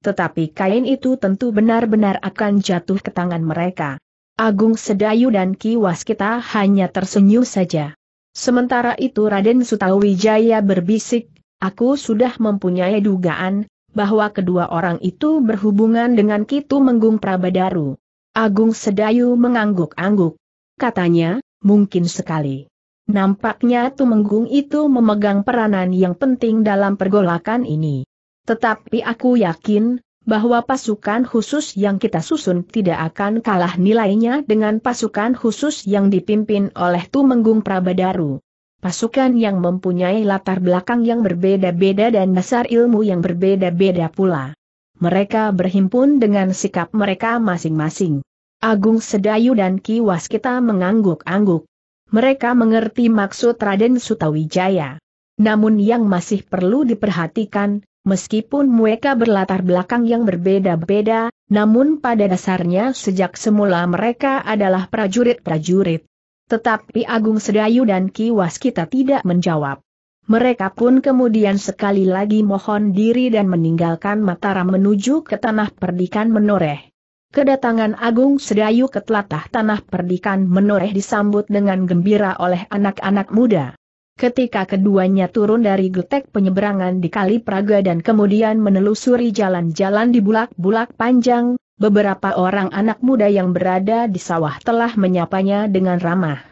Tetapi kain itu tentu benar-benar akan jatuh ke tangan mereka. Agung Sedayu dan Ki Waskita hanya tersenyum saja. Sementara itu Raden Sutawijaya berbisik, aku sudah mempunyai dugaan, bahwa kedua orang itu berhubungan dengan Kitu Menggung Prabadaru. Agung Sedayu mengangguk-angguk. Katanya, mungkin sekali. Nampaknya Tumenggung itu memegang peranan yang penting dalam pergolakan ini. Tetapi aku yakin, bahwa pasukan khusus yang kita susun tidak akan kalah nilainya dengan pasukan khusus yang dipimpin oleh Tumenggung Prabadaru. Pasukan yang mempunyai latar belakang yang berbeda-beda dan dasar ilmu yang berbeda-beda pula. Mereka berhimpun dengan sikap mereka masing-masing. Agung Sedayu dan Kiwas kita mengangguk-angguk mereka mengerti maksud Raden Sutawijaya. Namun yang masih perlu diperhatikan, meskipun mereka berlatar belakang yang berbeda-beda, namun pada dasarnya sejak semula mereka adalah prajurit-prajurit. Tetapi Agung Sedayu dan Ki Waskita tidak menjawab. Mereka pun kemudian sekali lagi mohon diri dan meninggalkan Mataram menuju ke tanah perdikan menoreh. Kedatangan Agung Sedayu ke telatah tanah perdikan menoreh disambut dengan gembira oleh anak-anak muda. Ketika keduanya turun dari getek penyeberangan di Kali Praga dan kemudian menelusuri jalan-jalan di bulak-bulak panjang, beberapa orang anak muda yang berada di sawah telah menyapanya dengan ramah.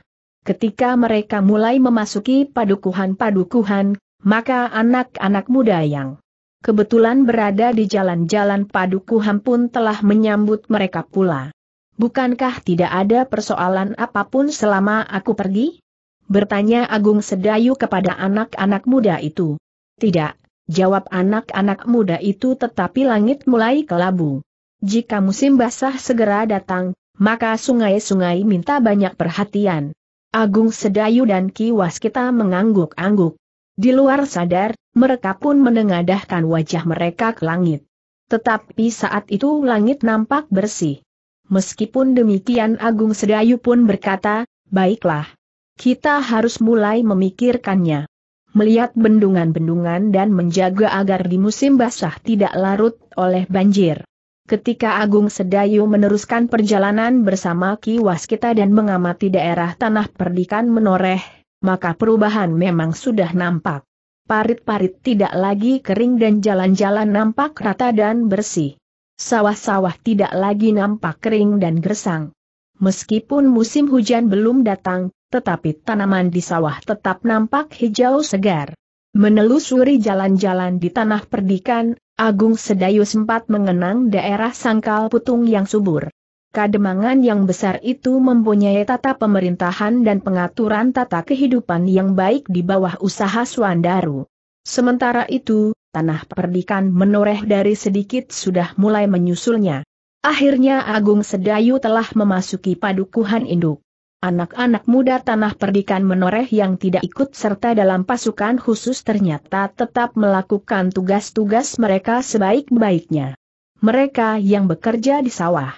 Ketika mereka mulai memasuki padukuhan-padukuhan, maka anak-anak muda yang kebetulan berada di jalan-jalan Padukuhan pun telah menyambut mereka pula. Bukankah tidak ada persoalan apapun selama aku pergi? Bertanya Agung Sedayu kepada anak-anak muda itu. Tidak, jawab anak-anak muda itu tetapi langit mulai kelabu. Jika musim basah segera datang, maka sungai-sungai minta banyak perhatian. Agung Sedayu dan Kiwas kita mengangguk-angguk. Di luar sadar, mereka pun menengadahkan wajah mereka ke langit. Tetapi saat itu langit nampak bersih. Meskipun demikian Agung Sedayu pun berkata, baiklah. Kita harus mulai memikirkannya. Melihat bendungan-bendungan dan menjaga agar di musim basah tidak larut oleh banjir. Ketika Agung Sedayu meneruskan perjalanan bersama Ki Waskita dan mengamati daerah tanah perdikan menoreh, maka perubahan memang sudah nampak parit-parit tidak lagi kering dan jalan-jalan nampak rata dan bersih. Sawah-sawah tidak lagi nampak kering dan gersang. Meskipun musim hujan belum datang, tetapi tanaman di sawah tetap nampak hijau segar. Menelusuri jalan-jalan di tanah perdikan, Agung Sedayu sempat mengenang daerah sangkal putung yang subur. Kademangan yang besar itu mempunyai tata pemerintahan dan pengaturan tata kehidupan yang baik di bawah usaha Swandaru. Sementara itu, tanah perdikan menoreh dari sedikit sudah mulai menyusulnya. Akhirnya Agung Sedayu telah memasuki padukuhan induk. Anak-anak muda tanah perdikan menoreh yang tidak ikut serta dalam pasukan khusus ternyata tetap melakukan tugas-tugas mereka sebaik-baiknya. Mereka yang bekerja di sawah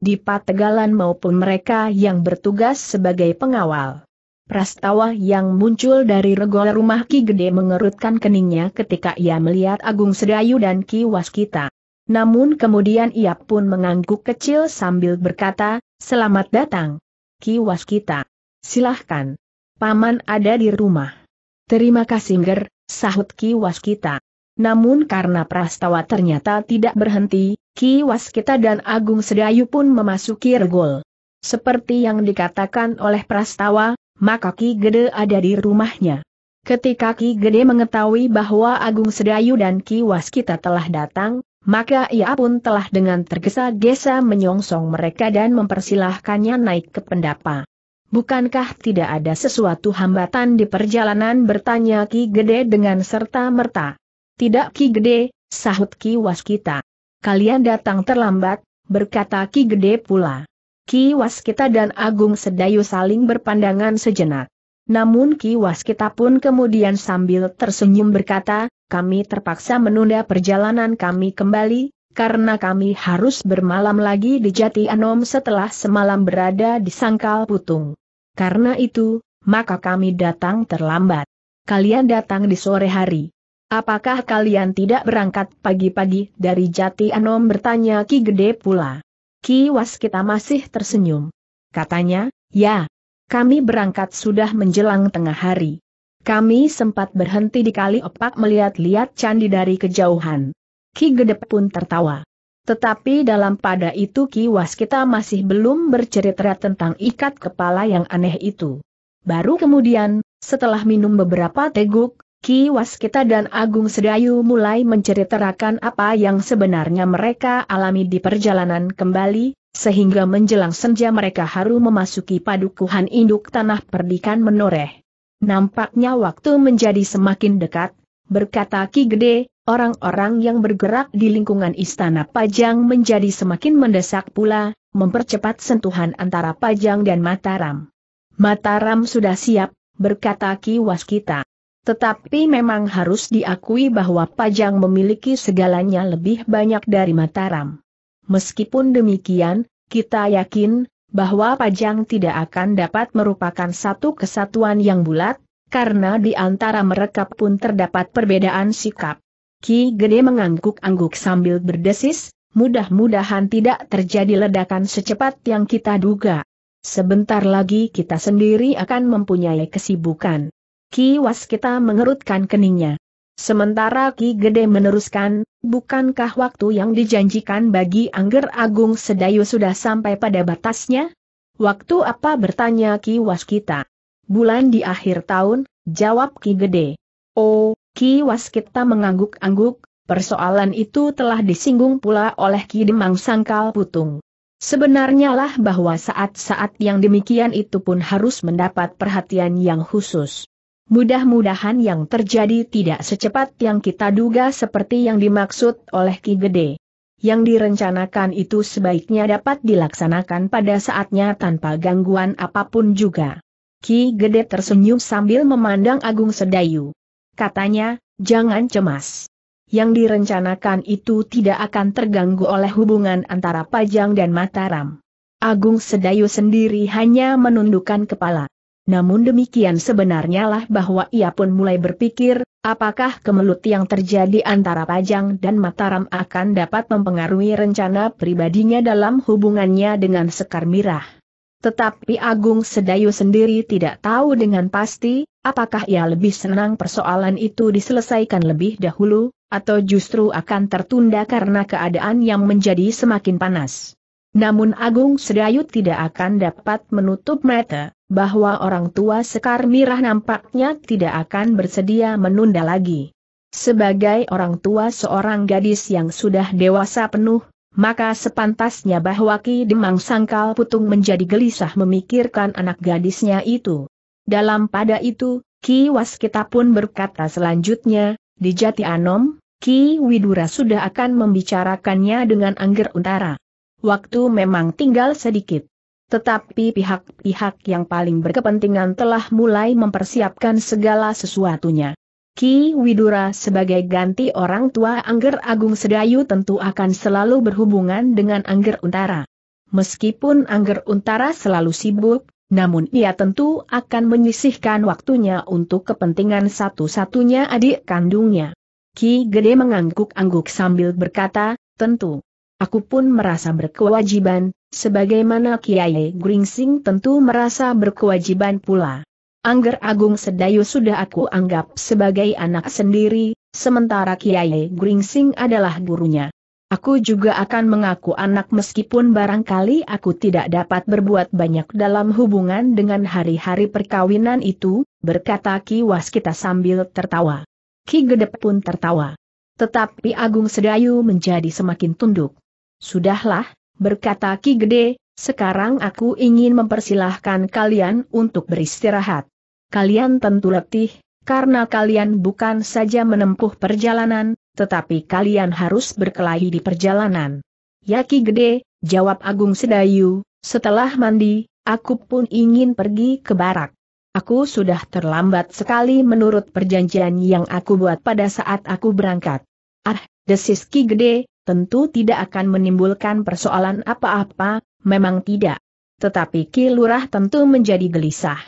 di Pategalan maupun mereka yang bertugas sebagai pengawal. Prastawa yang muncul dari regol rumah Ki Gede mengerutkan keningnya ketika ia melihat Agung Sedayu dan Ki Waskita. Namun kemudian ia pun mengangguk kecil sambil berkata, Selamat datang. Ki Waskita. Silahkan. Paman ada di rumah. Terima kasih ger, sahut Ki Waskita. Namun karena Prastawa ternyata tidak berhenti, Ki Waskita dan Agung Sedayu pun memasuki regol. Seperti yang dikatakan oleh Prastawa, maka Ki Gede ada di rumahnya. Ketika Ki Gede mengetahui bahwa Agung Sedayu dan Ki Waskita telah datang, maka ia pun telah dengan tergesa-gesa menyongsong mereka dan mempersilahkannya naik ke pendapa. Bukankah tidak ada sesuatu hambatan di perjalanan bertanya Ki Gede dengan serta merta? Tidak Ki Gede, sahut Ki Waskita kalian datang terlambat, berkata Ki Gede pula. Ki Waskita dan Agung Sedayu saling berpandangan sejenak. Namun Ki Waskita pun kemudian sambil tersenyum berkata, kami terpaksa menunda perjalanan kami kembali, karena kami harus bermalam lagi di Jati Anom setelah semalam berada di Sangkal Putung. Karena itu, maka kami datang terlambat. Kalian datang di sore hari. Apakah kalian tidak berangkat pagi-pagi dari Jati Anom bertanya Ki Gede pula. Ki Waskita masih tersenyum. Katanya, ya, kami berangkat sudah menjelang tengah hari. Kami sempat berhenti di kali opak melihat-lihat candi dari kejauhan. Ki Gede pun tertawa. Tetapi dalam pada itu Ki Waskita masih belum bercerita tentang ikat kepala yang aneh itu. Baru kemudian, setelah minum beberapa teguk, Ki Waskita dan Agung Sedayu mulai menceritakan apa yang sebenarnya mereka alami di perjalanan kembali, sehingga menjelang senja mereka harus memasuki padukuhan induk tanah perdikan menoreh. Nampaknya waktu menjadi semakin dekat, berkata Ki Gede, orang-orang yang bergerak di lingkungan istana Pajang menjadi semakin mendesak pula, mempercepat sentuhan antara Pajang dan Mataram. Mataram sudah siap, berkata Ki Waskita. Tetapi memang harus diakui bahwa Pajang memiliki segalanya lebih banyak dari Mataram. Meskipun demikian, kita yakin bahwa Pajang tidak akan dapat merupakan satu kesatuan yang bulat, karena di antara mereka pun terdapat perbedaan sikap. Ki Gede mengangguk-angguk sambil berdesis, mudah-mudahan tidak terjadi ledakan secepat yang kita duga. Sebentar lagi kita sendiri akan mempunyai kesibukan. Ki Waskita mengerutkan keningnya. Sementara Ki Gede meneruskan, bukankah waktu yang dijanjikan bagi Angger Agung Sedayu sudah sampai pada batasnya? Waktu apa bertanya Ki Waskita? Bulan di akhir tahun, jawab Ki Gede. Oh, Ki Waskita mengangguk-angguk, persoalan itu telah disinggung pula oleh Ki Demang Sangkal Putung. Sebenarnya lah bahwa saat-saat yang demikian itu pun harus mendapat perhatian yang khusus. Mudah-mudahan yang terjadi tidak secepat yang kita duga seperti yang dimaksud oleh Ki Gede. Yang direncanakan itu sebaiknya dapat dilaksanakan pada saatnya tanpa gangguan apapun juga. Ki Gede tersenyum sambil memandang Agung Sedayu. Katanya, jangan cemas. Yang direncanakan itu tidak akan terganggu oleh hubungan antara Pajang dan Mataram. Agung Sedayu sendiri hanya menundukkan kepala namun demikian sebenarnya lah bahwa ia pun mulai berpikir, apakah kemelut yang terjadi antara Pajang dan Mataram akan dapat mempengaruhi rencana pribadinya dalam hubungannya dengan Sekar Mirah. Tetapi Agung Sedayu sendiri tidak tahu dengan pasti, apakah ia lebih senang persoalan itu diselesaikan lebih dahulu, atau justru akan tertunda karena keadaan yang menjadi semakin panas. Namun Agung Sedayu tidak akan dapat menutup mata bahwa orang tua Sekar Mirah nampaknya tidak akan bersedia menunda lagi. Sebagai orang tua seorang gadis yang sudah dewasa penuh, maka sepantasnya bahwa Ki Demang Sangkal Putung menjadi gelisah memikirkan anak gadisnya itu. Dalam pada itu, Ki Waskita pun berkata selanjutnya, di Jati Anom, Ki Widura sudah akan membicarakannya dengan Angger Untara. Waktu memang tinggal sedikit. Tetapi pihak-pihak yang paling berkepentingan telah mulai mempersiapkan segala sesuatunya. Ki Widura sebagai ganti orang tua Angger Agung Sedayu tentu akan selalu berhubungan dengan Angger Untara. Meskipun Angger Untara selalu sibuk, namun ia tentu akan menyisihkan waktunya untuk kepentingan satu-satunya adik kandungnya. Ki Gede mengangguk-angguk sambil berkata, tentu. Aku pun merasa berkewajiban, sebagaimana Kiai Gringsing tentu merasa berkewajiban pula. Angger Agung Sedayu sudah aku anggap sebagai anak sendiri, sementara Kiai Gringsing adalah gurunya. Aku juga akan mengaku anak meskipun barangkali aku tidak dapat berbuat banyak dalam hubungan dengan hari-hari perkawinan itu, berkata Ki Waskita sambil tertawa. Ki Gedep pun tertawa. Tetapi Agung Sedayu menjadi semakin tunduk. Sudahlah, berkata Ki Gede, sekarang aku ingin mempersilahkan kalian untuk beristirahat. Kalian tentu letih, karena kalian bukan saja menempuh perjalanan, tetapi kalian harus berkelahi di perjalanan. Ya Ki Gede, jawab Agung Sedayu, setelah mandi, aku pun ingin pergi ke barak. Aku sudah terlambat sekali menurut perjanjian yang aku buat pada saat aku berangkat. Ah, desis Ki Gede, tentu tidak akan menimbulkan persoalan apa-apa, memang tidak. Tetapi Ki Lurah tentu menjadi gelisah.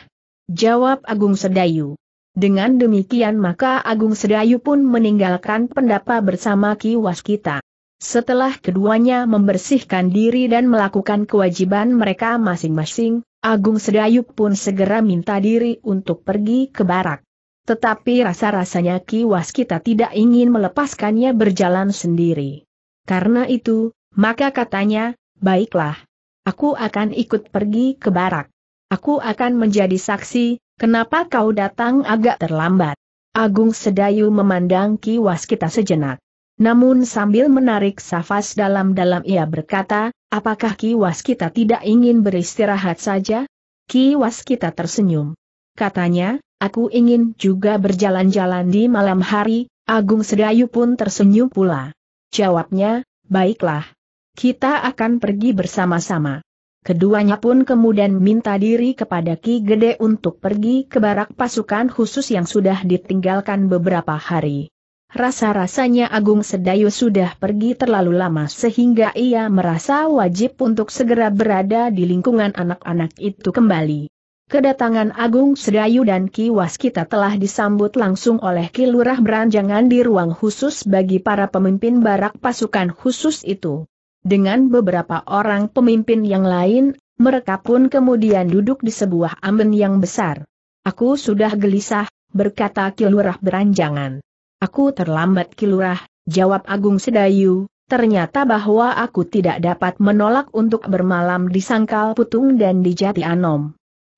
Jawab Agung Sedayu. Dengan demikian maka Agung Sedayu pun meninggalkan pendapat bersama Ki Waskita. Setelah keduanya membersihkan diri dan melakukan kewajiban mereka masing-masing, Agung Sedayu pun segera minta diri untuk pergi ke barak. Tetapi rasa-rasanya Ki Waskita tidak ingin melepaskannya berjalan sendiri. Karena itu, maka katanya, baiklah. Aku akan ikut pergi ke barak. Aku akan menjadi saksi, kenapa kau datang agak terlambat. Agung Sedayu memandang Ki Waskita sejenak. Namun sambil menarik safas dalam-dalam ia berkata, apakah Ki Waskita tidak ingin beristirahat saja? Ki Waskita tersenyum. Katanya, aku ingin juga berjalan-jalan di malam hari, Agung Sedayu pun tersenyum pula. Jawabnya, baiklah. Kita akan pergi bersama-sama. Keduanya pun kemudian minta diri kepada Ki Gede untuk pergi ke barak pasukan khusus yang sudah ditinggalkan beberapa hari. Rasa-rasanya Agung Sedayu sudah pergi terlalu lama sehingga ia merasa wajib untuk segera berada di lingkungan anak-anak itu kembali. Kedatangan Agung Sedayu dan Ki Waskita telah disambut langsung oleh Ki Lurah Beranjangan di ruang khusus bagi para pemimpin barak pasukan khusus itu. Dengan beberapa orang pemimpin yang lain, mereka pun kemudian duduk di sebuah amben yang besar. Aku sudah gelisah, berkata Ki Lurah Beranjangan. Aku terlambat Ki Lurah, jawab Agung Sedayu, Ternyata bahwa aku tidak dapat menolak untuk bermalam di Sangkal Putung dan di Jati Anom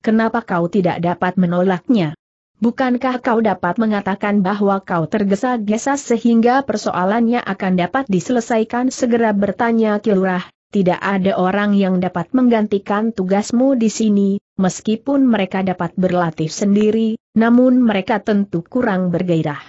kenapa kau tidak dapat menolaknya? Bukankah kau dapat mengatakan bahwa kau tergesa-gesa sehingga persoalannya akan dapat diselesaikan segera bertanya Kilurah, tidak ada orang yang dapat menggantikan tugasmu di sini, meskipun mereka dapat berlatih sendiri, namun mereka tentu kurang bergairah.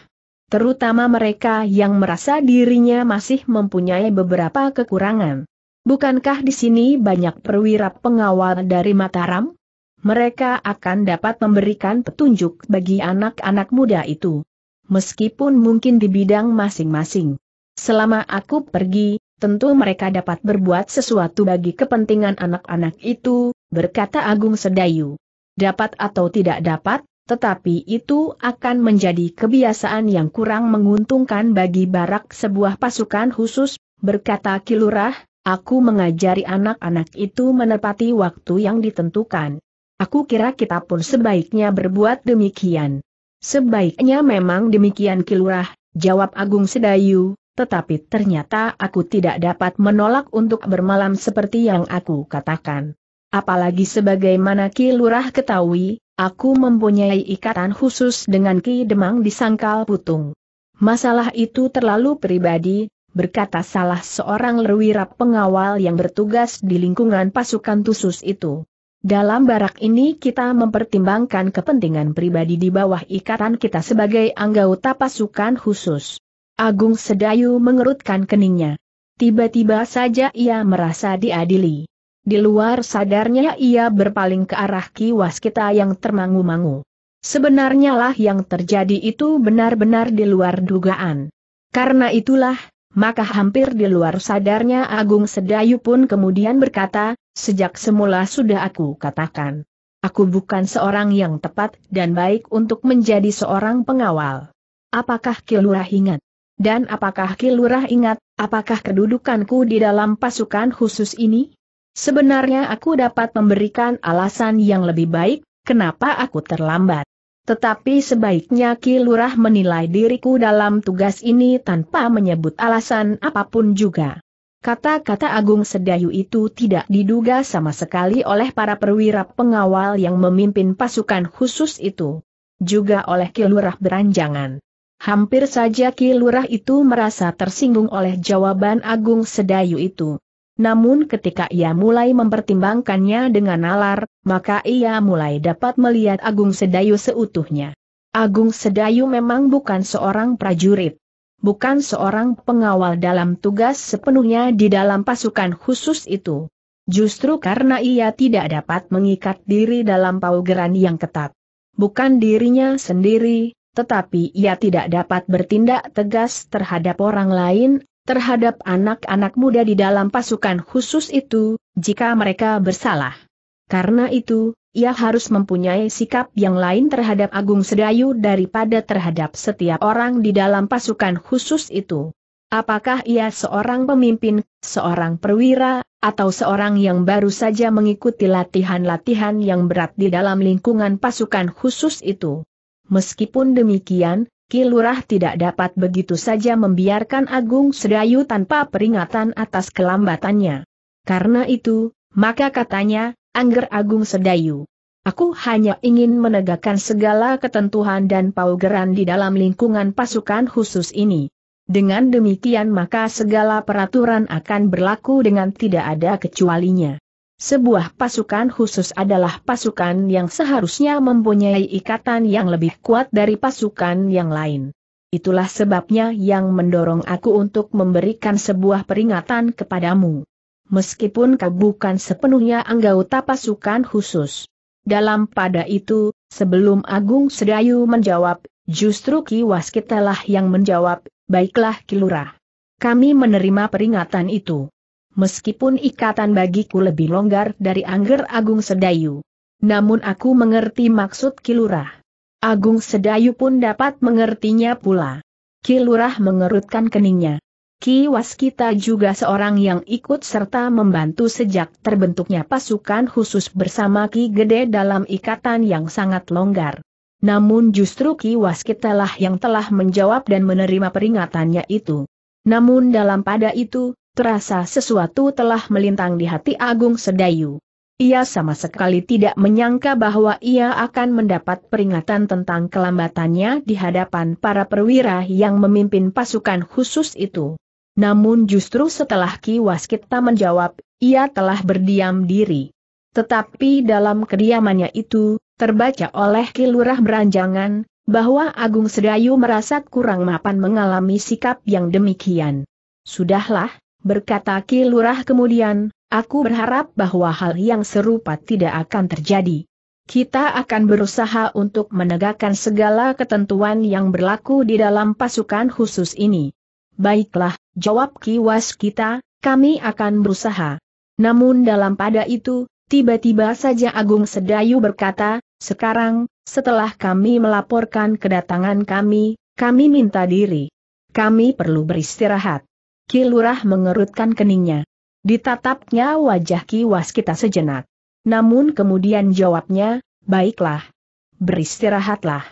Terutama mereka yang merasa dirinya masih mempunyai beberapa kekurangan. Bukankah di sini banyak perwira pengawal dari Mataram? mereka akan dapat memberikan petunjuk bagi anak-anak muda itu. Meskipun mungkin di bidang masing-masing. Selama aku pergi, tentu mereka dapat berbuat sesuatu bagi kepentingan anak-anak itu, berkata Agung Sedayu. Dapat atau tidak dapat, tetapi itu akan menjadi kebiasaan yang kurang menguntungkan bagi barak sebuah pasukan khusus, berkata Kilurah, aku mengajari anak-anak itu menepati waktu yang ditentukan. Aku kira kita pun sebaiknya berbuat demikian. Sebaiknya memang demikian kilurah, jawab Agung Sedayu, tetapi ternyata aku tidak dapat menolak untuk bermalam seperti yang aku katakan. Apalagi sebagaimana kilurah ketahui, aku mempunyai ikatan khusus dengan Ki Demang di Sangkal Putung. Masalah itu terlalu pribadi, berkata salah seorang Lerwirap pengawal yang bertugas di lingkungan pasukan Tusus itu. Dalam barak ini kita mempertimbangkan kepentingan pribadi di bawah ikatan kita sebagai anggota pasukan khusus. Agung Sedayu mengerutkan keningnya. Tiba-tiba saja ia merasa diadili. Di luar sadarnya ia berpaling ke arah kiwas kita yang termangu-mangu. Sebenarnya lah yang terjadi itu benar-benar di luar dugaan. Karena itulah, maka hampir di luar sadarnya Agung Sedayu pun kemudian berkata, Sejak semula sudah aku katakan. Aku bukan seorang yang tepat dan baik untuk menjadi seorang pengawal. Apakah Kilurah ingat? Dan apakah Kilurah ingat, apakah kedudukanku di dalam pasukan khusus ini? Sebenarnya aku dapat memberikan alasan yang lebih baik, kenapa aku terlambat. Tetapi sebaiknya Kilurah menilai diriku dalam tugas ini tanpa menyebut alasan apapun juga. Kata-kata Agung Sedayu itu tidak diduga sama sekali oleh para perwira pengawal yang memimpin pasukan khusus itu. Juga oleh Kilurah Beranjangan. Hampir saja Kilurah itu merasa tersinggung oleh jawaban Agung Sedayu itu. Namun ketika ia mulai mempertimbangkannya dengan nalar, maka ia mulai dapat melihat Agung Sedayu seutuhnya. Agung Sedayu memang bukan seorang prajurit bukan seorang pengawal dalam tugas sepenuhnya di dalam pasukan khusus itu. Justru karena ia tidak dapat mengikat diri dalam paugeran yang ketat. Bukan dirinya sendiri, tetapi ia tidak dapat bertindak tegas terhadap orang lain, terhadap anak-anak muda di dalam pasukan khusus itu, jika mereka bersalah. Karena itu, ia harus mempunyai sikap yang lain terhadap Agung Sedayu daripada terhadap setiap orang di dalam pasukan khusus itu. Apakah ia seorang pemimpin, seorang perwira, atau seorang yang baru saja mengikuti latihan-latihan yang berat di dalam lingkungan pasukan khusus itu? Meskipun demikian, Kilurah tidak dapat begitu saja membiarkan Agung Sedayu tanpa peringatan atas kelambatannya. Karena itu, maka katanya, Angger Agung Sedayu. Aku hanya ingin menegakkan segala ketentuan dan paugeran di dalam lingkungan pasukan khusus ini. Dengan demikian maka segala peraturan akan berlaku dengan tidak ada kecualinya. Sebuah pasukan khusus adalah pasukan yang seharusnya mempunyai ikatan yang lebih kuat dari pasukan yang lain. Itulah sebabnya yang mendorong aku untuk memberikan sebuah peringatan kepadamu meskipun kau bukan sepenuhnya anggota pasukan khusus. Dalam pada itu, sebelum Agung Sedayu menjawab, justru Ki Waskitalah yang menjawab, baiklah Kilurah. Kami menerima peringatan itu. Meskipun ikatan bagiku lebih longgar dari Angger Agung Sedayu. Namun aku mengerti maksud Kilurah. Agung Sedayu pun dapat mengertinya pula. Kilurah mengerutkan keningnya. Ki Waskita juga seorang yang ikut serta membantu sejak terbentuknya pasukan khusus bersama Ki Gede dalam ikatan yang sangat longgar. Namun justru Ki Waskita lah yang telah menjawab dan menerima peringatannya itu. Namun dalam pada itu, terasa sesuatu telah melintang di hati Agung Sedayu. Ia sama sekali tidak menyangka bahwa ia akan mendapat peringatan tentang kelambatannya di hadapan para perwira yang memimpin pasukan khusus itu. Namun justru setelah Ki Waskita menjawab, ia telah berdiam diri. Tetapi dalam kediamannya itu, terbaca oleh Ki Lurah beranjangan, bahwa Agung Sedayu merasa kurang mapan mengalami sikap yang demikian. Sudahlah, berkata Ki Lurah kemudian, aku berharap bahwa hal yang serupa tidak akan terjadi. Kita akan berusaha untuk menegakkan segala ketentuan yang berlaku di dalam pasukan khusus ini. Baiklah, jawab kiwas kita, kami akan berusaha. Namun dalam pada itu, tiba-tiba saja Agung Sedayu berkata, sekarang, setelah kami melaporkan kedatangan kami, kami minta diri. Kami perlu beristirahat. Kilurah mengerutkan keningnya. Ditatapnya wajah kiwas kita sejenak. Namun kemudian jawabnya, baiklah. Beristirahatlah.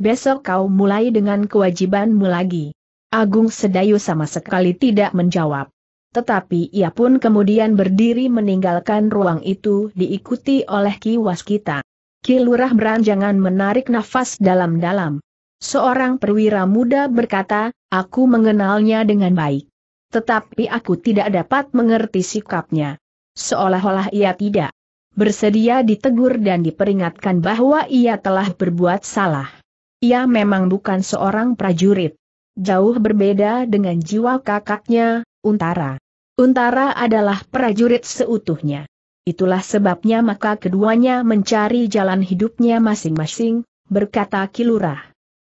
Besok kau mulai dengan kewajibanmu lagi. Agung Sedayu sama sekali tidak menjawab. Tetapi ia pun kemudian berdiri meninggalkan ruang itu diikuti oleh Ki Waskita. Ki Lurah beranjangan menarik nafas dalam-dalam. Seorang perwira muda berkata, aku mengenalnya dengan baik. Tetapi aku tidak dapat mengerti sikapnya. Seolah-olah ia tidak bersedia ditegur dan diperingatkan bahwa ia telah berbuat salah. Ia memang bukan seorang prajurit jauh berbeda dengan jiwa kakaknya, Untara. Untara adalah prajurit seutuhnya. Itulah sebabnya maka keduanya mencari jalan hidupnya masing-masing, berkata Kilurah.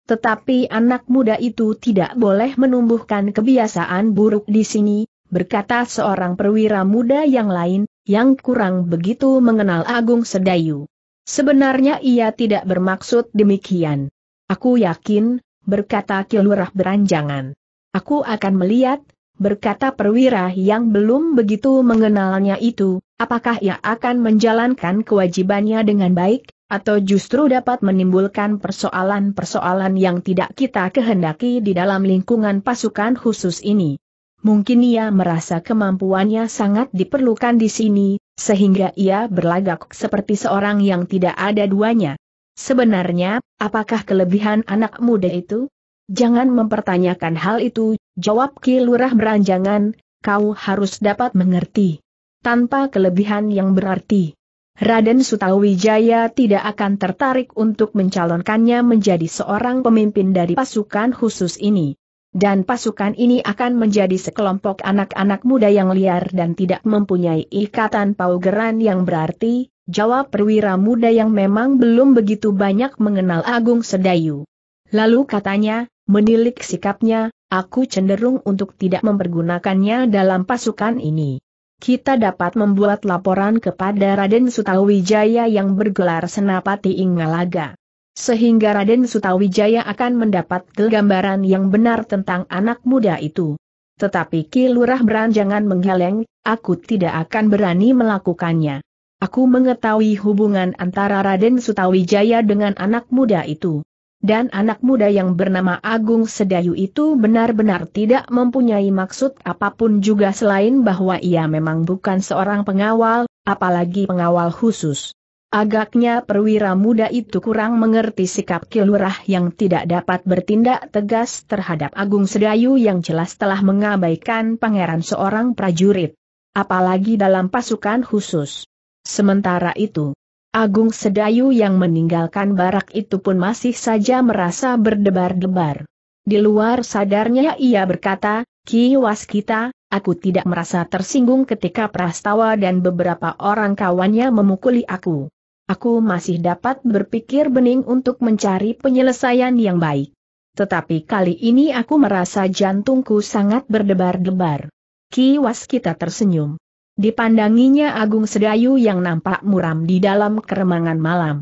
Tetapi anak muda itu tidak boleh menumbuhkan kebiasaan buruk di sini, berkata seorang perwira muda yang lain, yang kurang begitu mengenal Agung Sedayu. Sebenarnya ia tidak bermaksud demikian. Aku yakin, berkata Kilurah beranjangan. Aku akan melihat, berkata perwira yang belum begitu mengenalnya itu, apakah ia akan menjalankan kewajibannya dengan baik, atau justru dapat menimbulkan persoalan-persoalan yang tidak kita kehendaki di dalam lingkungan pasukan khusus ini. Mungkin ia merasa kemampuannya sangat diperlukan di sini, sehingga ia berlagak seperti seorang yang tidak ada duanya, Sebenarnya, apakah kelebihan anak muda itu? Jangan mempertanyakan hal itu, jawab Ki Lurah beranjangan, kau harus dapat mengerti. Tanpa kelebihan yang berarti. Raden Sutawijaya tidak akan tertarik untuk mencalonkannya menjadi seorang pemimpin dari pasukan khusus ini. Dan pasukan ini akan menjadi sekelompok anak-anak muda yang liar dan tidak mempunyai ikatan paugeran yang berarti, jawab perwira muda yang memang belum begitu banyak mengenal Agung Sedayu. Lalu katanya, menilik sikapnya, aku cenderung untuk tidak mempergunakannya dalam pasukan ini. Kita dapat membuat laporan kepada Raden Sutawijaya yang bergelar Senapati Ingalaga. Sehingga Raden Sutawijaya akan mendapat gambaran yang benar tentang anak muda itu. Tetapi Ki Lurah Beranjangan menggeleng, aku tidak akan berani melakukannya. Aku mengetahui hubungan antara Raden Sutawijaya dengan anak muda itu. Dan anak muda yang bernama Agung Sedayu itu benar-benar tidak mempunyai maksud apapun juga selain bahwa ia memang bukan seorang pengawal, apalagi pengawal khusus. Agaknya perwira muda itu kurang mengerti sikap kilurah yang tidak dapat bertindak tegas terhadap Agung Sedayu yang jelas telah mengabaikan pangeran seorang prajurit. Apalagi dalam pasukan khusus. Sementara itu, Agung Sedayu yang meninggalkan barak itu pun masih saja merasa berdebar-debar. Di luar sadarnya ia berkata, Ki Waskita, aku tidak merasa tersinggung ketika Prastawa dan beberapa orang kawannya memukuli aku. Aku masih dapat berpikir bening untuk mencari penyelesaian yang baik. Tetapi kali ini aku merasa jantungku sangat berdebar-debar. Ki Waskita tersenyum. Dipandanginya Agung Sedayu yang nampak muram di dalam keremangan malam.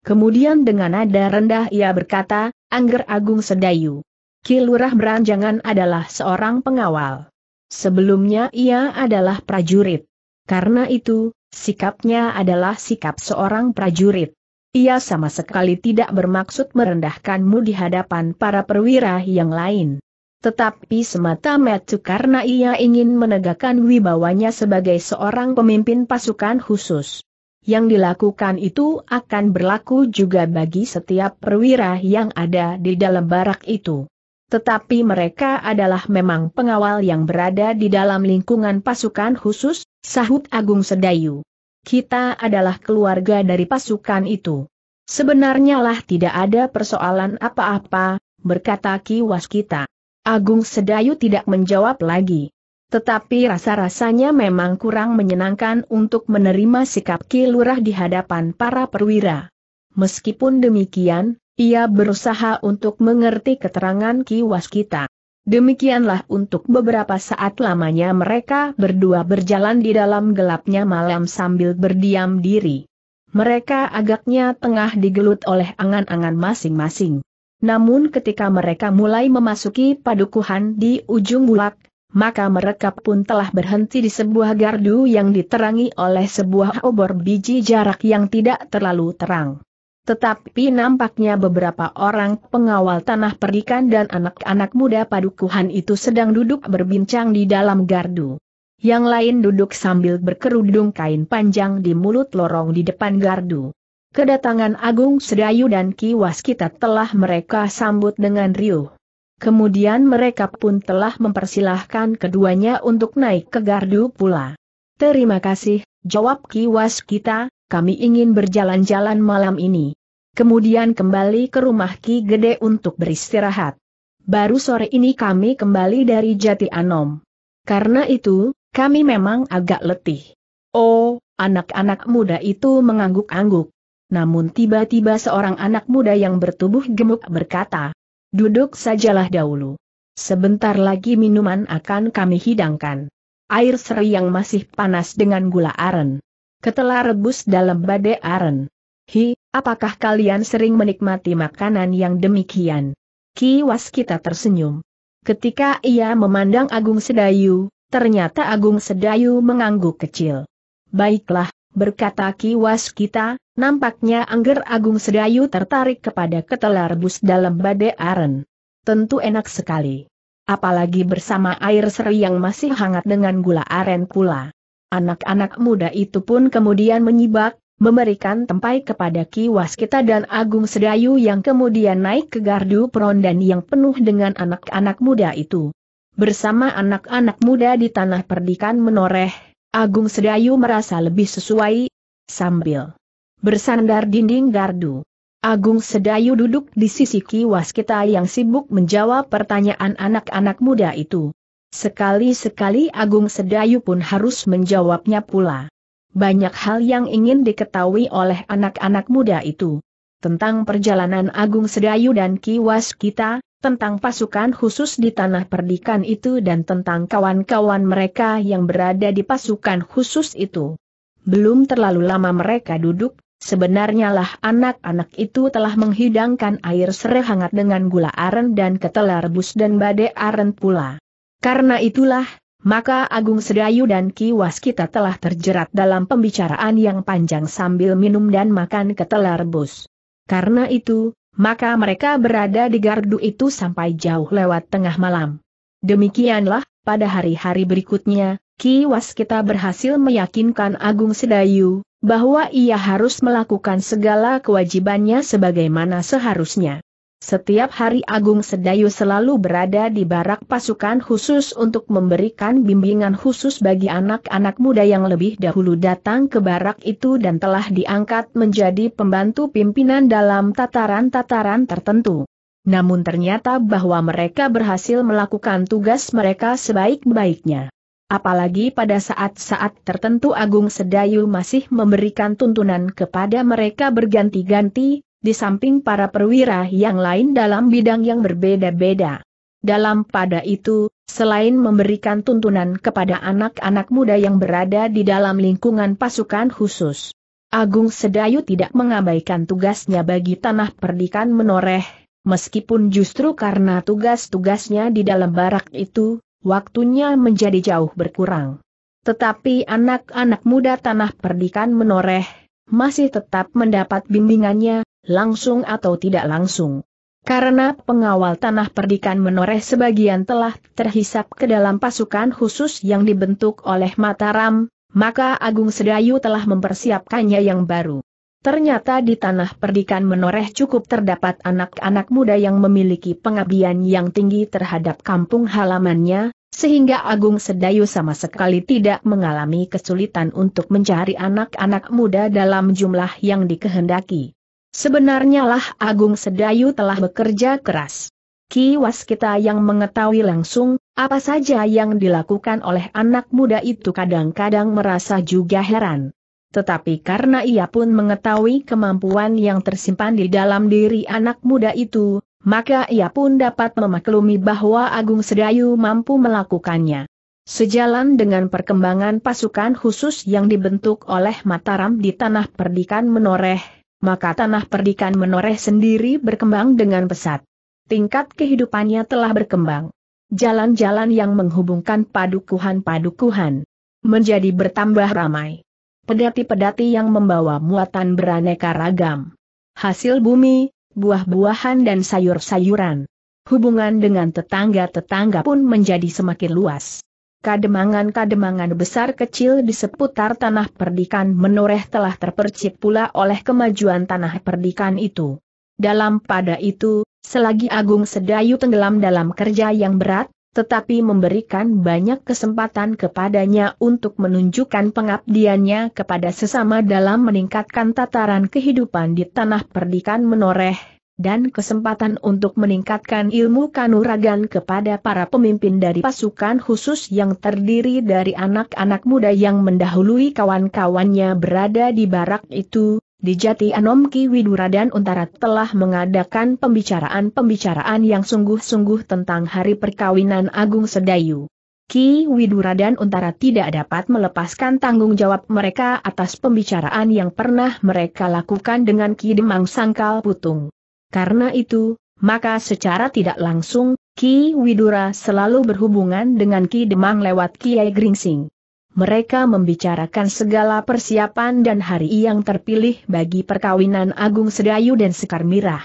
Kemudian dengan nada rendah ia berkata, Angger Agung Sedayu. Kilurah Beranjangan adalah seorang pengawal. Sebelumnya ia adalah prajurit. Karena itu, sikapnya adalah sikap seorang prajurit. Ia sama sekali tidak bermaksud merendahkanmu di hadapan para perwira yang lain. Tetapi semata-mata karena ia ingin menegakkan wibawanya sebagai seorang pemimpin pasukan khusus. Yang dilakukan itu akan berlaku juga bagi setiap perwira yang ada di dalam barak itu. Tetapi mereka adalah memang pengawal yang berada di dalam lingkungan pasukan khusus, sahut Agung Sedayu. Kita adalah keluarga dari pasukan itu. Sebenarnya lah tidak ada persoalan apa-apa, berkata Ki Waskita. Agung Sedayu tidak menjawab lagi. Tetapi rasa-rasanya memang kurang menyenangkan untuk menerima sikap Ki Lurah di hadapan para perwira. Meskipun demikian, ia berusaha untuk mengerti keterangan Ki Waskita. Demikianlah untuk beberapa saat lamanya mereka berdua berjalan di dalam gelapnya malam sambil berdiam diri. Mereka agaknya tengah digelut oleh angan-angan masing-masing. Namun ketika mereka mulai memasuki padukuhan di ujung bulak, maka mereka pun telah berhenti di sebuah gardu yang diterangi oleh sebuah obor biji jarak yang tidak terlalu terang. Tetapi nampaknya beberapa orang pengawal tanah perikan dan anak-anak muda padukuhan itu sedang duduk berbincang di dalam gardu. Yang lain duduk sambil berkerudung kain panjang di mulut lorong di depan gardu. Kedatangan Agung Sedayu dan Ki Waskita telah mereka sambut dengan riuh. Kemudian mereka pun telah mempersilahkan keduanya untuk naik ke gardu pula. Terima kasih, jawab Ki Waskita, kami ingin berjalan-jalan malam ini. Kemudian kembali ke rumah Ki Gede untuk beristirahat. Baru sore ini kami kembali dari Jati Anom. Karena itu, kami memang agak letih. Oh, anak-anak muda itu mengangguk-angguk. Namun tiba-tiba seorang anak muda yang bertubuh gemuk berkata, Duduk sajalah dahulu. Sebentar lagi minuman akan kami hidangkan. Air seri yang masih panas dengan gula aren. Ketela rebus dalam badai aren. Hi, apakah kalian sering menikmati makanan yang demikian? Kiwas kita tersenyum. Ketika ia memandang Agung Sedayu, ternyata Agung Sedayu mengangguk kecil. Baiklah, berkata Kiwas kita, Nampaknya Angger Agung Sedayu tertarik kepada ketela rebus dalam badai aren. Tentu enak sekali. Apalagi bersama air seri yang masih hangat dengan gula aren pula. Anak-anak muda itu pun kemudian menyibak, memberikan tempai kepada Ki Waskita dan Agung Sedayu yang kemudian naik ke gardu perondan yang penuh dengan anak-anak muda itu. Bersama anak-anak muda di tanah perdikan menoreh, Agung Sedayu merasa lebih sesuai, sambil bersandar dinding gardu. Agung Sedayu duduk di sisi kiwas kita yang sibuk menjawab pertanyaan anak-anak muda itu. Sekali-sekali Agung Sedayu pun harus menjawabnya pula. Banyak hal yang ingin diketahui oleh anak-anak muda itu. Tentang perjalanan Agung Sedayu dan kiwas kita, tentang pasukan khusus di tanah perdikan itu dan tentang kawan-kawan mereka yang berada di pasukan khusus itu. Belum terlalu lama mereka duduk, Sebenarnya lah anak-anak itu telah menghidangkan air serai hangat dengan gula aren dan ketela rebus dan badai aren pula. Karena itulah, maka Agung Sedayu dan Kiwas kita telah terjerat dalam pembicaraan yang panjang sambil minum dan makan ketela rebus. Karena itu, maka mereka berada di gardu itu sampai jauh lewat tengah malam. Demikianlah, pada hari-hari berikutnya, Kiwas kita berhasil meyakinkan Agung Sedayu, bahwa ia harus melakukan segala kewajibannya sebagaimana seharusnya. Setiap hari Agung Sedayu selalu berada di barak pasukan khusus untuk memberikan bimbingan khusus bagi anak-anak muda yang lebih dahulu datang ke barak itu dan telah diangkat menjadi pembantu pimpinan dalam tataran-tataran tertentu. Namun ternyata bahwa mereka berhasil melakukan tugas mereka sebaik-baiknya apalagi pada saat-saat tertentu Agung Sedayu masih memberikan tuntunan kepada mereka berganti-ganti, di samping para perwira yang lain dalam bidang yang berbeda-beda. Dalam pada itu, selain memberikan tuntunan kepada anak-anak muda yang berada di dalam lingkungan pasukan khusus, Agung Sedayu tidak mengabaikan tugasnya bagi tanah perdikan menoreh, meskipun justru karena tugas-tugasnya di dalam barak itu, waktunya menjadi jauh berkurang. Tetapi anak-anak muda tanah perdikan menoreh, masih tetap mendapat bimbingannya, langsung atau tidak langsung. Karena pengawal tanah perdikan menoreh sebagian telah terhisap ke dalam pasukan khusus yang dibentuk oleh Mataram, maka Agung Sedayu telah mempersiapkannya yang baru. Ternyata di tanah perdikan menoreh cukup terdapat anak-anak muda yang memiliki pengabdian yang tinggi terhadap kampung halamannya, sehingga Agung Sedayu sama sekali tidak mengalami kesulitan untuk mencari anak-anak muda dalam jumlah yang dikehendaki. Sebenarnya lah Agung Sedayu telah bekerja keras. Kiwas kita yang mengetahui langsung, apa saja yang dilakukan oleh anak muda itu kadang-kadang merasa juga heran. Tetapi karena ia pun mengetahui kemampuan yang tersimpan di dalam diri anak muda itu, maka ia pun dapat memaklumi bahwa Agung Sedayu mampu melakukannya. Sejalan dengan perkembangan pasukan khusus yang dibentuk oleh Mataram di Tanah Perdikan Menoreh, maka Tanah Perdikan Menoreh sendiri berkembang dengan pesat. Tingkat kehidupannya telah berkembang. Jalan-jalan yang menghubungkan padukuhan-padukuhan menjadi bertambah ramai pedati-pedati yang membawa muatan beraneka ragam. Hasil bumi, buah-buahan dan sayur-sayuran. Hubungan dengan tetangga-tetangga pun menjadi semakin luas. Kademangan-kademangan besar kecil di seputar tanah perdikan menoreh telah terpercik pula oleh kemajuan tanah perdikan itu. Dalam pada itu, selagi Agung Sedayu tenggelam dalam kerja yang berat, tetapi memberikan banyak kesempatan kepadanya untuk menunjukkan pengabdiannya kepada sesama dalam meningkatkan tataran kehidupan di tanah perdikan menoreh, dan kesempatan untuk meningkatkan ilmu kanuragan kepada para pemimpin dari pasukan khusus yang terdiri dari anak-anak muda yang mendahului kawan-kawannya berada di barak itu, di Jati Anom Ki Widura dan Untara telah mengadakan pembicaraan-pembicaraan yang sungguh-sungguh tentang hari perkawinan Agung Sedayu. Ki Widura dan Untara tidak dapat melepaskan tanggung jawab mereka atas pembicaraan yang pernah mereka lakukan dengan Ki Demang Sangkal Putung. Karena itu, maka secara tidak langsung, Ki Widura selalu berhubungan dengan Ki Demang lewat Kiai Gringsing mereka membicarakan segala persiapan dan hari yang terpilih bagi perkawinan Agung Sedayu dan Sekar Mirah.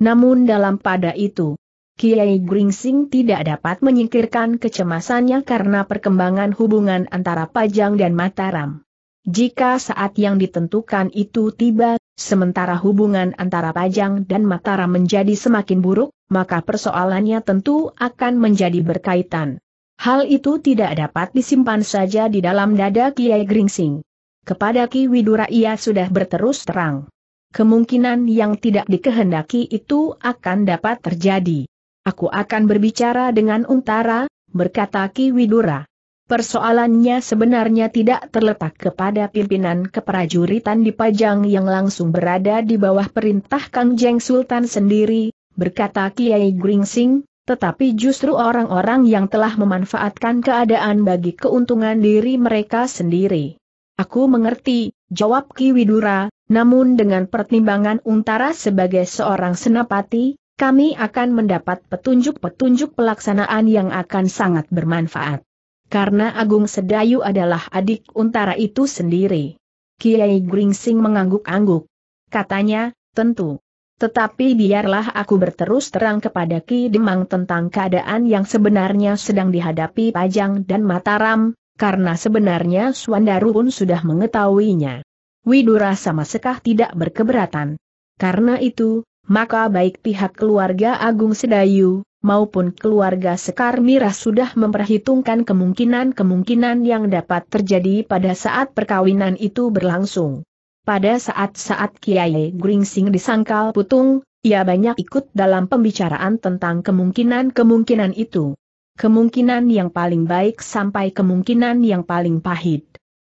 Namun dalam pada itu, Kiai Gringsing tidak dapat menyingkirkan kecemasannya karena perkembangan hubungan antara Pajang dan Mataram. Jika saat yang ditentukan itu tiba, sementara hubungan antara Pajang dan Mataram menjadi semakin buruk, maka persoalannya tentu akan menjadi berkaitan. Hal itu tidak dapat disimpan saja di dalam dada Kiai Gringsing. Kepada Ki Widura ia sudah berterus terang. Kemungkinan yang tidak dikehendaki itu akan dapat terjadi. Aku akan berbicara dengan Untara, berkata Ki Widura. Persoalannya sebenarnya tidak terletak kepada pimpinan keprajuritan di Pajang yang langsung berada di bawah perintah Kangjeng Sultan sendiri, berkata Kiai Gringsing, tetapi justru orang-orang yang telah memanfaatkan keadaan bagi keuntungan diri mereka sendiri. Aku mengerti, jawab Ki Widura, namun dengan pertimbangan Untara sebagai seorang senapati, kami akan mendapat petunjuk-petunjuk pelaksanaan yang akan sangat bermanfaat. Karena Agung Sedayu adalah adik Untara itu sendiri. Kiai Gringsing mengangguk-angguk. Katanya, tentu. Tetapi biarlah aku berterus terang kepada Ki Demang tentang keadaan yang sebenarnya sedang dihadapi Pajang dan Mataram, karena sebenarnya Suandaru pun sudah mengetahuinya. Widura sama sekah tidak berkeberatan. Karena itu, maka baik pihak keluarga Agung Sedayu, maupun keluarga Sekar Mira sudah memperhitungkan kemungkinan-kemungkinan yang dapat terjadi pada saat perkawinan itu berlangsung. Pada saat-saat Kiai Gringsing disangkal putung, ia banyak ikut dalam pembicaraan tentang kemungkinan-kemungkinan itu. Kemungkinan yang paling baik sampai kemungkinan yang paling pahit.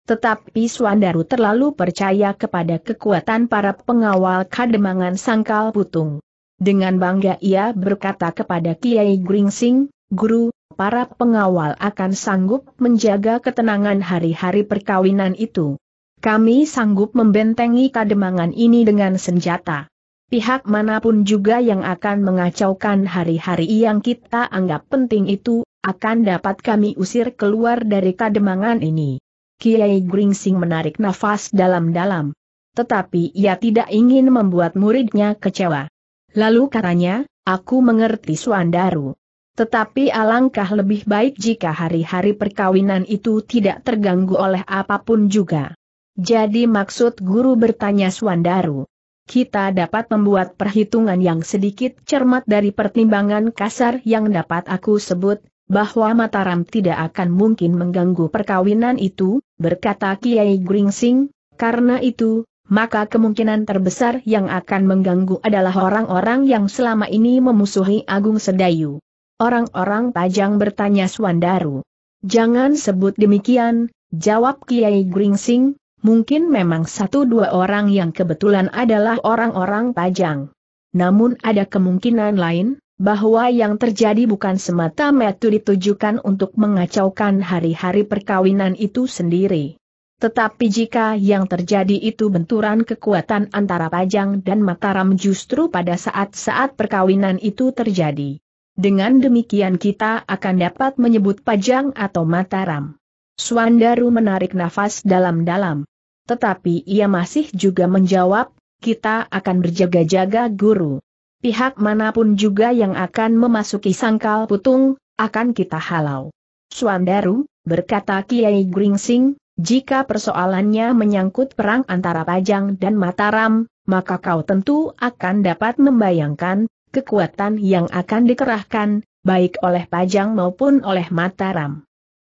Tetapi Swandaru terlalu percaya kepada kekuatan para pengawal kademangan sangkal putung. Dengan bangga ia berkata kepada Kiai Gringsing, Guru, para pengawal akan sanggup menjaga ketenangan hari-hari perkawinan itu. Kami sanggup membentengi kademangan ini dengan senjata. Pihak manapun juga yang akan mengacaukan hari-hari yang kita anggap penting itu, akan dapat kami usir keluar dari kademangan ini. Kiai Gringsing menarik nafas dalam-dalam. Tetapi ia tidak ingin membuat muridnya kecewa. Lalu katanya, aku mengerti Suandaru. Tetapi alangkah lebih baik jika hari-hari perkawinan itu tidak terganggu oleh apapun juga. Jadi maksud guru bertanya Swandaru, Kita dapat membuat perhitungan yang sedikit cermat dari pertimbangan kasar yang dapat aku sebut, bahwa Mataram tidak akan mungkin mengganggu perkawinan itu, berkata Kiai Gringsing, karena itu, maka kemungkinan terbesar yang akan mengganggu adalah orang-orang yang selama ini memusuhi Agung Sedayu. Orang-orang Pajang bertanya Suandaru. Jangan sebut demikian, jawab Kiai Gringsing, Mungkin memang satu dua orang yang kebetulan adalah orang-orang pajang. Namun ada kemungkinan lain, bahwa yang terjadi bukan semata metu ditujukan untuk mengacaukan hari-hari perkawinan itu sendiri. Tetapi jika yang terjadi itu benturan kekuatan antara Pajang dan Mataram justru pada saat-saat perkawinan itu terjadi. Dengan demikian kita akan dapat menyebut Pajang atau Mataram. Suandaru menarik nafas dalam-dalam. Tetapi ia masih juga menjawab, kita akan berjaga-jaga guru. Pihak manapun juga yang akan memasuki sangkal putung, akan kita halau. Suandaru, berkata Kiai Gringsing, jika persoalannya menyangkut perang antara Pajang dan Mataram, maka kau tentu akan dapat membayangkan kekuatan yang akan dikerahkan, baik oleh Pajang maupun oleh Mataram.